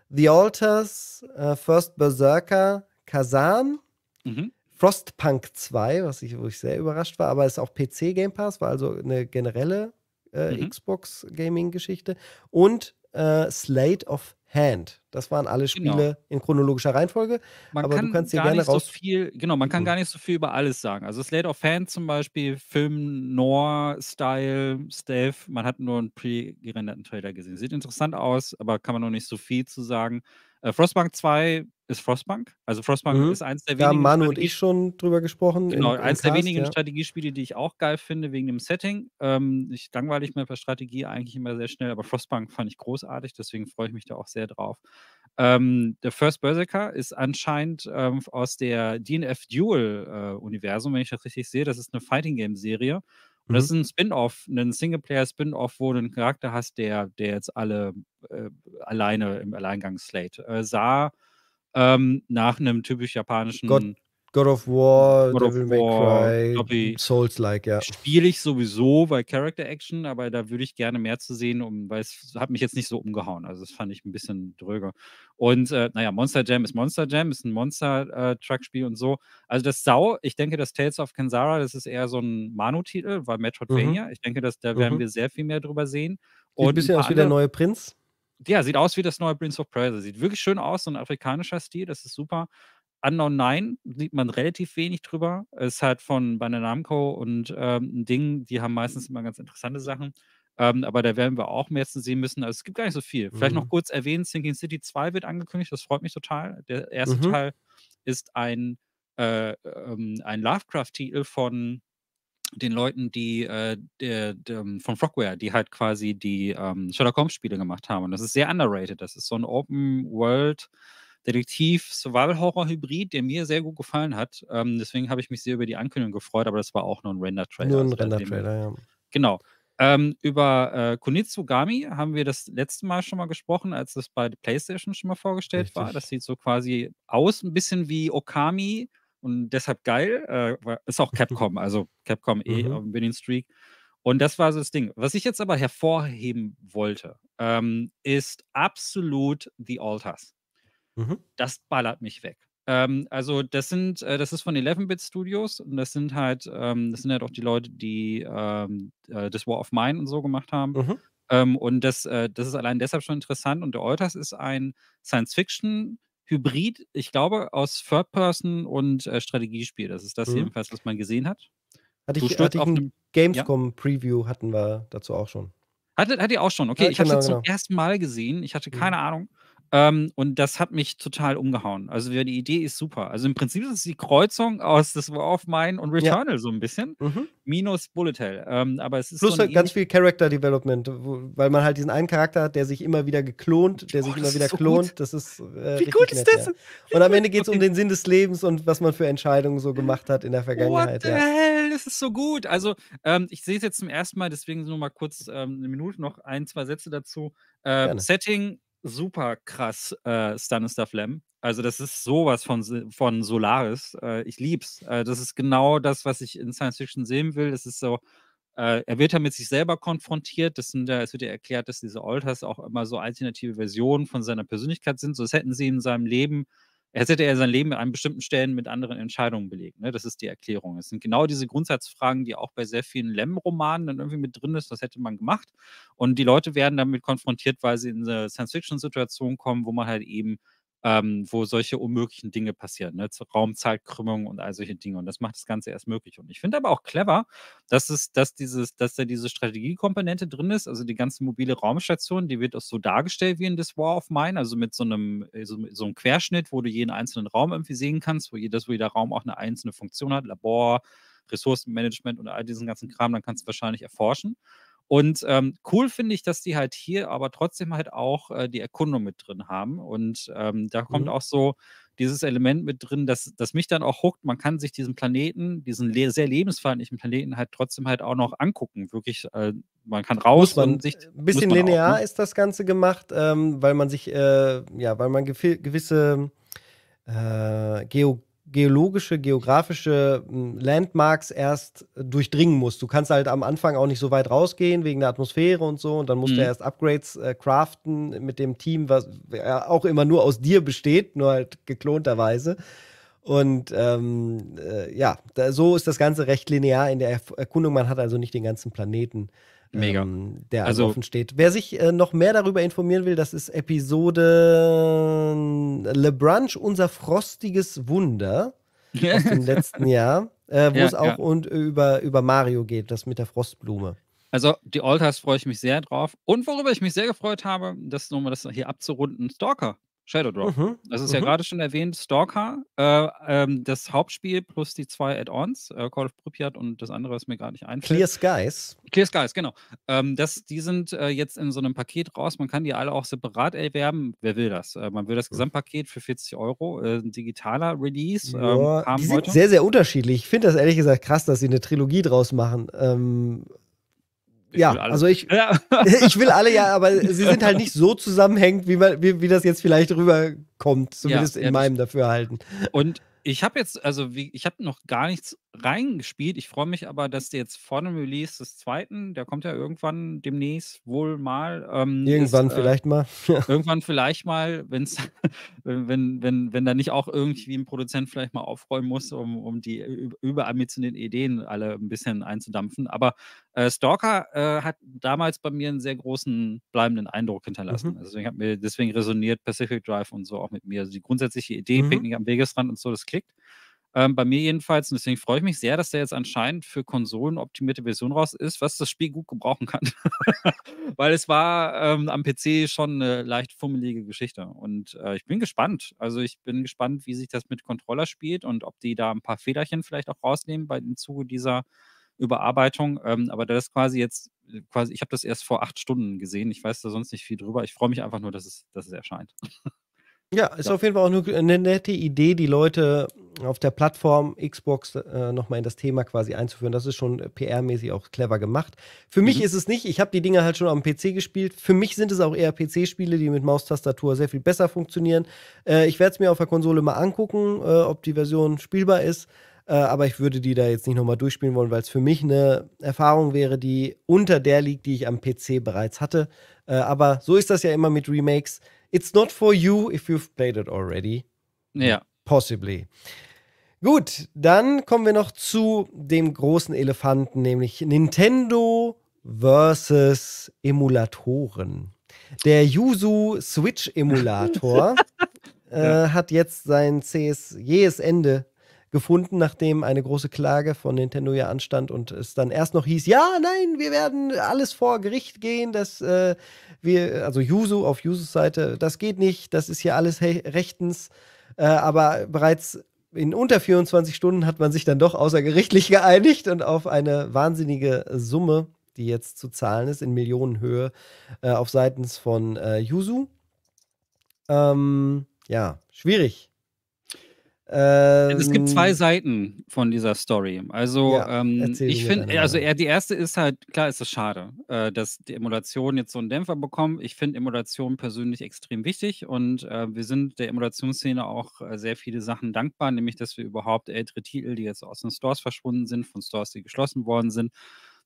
The Altars, äh, First Berserker, Kazan, mhm. Frostpunk 2, was ich, wo ich sehr überrascht war, aber ist auch PC Game Pass, war also eine generelle äh, mhm. Xbox Gaming Geschichte und äh, Slate of Hand. Das waren alle genau. Spiele genau. in chronologischer Reihenfolge. Man aber du kannst dir gerne raus. So viel, genau, man kann gar nicht so viel über alles sagen. Also Slate of Hand zum Beispiel, Film, Noir, Style, Stealth. Man hat nur einen pre-gerenderten Trailer gesehen. Sieht interessant aus, aber kann man noch nicht so viel zu sagen. Äh, Frostbank 2 ist Frostbank. Also Frostbank mhm. ist eins der wenigen. Da Manu und ich schon drüber gesprochen. Genau, in, eins Cast, der wenigen ja. Strategiespiele, die ich auch geil finde, wegen dem Setting. Ähm, ich langweile ich mir bei Strategie eigentlich immer sehr schnell, aber Frostbank fand ich großartig, deswegen freue ich mich da auch sehr drauf. Ähm, der First Berserker ist anscheinend ähm, aus der DNF Duel äh, Universum, wenn ich das richtig sehe. Das ist eine Fighting Game Serie und mhm. das ist ein Spin-off, ein Singleplayer-Spin-off, wo du einen Charakter hast, der, der jetzt alle äh, alleine im Alleingang slate. Äh, sah ähm, nach einem typisch japanischen. God God of War, God Devil of May War, Cry, Souls-like, ja. Spiele ich sowieso bei Character Action, aber da würde ich gerne mehr zu sehen, um, weil es hat mich jetzt nicht so umgehauen. Also das fand ich ein bisschen dröger. Und äh, naja, Monster Jam ist Monster Jam, ist ein Monster-Truck-Spiel äh, und so. Also das Sau, ich denke, das Tales of Kenzara, das ist eher so ein Manu-Titel, weil Metroidvania. Mhm. Ich denke, dass, da werden mhm. wir sehr viel mehr drüber sehen. Sieht und ein bisschen aus wie der neue Prinz. Ja, sieht aus wie das neue Prince of Persia. Sieht wirklich schön aus, so ein afrikanischer Stil, das ist super. Unknown 9 sieht man relativ wenig drüber. Ist halt von Bandai Namco und ähm, Ding, die haben meistens immer ganz interessante Sachen. Ähm, aber da werden wir auch mehr zu sehen müssen. Also es gibt gar nicht so viel. Mhm. Vielleicht noch mhm. kurz erwähnen, Thinking City 2 wird angekündigt, das freut mich total. Der erste mhm. Teil ist ein, äh, ähm, ein Lovecraft-Titel von den Leuten, die äh, der, der, ähm, von Frogware, die halt quasi die ähm, Sherlock Holmes-Spiele gemacht haben. Und das ist sehr underrated. Das ist so ein Open World. Detektiv-Survival-Horror-Hybrid, der mir sehr gut gefallen hat. Ähm, deswegen habe ich mich sehr über die Ankündigung gefreut, aber das war auch nur ein Render-Trailer. Nur ein also Render-Trailer, ja. Genau. Ähm, über äh, Konitsugami haben wir das letzte Mal schon mal gesprochen, als das bei PlayStation schon mal vorgestellt Richtig. war. Das sieht so quasi aus, ein bisschen wie Okami und deshalb geil. Äh, ist auch Capcom, also Capcom eh mhm. auf dem Winning Streak. Und das war so das Ding. Was ich jetzt aber hervorheben wollte, ähm, ist absolut The Altars. Mhm. Das ballert mich weg. Ähm, also das sind, äh, das ist von 11-Bit Studios und das sind halt, ähm, das sind halt auch die Leute, die ähm, äh, das War of Mine und so gemacht haben. Mhm. Ähm, und das, äh, das ist allein deshalb schon interessant. Und der Alters ist ein Science-Fiction- Hybrid, ich glaube, aus Third Person und äh, Strategiespiel. Das ist das mhm. jedenfalls, was man gesehen hat. Hatte ich, hatte ich ein Gamescom-Preview ja? hatten wir dazu auch schon. Hatte, hatte ich auch schon, okay. Ja, ich genau, habe es genau. zum genau. ersten Mal gesehen. Ich hatte mhm. keine mhm. Ahnung. Ähm, und das hat mich total umgehauen. Also die Idee ist super. Also im Prinzip ist es die Kreuzung aus The War of Mine und Returnal ja. so ein bisschen. Mhm. Minus Bullet Hell. Ähm, aber es ist Plus so halt ganz viel Character Development, wo, weil man halt diesen einen Charakter hat, der sich immer wieder geklont, der oh, sich immer wieder so klont. Gut. Das ist. Äh, Wie gut ist nett, das? Ja. Und am Ende geht es um den Sinn des Lebens und was man für Entscheidungen so gemacht hat in der Vergangenheit. What the ja. hell? Das ist so gut. Also, ähm, ich sehe es jetzt zum ersten Mal, deswegen nur mal kurz ähm, eine Minute noch ein, zwei Sätze dazu. Ähm, Setting super krass äh, Stanislav Lem. Also das ist sowas von, von Solaris. Äh, ich lieb's. Äh, das ist genau das, was ich in Science Fiction sehen will. Es ist so, äh, er wird ja mit sich selber konfrontiert. Das sind, es wird ja erklärt, dass diese Alters auch immer so alternative Versionen von seiner Persönlichkeit sind. So, das hätten sie in seinem Leben Jetzt hätte er sein Leben an bestimmten Stellen mit anderen Entscheidungen belegt. Ne? Das ist die Erklärung. Es sind genau diese Grundsatzfragen, die auch bei sehr vielen Lem-Romanen dann irgendwie mit drin ist. Was hätte man gemacht? Und die Leute werden damit konfrontiert, weil sie in eine Science-Fiction-Situation kommen, wo man halt eben ähm, wo solche unmöglichen Dinge passieren, ne? Raum, und all solche Dinge. Und das macht das Ganze erst möglich. Und ich finde aber auch clever, dass es, dass dieses, dass da diese Strategiekomponente drin ist, also die ganze mobile Raumstation, die wird auch so dargestellt wie in This War of Mine, also mit so einem, äh, so, so einem Querschnitt, wo du jeden einzelnen Raum irgendwie sehen kannst, wo jedes, wo jeder Raum auch eine einzelne Funktion hat, Labor, Ressourcenmanagement und all diesen ganzen Kram, dann kannst du wahrscheinlich erforschen. Und ähm, cool finde ich, dass die halt hier aber trotzdem halt auch äh, die Erkundung mit drin haben. Und ähm, da kommt mhm. auch so dieses Element mit drin, das dass mich dann auch huckt, man kann sich diesen Planeten, diesen le sehr lebensfeindlichen Planeten halt trotzdem halt auch noch angucken. Wirklich, äh, man kann raus man, und sich. Äh, ein bisschen linear auch, ne? ist das Ganze gemacht, ähm, weil man sich, äh, ja, weil man gewisse äh, Geo geologische, geografische hm, Landmarks erst äh, durchdringen musst. Du kannst halt am Anfang auch nicht so weit rausgehen wegen der Atmosphäre und so und dann musst mhm. du erst Upgrades äh, craften mit dem Team, was ja auch immer nur aus dir besteht, nur halt geklonterweise. Und ähm, äh, ja, da, so ist das Ganze recht linear in der Erkundung. Man hat also nicht den ganzen Planeten Mega. Ähm, der also, also, offen steht. Wer sich äh, noch mehr darüber informieren will, das ist Episode äh, Le Brunch, unser frostiges Wunder aus dem letzten Jahr, äh, wo ja, es auch ja. und äh, über, über Mario geht, das mit der Frostblume. Also die Alters freue ich mich sehr drauf. Und worüber ich mich sehr gefreut habe, das nochmal das hier abzurunden, Stalker. Shadow Drop. Mhm. Das ist mhm. ja gerade schon erwähnt, Stalker, äh, ähm, das Hauptspiel plus die zwei Add-ons, äh, Call of Pripyat und das andere, was mir gar nicht einfällt. Clear Skies. Clear Skies, genau. Ähm, das, die sind äh, jetzt in so einem Paket raus. Man kann die alle auch separat erwerben. Wer will das? Äh, man will das mhm. Gesamtpaket für 40 Euro. Äh, ein digitaler Release. Ja, ähm, die sind heute. sehr, sehr unterschiedlich. Ich finde das ehrlich gesagt krass, dass sie eine Trilogie draus machen. Ähm, ich ja, also ich, ja. ich will alle ja, aber sie sind halt nicht so zusammenhängend, wie, man, wie, wie das jetzt vielleicht rüberkommt, zumindest ja, in meinem Dafürhalten. Und ich habe jetzt, also wie, ich habe noch gar nichts reingespielt. Ich freue mich aber, dass jetzt vor dem Release des zweiten, der kommt ja irgendwann demnächst wohl mal. Ähm, irgendwann ist, äh, vielleicht mal. irgendwann vielleicht mal, wenn's, wenn, wenn, wenn da nicht auch irgendwie ein Produzent vielleicht mal aufräumen muss, um, um die überambitionierten Ideen alle ein bisschen einzudampfen. Aber äh, Stalker äh, hat damals bei mir einen sehr großen bleibenden Eindruck hinterlassen. Mhm. Also ich hat mir, deswegen resoniert Pacific Drive und so auch mit mir. Also die grundsätzliche Idee, mhm. Picknick am Wegesrand und so, das klickt. Ähm, bei mir jedenfalls. Und deswegen freue ich mich sehr, dass der jetzt anscheinend für Konsolen optimierte Version raus ist, was das Spiel gut gebrauchen kann. Weil es war ähm, am PC schon eine leicht fummelige Geschichte. Und äh, ich bin gespannt. Also ich bin gespannt, wie sich das mit Controller spielt und ob die da ein paar Federchen vielleicht auch rausnehmen bei, im Zuge dieser Überarbeitung. Ähm, aber das ist quasi jetzt, äh, quasi, ich habe das erst vor acht Stunden gesehen. Ich weiß da sonst nicht viel drüber. Ich freue mich einfach nur, dass es, dass es erscheint. Ja, ist ja. auf jeden Fall auch eine nette Idee, die Leute auf der Plattform Xbox äh, nochmal in das Thema quasi einzuführen. Das ist schon PR-mäßig auch clever gemacht. Für mich mhm. ist es nicht. Ich habe die Dinger halt schon am PC gespielt. Für mich sind es auch eher PC-Spiele, die mit Maustastatur sehr viel besser funktionieren. Äh, ich werde es mir auf der Konsole mal angucken, äh, ob die Version spielbar ist. Äh, aber ich würde die da jetzt nicht nochmal durchspielen wollen, weil es für mich eine Erfahrung wäre, die unter der liegt, die ich am PC bereits hatte. Äh, aber so ist das ja immer mit Remakes It's not for you if you've played it already. Ja. Possibly. Gut, dann kommen wir noch zu dem großen Elefanten, nämlich Nintendo versus Emulatoren. Der Yuzu Switch Emulator äh, ja. hat jetzt sein CS, jähes Ende gefunden, nachdem eine große Klage von Nintendo ja anstand und es dann erst noch hieß, ja, nein, wir werden alles vor Gericht gehen, dass äh, wir, also Yuzu auf Yuzus Seite, das geht nicht, das ist hier alles rechtens. Äh, aber bereits in unter 24 Stunden hat man sich dann doch außergerichtlich geeinigt und auf eine wahnsinnige Summe, die jetzt zu zahlen ist, in Millionenhöhe, äh, auf seitens von äh, Yuzu. Ähm, ja, schwierig. Ähm, es gibt zwei ähm. Seiten von dieser Story. Also, ja, ähm, ich finde, also ja, die erste ist halt, klar ist es schade, äh, dass die Emulation jetzt so einen Dämpfer bekommt. Ich finde Emulation persönlich extrem wichtig und äh, wir sind der Emulationsszene auch äh, sehr viele Sachen dankbar, nämlich dass wir überhaupt ältere Titel, die jetzt aus den Stores verschwunden sind, von Stores, die geschlossen worden sind,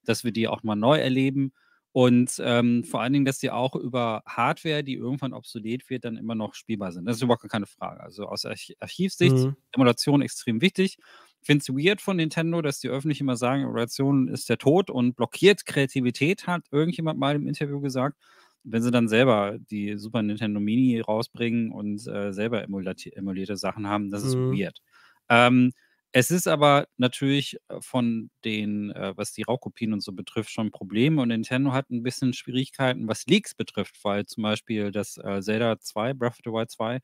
dass wir die auch mal neu erleben und ähm, vor allen Dingen, dass die auch über Hardware, die irgendwann obsolet wird, dann immer noch spielbar sind. Das ist überhaupt keine Frage. Also aus Arch Archivsicht, mhm. Emulation extrem wichtig. Ich finde es weird von Nintendo, dass die öffentlich immer sagen, Emulation ist der Tod und blockiert Kreativität, hat irgendjemand mal im Interview gesagt. Wenn sie dann selber die Super Nintendo Mini rausbringen und äh, selber emulierte, emulierte Sachen haben, das ist mhm. weird. Ähm, es ist aber natürlich äh, von den, äh, was die Raubkopien und so betrifft, schon Probleme. Und Nintendo hat ein bisschen Schwierigkeiten, was Leaks betrifft, weil zum Beispiel das äh, Zelda 2, Breath of the Wild 2,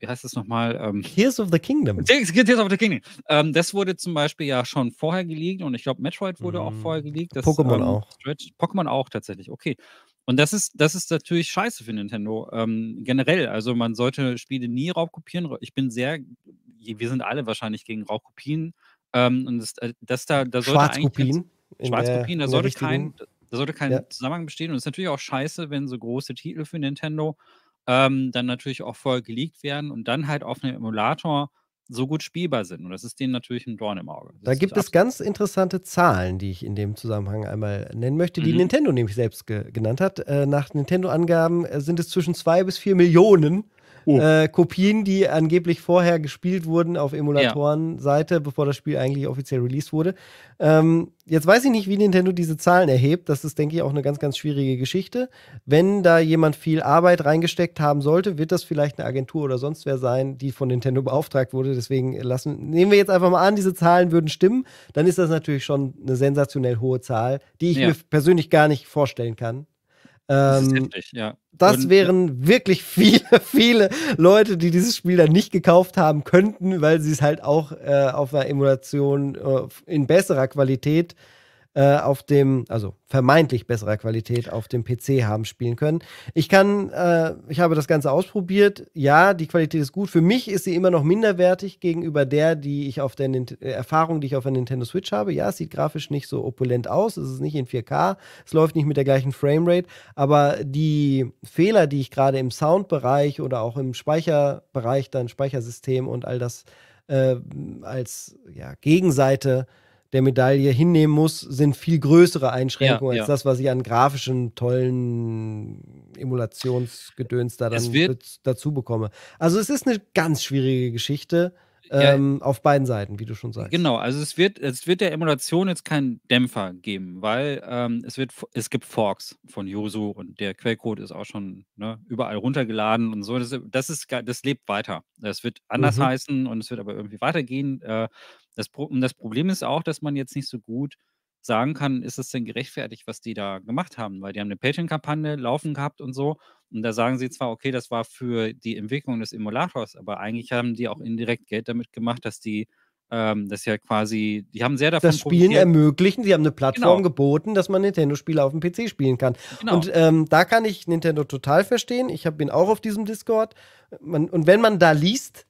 wie heißt das nochmal? Ähm, Tears of the Kingdom. Tears of the Kingdom. Ähm, das wurde zum Beispiel ja schon vorher geleakt und ich glaube, Metroid wurde mm. auch vorher mm, geleakt. Pokémon ähm, auch. Pokémon auch tatsächlich, okay. Und das ist, das ist natürlich scheiße für Nintendo. Ähm, generell, also man sollte Spiele nie raubkopieren. Ich bin sehr, wir sind alle wahrscheinlich gegen Raubkopien. Ähm, und das, äh, das da, da sollte Schwarzkopien. Schwarzkopien, da sollte kein, da sollte kein ja. Zusammenhang bestehen. Und es ist natürlich auch scheiße, wenn so große Titel für Nintendo ähm, dann natürlich auch voll geleakt werden und dann halt auf einem Emulator so gut spielbar sind. Und das ist denen natürlich ein Dorn im Auge. Das da gibt es ganz interessante Zahlen, die ich in dem Zusammenhang einmal nennen möchte, die mhm. Nintendo nämlich selbst ge genannt hat. Äh, nach Nintendo-Angaben äh, sind es zwischen zwei bis vier Millionen oh. äh, Kopien, die angeblich vorher gespielt wurden auf Emulatoren-Seite, ja. bevor das Spiel eigentlich offiziell released wurde. Ähm, jetzt weiß ich nicht, wie Nintendo diese Zahlen erhebt. Das ist, denke ich, auch eine ganz, ganz schwierige Geschichte. Wenn da jemand viel Arbeit reingesteckt haben sollte, wird das vielleicht eine Agentur oder sonst wer sein, die von Nintendo beauftragt wurde. Deswegen lassen, nehmen wir jetzt einfach mal an, diese Zahlen würden stimmen. Dann ist das natürlich schon eine sensationell hohe Zahl, die ich ja. mir persönlich gar nicht vorstellen kann, ähm, das, heftig, ja. das wären wirklich viele, viele Leute, die dieses Spiel dann nicht gekauft haben könnten, weil sie es halt auch äh, auf einer Emulation äh, in besserer Qualität äh, auf dem, also vermeintlich besserer Qualität auf dem PC haben spielen können. Ich kann, äh, ich habe das Ganze ausprobiert. Ja, die Qualität ist gut. Für mich ist sie immer noch minderwertig gegenüber der, die ich auf der Nint äh, Erfahrung, die ich auf der Nintendo Switch habe. Ja, es sieht grafisch nicht so opulent aus. Es ist nicht in 4K. Es läuft nicht mit der gleichen Framerate. Aber die Fehler, die ich gerade im Soundbereich oder auch im Speicherbereich, dann Speichersystem und all das äh, als ja, Gegenseite äh, der Medaille hinnehmen muss, sind viel größere Einschränkungen ja, als ja. das, was ich an grafischen, tollen Emulationsgedöns da dann dazu bekomme. Also es ist eine ganz schwierige Geschichte ähm, ja, auf beiden Seiten, wie du schon sagst. Genau, also es wird, es wird der Emulation jetzt keinen Dämpfer geben, weil ähm, es, wird, es gibt Forks von Yosu und der Quellcode ist auch schon ne, überall runtergeladen und so. Das, das, ist, das lebt weiter. Das wird anders mhm. heißen und es wird aber irgendwie weitergehen. Äh, das, das Problem ist auch, dass man jetzt nicht so gut sagen kann, ist es denn gerechtfertigt, was die da gemacht haben? Weil die haben eine Patreon-Kampagne laufen gehabt und so. Und da sagen sie zwar, okay, das war für die Entwicklung des Emulators, aber eigentlich haben die auch indirekt Geld damit gemacht, dass die ähm, das ja halt quasi, die haben sehr davon Das Spielen ermöglichen, sie haben eine Plattform genau. geboten, dass man Nintendo-Spiele auf dem PC spielen kann. Genau. Und ähm, da kann ich Nintendo total verstehen. Ich bin auch auf diesem Discord. Man, und wenn man da liest,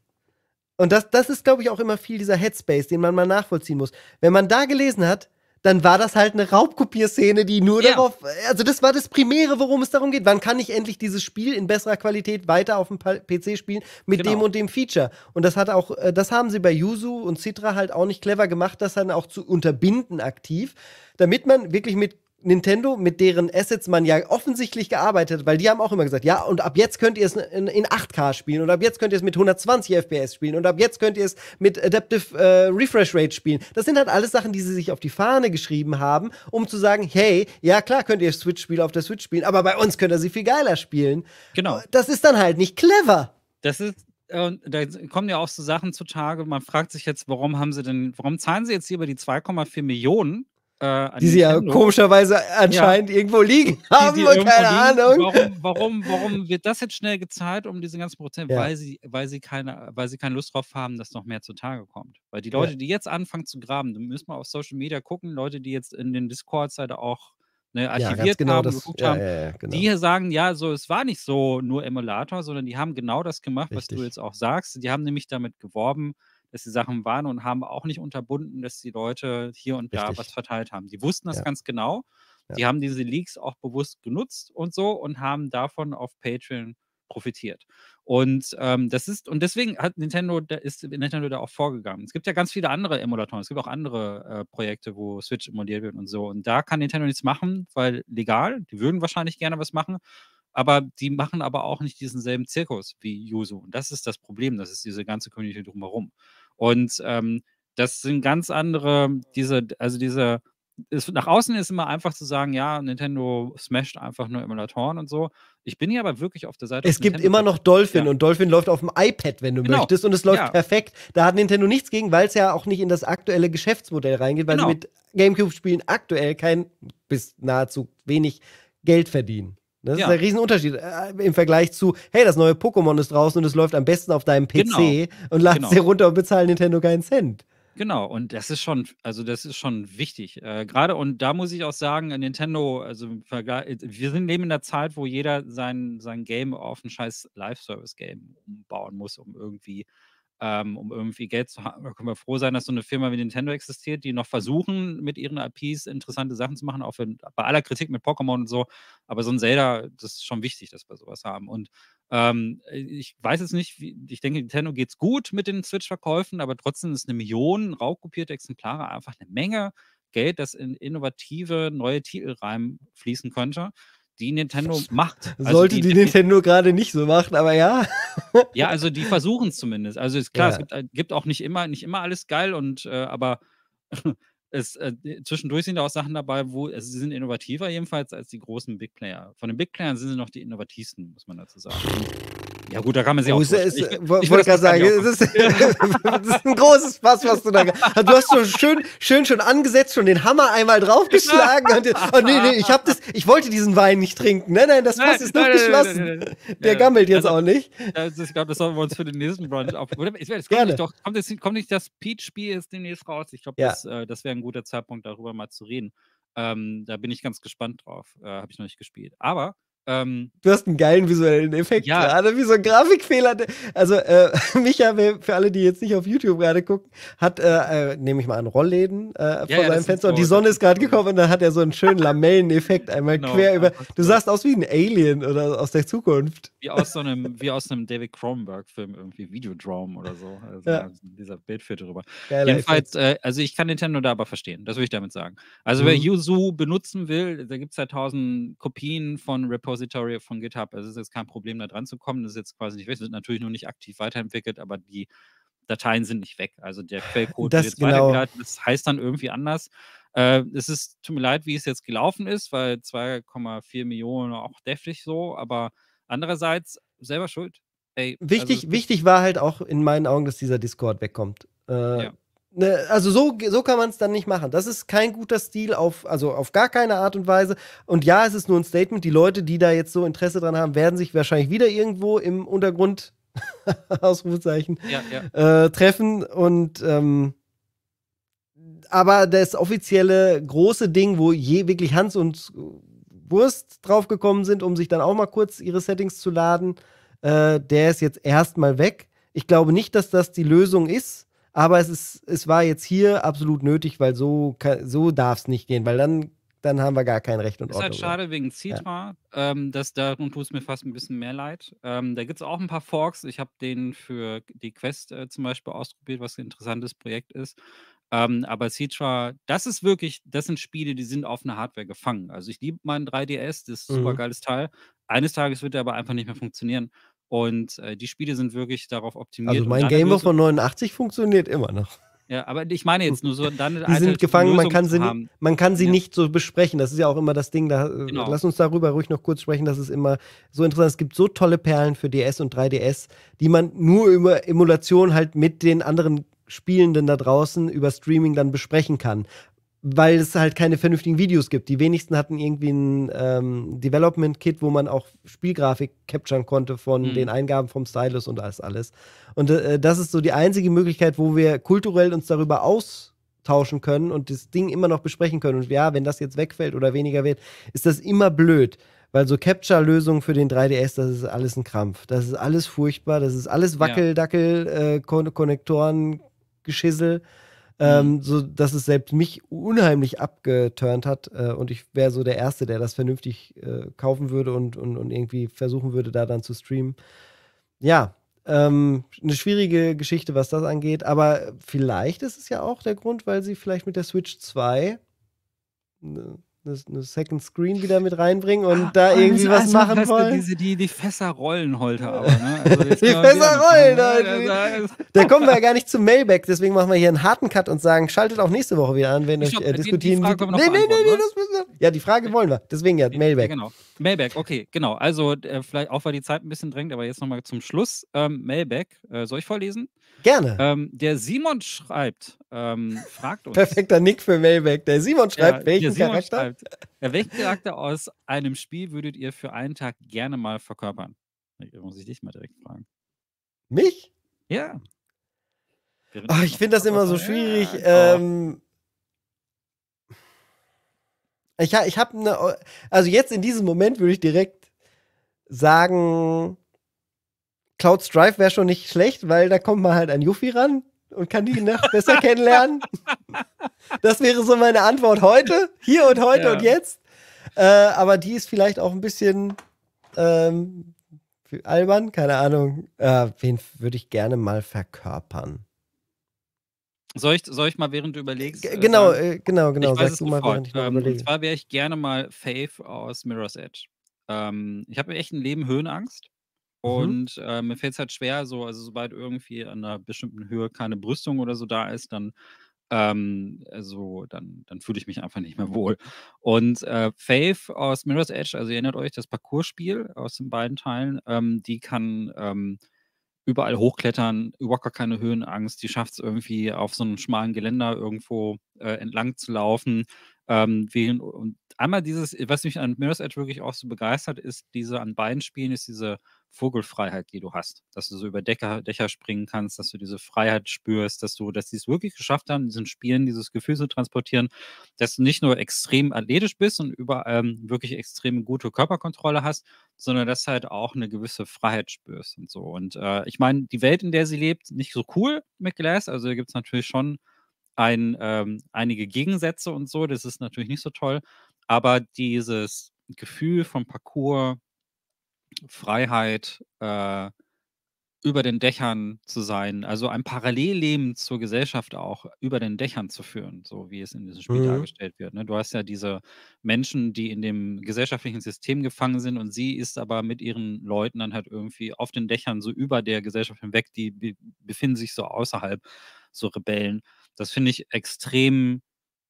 und das, das ist, glaube ich, auch immer viel dieser Headspace, den man mal nachvollziehen muss. Wenn man da gelesen hat, dann war das halt eine Raubkopierszene, die nur ja. darauf, also das war das Primäre, worum es darum geht. Wann kann ich endlich dieses Spiel in besserer Qualität weiter auf dem PC spielen mit genau. dem und dem Feature? Und das hat auch, äh, das haben sie bei Yuzu und Citra halt auch nicht clever gemacht, das dann auch zu unterbinden aktiv, damit man wirklich mit Nintendo, mit deren Assets man ja offensichtlich gearbeitet hat, weil die haben auch immer gesagt, ja, und ab jetzt könnt ihr es in, in 8K spielen und ab jetzt könnt ihr es mit 120 FPS spielen und ab jetzt könnt ihr es mit Adaptive äh, Refresh Rate spielen. Das sind halt alles Sachen, die sie sich auf die Fahne geschrieben haben, um zu sagen, hey, ja klar könnt ihr Switch-Spiele auf der Switch spielen, aber bei uns könnt ihr sie viel geiler spielen. Genau. Das ist dann halt nicht clever. Das ist, und äh, da kommen ja auch so Sachen zutage. Man fragt sich jetzt, warum haben sie denn, warum zahlen sie jetzt lieber die 2,4 Millionen äh, die sie ja komischerweise anscheinend ja. irgendwo liegen haben, die, die keine liegen. Ahnung. Warum, warum, warum wird das jetzt schnell gezahlt um diese ganzen Prozent? Ja. Weil, sie, weil, sie keine, weil sie keine Lust drauf haben, dass noch mehr zutage kommt. Weil die Leute, ja. die jetzt anfangen zu graben, da müssen wir auf Social Media gucken, Leute, die jetzt in den Discord-Seite auch ne, archiviert genau haben, das, geguckt haben, genau. die hier sagen, ja, so es war nicht so nur Emulator, sondern die haben genau das gemacht, Richtig. was du jetzt auch sagst. Die haben nämlich damit geworben, dass die Sachen waren und haben auch nicht unterbunden, dass die Leute hier und da was verteilt haben. Die wussten das ja. ganz genau. Ja. Die haben diese Leaks auch bewusst genutzt und so und haben davon auf Patreon profitiert. Und ähm, das ist, und deswegen hat Nintendo, da ist Nintendo da auch vorgegangen. Es gibt ja ganz viele andere Emulatoren, es gibt auch andere äh, Projekte, wo Switch emuliert wird und so. Und da kann Nintendo nichts machen, weil legal, die würden wahrscheinlich gerne was machen, aber die machen aber auch nicht diesen selben Zirkus wie Yuzu. Und das ist das Problem, das ist diese ganze Community drumherum. Und ähm, das sind ganz andere, diese, also diese, ist, nach außen ist immer einfach zu sagen, ja, Nintendo smasht einfach nur Emulatoren und so. Ich bin hier aber wirklich auf der Seite. Es gibt Nintendo immer noch Dolphin ja. und Dolphin läuft auf dem iPad, wenn du genau. möchtest, und es läuft ja. perfekt. Da hat Nintendo nichts gegen, weil es ja auch nicht in das aktuelle Geschäftsmodell reingeht, weil genau. sie mit GameCube-Spielen aktuell kein bis nahezu wenig Geld verdienen. Das ja. ist ein Riesenunterschied äh, im Vergleich zu, hey, das neue Pokémon ist draußen und es läuft am besten auf deinem PC genau. und ladest genau. dir runter und bezahlt Nintendo keinen Cent. Genau, und das ist schon, also das ist schon wichtig. Äh, Gerade, und da muss ich auch sagen, Nintendo, also wir sind leben in der Zeit, wo jeder sein, sein Game auf ein scheiß Live-Service-Game umbauen muss, um irgendwie ähm, um irgendwie Geld zu haben. Da können wir froh sein, dass so eine Firma wie Nintendo existiert, die noch versuchen, mit ihren IPs interessante Sachen zu machen, auch wenn, bei aller Kritik mit Pokémon und so. Aber so ein Zelda, das ist schon wichtig, dass wir sowas haben. Und ähm, ich weiß es nicht, wie, ich denke, Nintendo geht es gut mit den Switch-Verkäufen, aber trotzdem ist eine Million raubkopierte Exemplare einfach eine Menge. Geld, das in innovative neue Titel reinfließen könnte die Nintendo macht. Also Sollte die, die Nintendo gerade nicht so machen, aber ja. ja, also die versuchen es zumindest. Also ist klar, ja. es gibt, äh, gibt, auch nicht immer, nicht immer alles geil und äh, aber es, äh, zwischendurch sind auch Sachen dabei, wo also sie sind innovativer jedenfalls als die großen Big Player. Von den Big Playern sind sie noch die innovativsten, muss man dazu sagen. Ja gut, da kann man sich auch. Oh, ist, äh, ich, wollte gerade sagen, es ist, ist, ein großes Fass, was du da. hast. Ah, du hast so schön, schön schon angesetzt, schon den Hammer einmal draufgeschlagen. und, oh nee, nee, ich hab das, ich wollte diesen Wein nicht trinken. Nein, nein, das Fass nein, ist noch nein, geschlossen. Nein, Der gammelt jetzt also, auch nicht. Also, ich glaube, das sollen wir uns für den nächsten Brunch auf. Es kommt Gerne. nicht doch, kommt, jetzt, kommt nicht das Peach-Spiel jetzt demnächst raus. Ich glaube, ja. das, äh, das wäre ein guter Zeitpunkt, darüber mal zu reden. Ähm, da bin ich ganz gespannt drauf. Äh, Habe ich noch nicht gespielt. Aber ähm, du hast einen geilen visuellen Effekt ja. gerade, wie so ein Grafikfehler. Also, äh, Micha, für alle, die jetzt nicht auf YouTube gerade gucken, hat, äh, äh nehme ich mal an, Rollläden äh, vor ja, seinem Fenster und die Sonne ist gerade gekommen und dann hat er so einen schönen Lamellen-Effekt einmal genau, quer über. Du sahst aus wie ein Alien oder aus der Zukunft. Wie aus so einem, wie aus einem David Cronenberg-Film, irgendwie Videodrome oder so. Also, ja. Dieser Bildfilter drüber. Geiler Jedenfalls, äh, also ich kann Nintendo da aber verstehen, das würde ich damit sagen. Also, mhm. wer Yuzu benutzen will, da gibt es ja tausend Kopien von Repository Repository von GitHub. Also, es ist jetzt kein Problem, da dran zu kommen. Das ist jetzt quasi nicht weg. Es wird natürlich noch nicht aktiv weiterentwickelt, aber die Dateien sind nicht weg. Also der Quellcode das wird genau. weitergeleitet. Das heißt dann irgendwie anders. Äh, es ist, tut mir leid, wie es jetzt gelaufen ist, weil 2,4 Millionen auch deftig so, aber andererseits selber schuld. Ey, also wichtig, also wichtig war halt auch in meinen Augen, dass dieser Discord wegkommt. Äh, ja. Ne, also so, so kann man es dann nicht machen. Das ist kein guter Stil, auf, also auf gar keine Art und Weise. Und ja, es ist nur ein Statement. Die Leute, die da jetzt so Interesse dran haben, werden sich wahrscheinlich wieder irgendwo im Untergrund, Ausrufezeichen, ja, ja. Äh, treffen. Und ähm, aber das offizielle große Ding, wo je wirklich Hans und Wurst draufgekommen sind, um sich dann auch mal kurz ihre Settings zu laden, äh, der ist jetzt erstmal weg. Ich glaube nicht, dass das die Lösung ist aber es, ist, es war jetzt hier absolut nötig, weil so, so darf es nicht gehen, weil dann, dann haben wir gar kein Recht und Ordnung. Ist halt schade wegen Citra, ja. ähm, das, darum tut es mir fast ein bisschen mehr leid. Ähm, da gibt es auch ein paar Forks. Ich habe den für die Quest äh, zum Beispiel ausprobiert, was ein interessantes Projekt ist. Ähm, aber Citra, das ist wirklich, das sind Spiele, die sind auf einer Hardware gefangen. Also ich liebe meinen 3DS, das ist ein mhm. super geiles Teil. Eines Tages wird er aber einfach nicht mehr funktionieren. Und äh, die Spiele sind wirklich darauf optimiert. Also mein Game von 89 funktioniert immer noch. Ja, aber ich meine jetzt nur so, dann Die sind gefangen, man kann, sie, man kann sie ja. nicht so besprechen. Das ist ja auch immer das Ding. Da, äh, genau. Lass uns darüber ruhig noch kurz sprechen. Das ist immer so interessant. Es gibt so tolle Perlen für DS und 3DS, die man nur über Emulation halt mit den anderen Spielenden da draußen über Streaming dann besprechen kann weil es halt keine vernünftigen Videos gibt. Die wenigsten hatten irgendwie ein ähm, Development-Kit, wo man auch Spielgrafik capturen konnte von mhm. den Eingaben vom Stylus und alles alles. Und äh, das ist so die einzige Möglichkeit, wo wir kulturell uns darüber austauschen können und das Ding immer noch besprechen können. Und ja, wenn das jetzt wegfällt oder weniger wird, ist das immer blöd. Weil so Capture-Lösungen für den 3DS, das ist alles ein Krampf. Das ist alles furchtbar, das ist alles Wackeldackel, äh, Konnektoren, Geschissel. Ähm, mhm. so dass es selbst mich unheimlich abgeturnt hat äh, und ich wäre so der Erste, der das vernünftig äh, kaufen würde und, und, und irgendwie versuchen würde, da dann zu streamen. Ja, ähm, eine schwierige Geschichte, was das angeht, aber vielleicht ist es ja auch der Grund, weil sie vielleicht mit der Switch 2 eine eine, eine Second Screen wieder mit reinbringen und ah, da irgendwie was machen wollen. Diese, die, die Fässer rollen heute aber. Ne? Also die Fässer rollen heute. Da kommen wir ja gar nicht zum Mailback, deswegen machen wir hier einen harten Cut und sagen, schaltet auch nächste Woche wieder an, wenn wir äh, diskutieren die, die Frage nee, nee, nee, nee, das müssen wir. Ja, die Frage wollen wir. Deswegen ja, Mailback. Ja, Genau. Mailback, okay, genau. Also äh, vielleicht auch, weil die Zeit ein bisschen drängt, aber jetzt nochmal zum Schluss. Ähm, Mailback, äh, soll ich vorlesen? Gerne. Ähm, der Simon schreibt, ähm, fragt uns. Perfekter Nick für Mailback. Der Simon schreibt, ja, welchen Simon Charakter? Schreibt, ja, welchen Charakter aus einem Spiel würdet ihr für einen Tag gerne mal verkörpern? Da muss ich dich mal direkt fragen. Mich? Ja. Ach, ich finde das immer so schwierig. Ja, ähm, ich, ich habe eine. Also jetzt in diesem Moment würde ich direkt sagen Cloud Strife wäre schon nicht schlecht, weil da kommt man halt an Yuffie ran und kann die noch besser kennenlernen. Das wäre so meine Antwort heute, hier und heute ja. und jetzt. Äh, aber die ist vielleicht auch ein bisschen ähm, albern, keine Ahnung. Äh, wen würde ich gerne mal verkörpern? Soll ich, soll ich mal, während du überlegst? G äh, genau, äh, genau, genau. genau. Sag du mal, während ich mal ähm, Und zwar wäre ich gerne mal Faith aus Mirror's Edge. Ähm, ich habe echt ein Leben Höhenangst. Mhm. Und mhm. äh, mir fällt es halt schwer, so, also sobald irgendwie an einer bestimmten Höhe keine Brüstung oder so da ist, dann ähm, also dann, dann fühle ich mich einfach nicht mehr wohl. Und äh, Faith aus Mirror's Edge, also ihr erinnert euch, das Parcourspiel aus den beiden Teilen, ähm, die kann ähm, überall hochklettern, überhaupt gar keine Höhenangst, die schafft es irgendwie auf so einem schmalen Geländer irgendwo äh, entlang zu laufen. Ähm, und einmal dieses, was mich an Mirror's Edge wirklich auch so begeistert, ist diese an beiden Spielen, ist diese Vogelfreiheit, die du hast. Dass du so über Dächer, Dächer springen kannst, dass du diese Freiheit spürst, dass du, dass sie es wirklich geschafft haben, in diesen Spielen dieses Gefühl zu transportieren, dass du nicht nur extrem athletisch bist und überall ähm, wirklich extrem gute Körperkontrolle hast, sondern dass du halt auch eine gewisse Freiheit spürst und so. Und äh, ich meine, die Welt, in der sie lebt, nicht so cool mit Glass. Also da gibt es natürlich schon ein, ähm, einige Gegensätze und so. Das ist natürlich nicht so toll. Aber dieses Gefühl vom Parcours, Freiheit, äh, über den Dächern zu sein, also ein Parallelleben zur Gesellschaft auch über den Dächern zu führen, so wie es in diesem Spiel mhm. dargestellt wird. Ne? Du hast ja diese Menschen, die in dem gesellschaftlichen System gefangen sind und sie ist aber mit ihren Leuten dann halt irgendwie auf den Dächern so über der Gesellschaft hinweg, die befinden sich so außerhalb, so Rebellen. Das finde ich extrem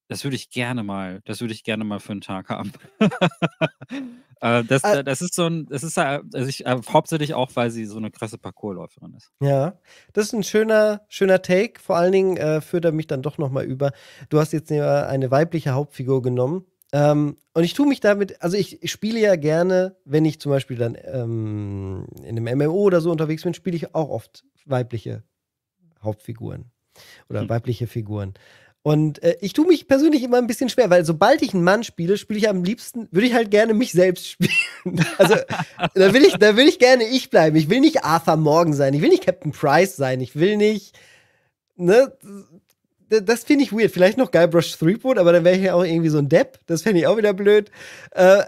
das würde ich gerne mal, das würde ich gerne mal für einen Tag haben. Äh, das, äh. Äh, das ist so ein, das ist also ich, hauptsächlich auch, weil sie so eine krasse Parkourläuferin ist. Ja, das ist ein schöner, schöner Take. Vor allen Dingen äh, führt er mich dann doch nochmal über. Du hast jetzt eine weibliche Hauptfigur genommen. Ähm, und ich tue mich damit, also ich, ich, spiele ja gerne, wenn ich zum Beispiel dann ähm, in einem MMO oder so unterwegs bin, spiele ich auch oft weibliche Hauptfiguren oder hm. weibliche Figuren. Und äh, ich tue mich persönlich immer ein bisschen schwer, weil sobald ich einen Mann spiele, spiele ich am liebsten, würde ich halt gerne mich selbst spielen. also da will ich, da will ich gerne ich bleiben. Ich will nicht Arthur Morgan sein, ich will nicht Captain Price sein, ich will nicht, ne, das finde ich weird. Vielleicht noch Guybrush Threepwood, aber dann wäre ich ja auch irgendwie so ein Depp. Das fände ich auch wieder blöd. Äh,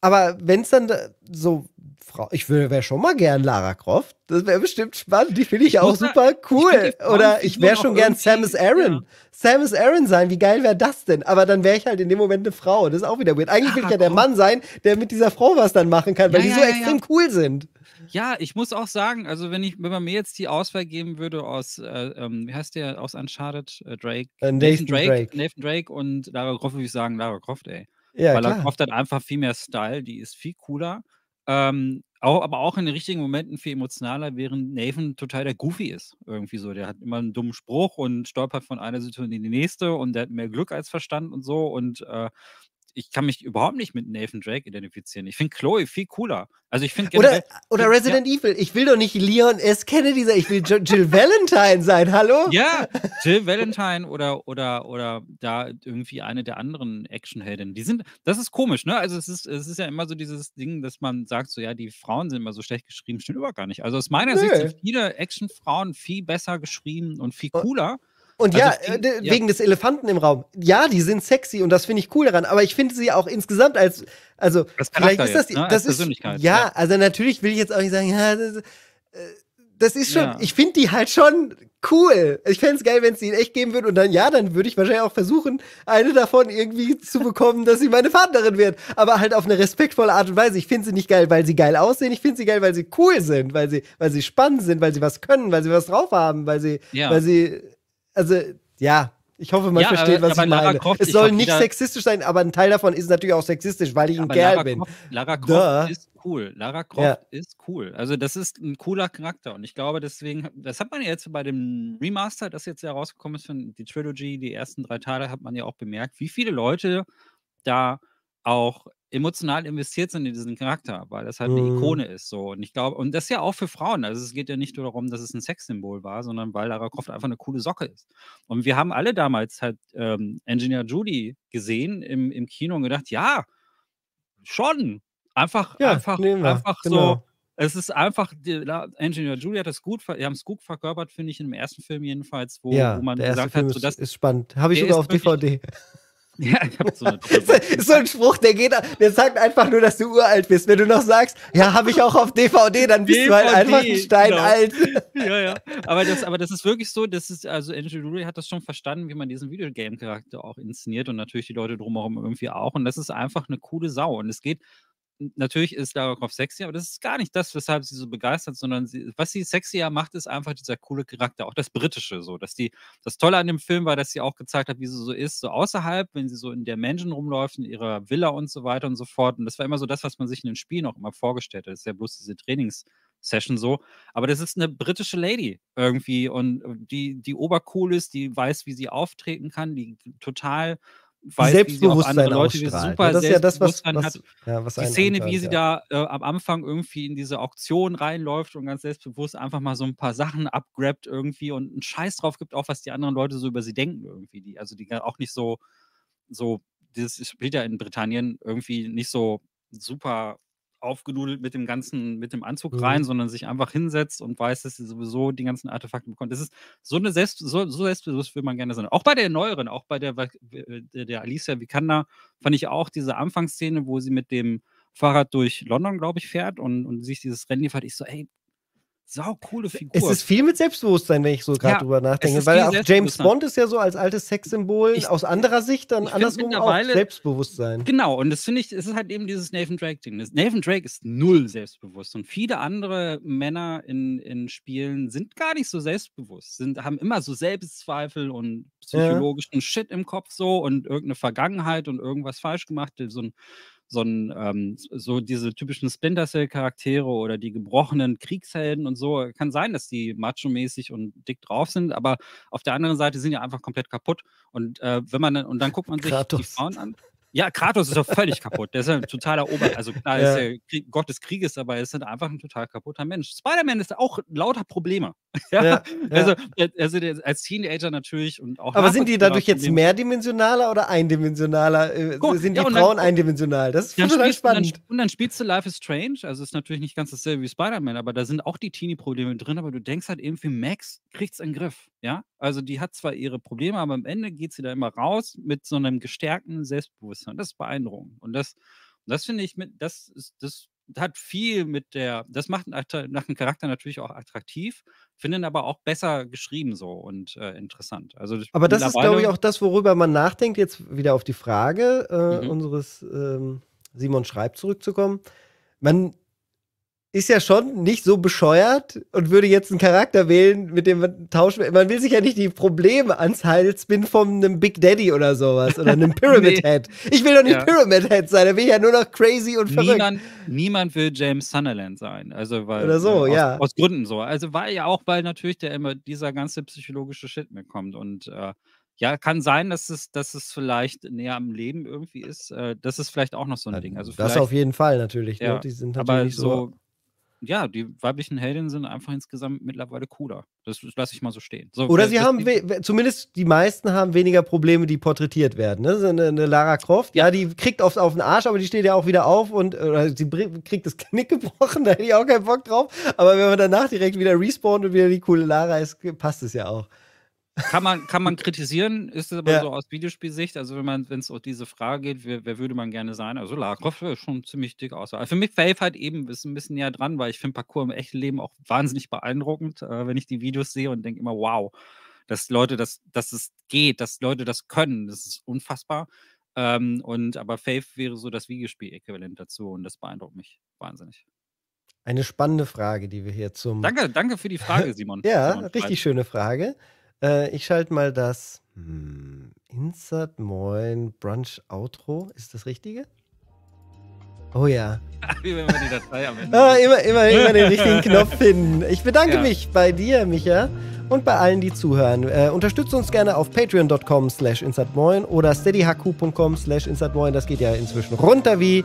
aber wenn es dann so Frau. Ich wäre schon mal gern Lara Croft. Das wäre bestimmt spannend. Die finde ich, ich auch super cool. Ich Oder ich wäre schon gern Samus Aaron. Ja. Samus Aaron sein, wie geil wäre das denn? Aber dann wäre ich halt in dem Moment eine Frau. Das ist auch wieder weird. Eigentlich will ich ja der Mann sein, der mit dieser Frau was dann machen kann, weil ja, die so ja, extrem cool sind. Ja, ich muss auch sagen, also wenn ich, wenn man mir jetzt die Auswahl geben würde aus, äh, ähm, wie heißt der, aus Uncharted, äh, Drake, äh, Nathan, Nathan Drake, Drake, Nathan Drake und Lara Croft, würde ich sagen, Lara Croft, ey. Ja, Weil klar. Lara Croft hat einfach viel mehr Style, die ist viel cooler. Ähm, auch, aber auch in den richtigen Momenten viel emotionaler, während Nathan total der Goofy ist. Irgendwie so. Der hat immer einen dummen Spruch und stolpert von einer Situation in die nächste und der hat mehr Glück als Verstand und so. Und äh, ich kann mich überhaupt nicht mit Nathan Drake identifizieren. Ich finde Chloe viel cooler. Also ich finde oder, äh, oder Resident ja. Evil. Ich will doch nicht Leon S. Kennedy sein. Ich will Jill, Jill Valentine sein. Hallo? Ja, Jill Valentine oder oder oder da irgendwie eine der anderen Actionheldinnen. Die sind, das ist komisch, ne? Also es ist es ist ja immer so dieses Ding, dass man sagt so, ja, die Frauen sind immer so schlecht geschrieben. Stimmt überhaupt gar nicht. Also aus meiner Nö. Sicht sind viele Actionfrauen viel besser geschrieben und viel oh. cooler. Und und also ja, klingt, äh, wegen ja. des Elefanten im Raum. Ja, die sind sexy und das finde ich cool daran, aber ich finde sie auch insgesamt als, also, vielleicht ist das, jetzt, ne? das als ist, ja, ja, also natürlich will ich jetzt auch nicht sagen, ja, das, äh, das ist schon, ja. ich finde die halt schon cool. Ich fände es geil, wenn es die in echt geben würde. Und dann, ja, dann würde ich wahrscheinlich auch versuchen, eine davon irgendwie zu bekommen, dass sie meine Partnerin wird. Aber halt auf eine respektvolle Art und Weise. Ich finde sie nicht geil, weil sie geil aussehen. Ich finde sie geil, weil sie cool sind, weil sie, weil sie spannend sind, weil sie was können, weil sie was drauf haben, weil sie, ja. weil sie also ja, ich hoffe, man ja, versteht, aber, was aber ich Lara meine. Croft, es soll nicht wieder... sexistisch sein, aber ein Teil davon ist natürlich auch sexistisch, weil ich ein Kerl bin. Lara Croft Duh. ist cool. Lara Croft ja. ist cool. Also das ist ein cooler Charakter und ich glaube deswegen, das hat man ja jetzt bei dem Remaster, das jetzt ja rausgekommen ist von die Trilogy, die ersten drei Teile, hat man ja auch bemerkt, wie viele Leute da auch emotional investiert sind in diesen Charakter, weil das halt mhm. eine Ikone ist. So. Und ich glaube, und das ist ja auch für Frauen. Also es geht ja nicht nur darum, dass es ein Sexsymbol war, sondern weil Lara Croft einfach eine coole Socke ist. Und wir haben alle damals halt ähm, Engineer Judy gesehen im, im Kino und gedacht, ja, schon. Einfach, ja, einfach, einfach genau. so. Es ist einfach, die, Engineer Judy hat das gut, die haben es gut verkörpert, finde ich, im ersten Film jedenfalls, wo, ja, wo man gesagt Film hat, so das ist spannend. Habe ich sogar auf DVD. Wirklich, Ja, ich hab so eine so ein Spruch, der geht, der sagt einfach nur, dass du uralt bist. Wenn du noch sagst, ja, habe ich auch auf DVD, dann bist DVD, du halt einfach ein Stein Genau. Ja, ja. Aber das, aber das ist wirklich so, das ist, also Angel Lurie hat das schon verstanden, wie man diesen Videogame-Charakter auch inszeniert und natürlich die Leute drumherum irgendwie auch. Und das ist einfach eine coole Sau. Und es geht natürlich ist Lara Croft sexy, aber das ist gar nicht das, weshalb sie so begeistert, sondern sie, was sie sexier macht, ist einfach dieser coole Charakter, auch das Britische so, dass die, das Tolle an dem Film war, dass sie auch gezeigt hat, wie sie so ist, so außerhalb, wenn sie so in der Mansion rumläuft, in ihrer Villa und so weiter und so fort und das war immer so das, was man sich in den Spielen auch immer vorgestellt hat, das ist ja bloß diese Trainings- Session so. Aber das ist eine britische Lady irgendwie und äh, die, die obercool ist, die weiß, wie sie auftreten kann, die total weiß, Selbstbewusstsein wie sie auf andere Leute wie super das ist ja das, was, was, hat. Ja, was die Szene, antreibt, wie sie ja. da äh, am Anfang irgendwie in diese Auktion reinläuft und ganz selbstbewusst einfach mal so ein paar Sachen abgrabt irgendwie und einen Scheiß drauf gibt, auch was die anderen Leute so über sie denken irgendwie. Die, also die auch nicht so, so, das spielt ja in Britannien irgendwie nicht so super aufgedudelt mit dem ganzen, mit dem Anzug mhm. rein, sondern sich einfach hinsetzt und weiß, dass sie sowieso die ganzen Artefakte bekommt. Das ist so eine Selbst, so, so selbstbewusst will man gerne sein. Auch bei der neueren, auch bei der, äh, der Alicia Vikander fand ich auch diese Anfangsszene, wo sie mit dem Fahrrad durch London, glaube ich, fährt und, und sich dieses Rennen fährt. Ich so, ey, sau coole Figur. Es ist viel mit Selbstbewusstsein, wenn ich so gerade ja, drüber nachdenke. Weil James Bond ist ja so als altes Sexsymbol aus anderer Sicht dann andersrum auch Selbstbewusstsein. Genau, und das finde ich, es ist halt eben dieses Nathan Drake-Ding. Nathan Drake ist null selbstbewusst und viele andere Männer in, in Spielen sind gar nicht so selbstbewusst, sind, haben immer so Selbstzweifel und psychologischen ja. Shit im Kopf so und irgendeine Vergangenheit und irgendwas falsch gemacht, so ein so, ein, ähm, so diese typischen Splinter Cell-Charaktere oder die gebrochenen Kriegshelden und so. Kann sein, dass die macho-mäßig und dick drauf sind, aber auf der anderen Seite sind die einfach komplett kaputt. Und äh, wenn man dann, und dann guckt man sich Kratos. die Frauen an. Ja, Kratos ist doch völlig kaputt. Der ist ein totaler Ober. Also klar ja. ist der Krieg, Gott des Krieges, aber er ist halt einfach ein total kaputter Mensch. Spider-Man ist auch lauter Probleme. ja, ja. Also, also als Teenager natürlich und auch. Aber sind die dadurch jetzt mehrdimensionaler oder eindimensionaler? Äh, Gut, sind die ja, Frauen dann, eindimensional? Das ist schon total spannend. Dann, und dann spielst du Life is Strange. Also ist natürlich nicht ganz dasselbe wie Spider-Man, aber da sind auch die Teenie-Probleme drin. Aber du denkst halt irgendwie, Max kriegt's in den Griff. Ja, also die hat zwar ihre Probleme, aber am Ende geht sie da immer raus mit so einem gestärkten Selbstbewusstsein. Das ist beeindruckend. Und das, das finde ich, mit, das, ist, das hat viel mit der, das macht nach dem Charakter natürlich auch attraktiv, finden aber auch besser geschrieben so und äh, interessant. Also aber das ist, glaube ich, auch das, worüber man nachdenkt, jetzt wieder auf die Frage äh, mhm. unseres ähm, Simon Schreib zurückzukommen. Man ist ja schon nicht so bescheuert und würde jetzt einen Charakter wählen, mit dem man tauschen will. Man will sich ja nicht die Probleme ans Hals binden von einem Big Daddy oder sowas oder einem Pyramid nee. Head. Ich will doch nicht ja. Pyramid Head sein, da bin ich ja nur noch crazy und verrückt. Niemand, niemand will James Sunderland sein. Also weil, oder so, äh, aus, ja. Aus Gründen so. Also weil ja auch, weil natürlich der immer dieser ganze psychologische Shit mitkommt und äh, ja, kann sein, dass es, dass es vielleicht näher am Leben irgendwie ist. Äh, das ist vielleicht auch noch so ein äh, Ding. Also das auf jeden Fall natürlich. Ne? Ja, ne? Die sind natürlich aber so, so ja, die weiblichen Heldinnen sind einfach insgesamt mittlerweile cooler. Das, das lasse ich mal so stehen. So, Oder sie haben, zumindest die meisten haben weniger Probleme, die porträtiert werden. Ne? So eine, eine, Lara Croft, ja. ja, die kriegt oft auf den Arsch, aber die steht ja auch wieder auf und sie kriegt das Knick gebrochen, da hätte ich auch keinen Bock drauf. Aber wenn man danach direkt wieder respawnt und wieder die coole Lara ist, passt es ja auch. Kann man, kann man kritisieren, ist es aber ja. so aus Videospielsicht. Also, wenn man, wenn es auch diese Frage geht, wer, wer, würde man gerne sein? Also, Lara Croft schon ziemlich dick aus. Also für mich fällt halt eben ist ein bisschen näher dran, weil ich finde Parcours im echten Leben auch wahnsinnig beeindruckend, äh, wenn ich die Videos sehe und denke immer, wow, dass Leute das, dass es geht, dass Leute das können, das ist unfassbar. Ähm, und aber Faith wäre so das Videospiel-Äquivalent dazu und das beeindruckt mich wahnsinnig. Eine spannende Frage, die wir hier zum. Danke, danke für die Frage, Simon. ja, Simon richtig schöne Frage. Äh, ich schalte mal das hm, Insert Moin Brunch Outro. Ist das Richtige? Oh ja. Wie wenn man die Datei am Ende. ah, immer, immer, immer den richtigen Knopf finden. Ich bedanke ja. mich bei dir, Micha, und bei allen, die zuhören. Äh, unterstützt uns gerne auf patreon.com slash insertmoin oder steadyhq.com slash insertmoin. Das geht ja inzwischen runter wie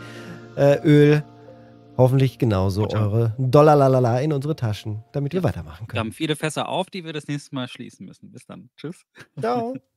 äh, Öl hoffentlich genauso Gute. eure Dollarlalala in unsere Taschen, damit wir weitermachen können. Wir haben viele Fässer auf, die wir das nächste Mal schließen müssen. Bis dann. Tschüss. Ciao.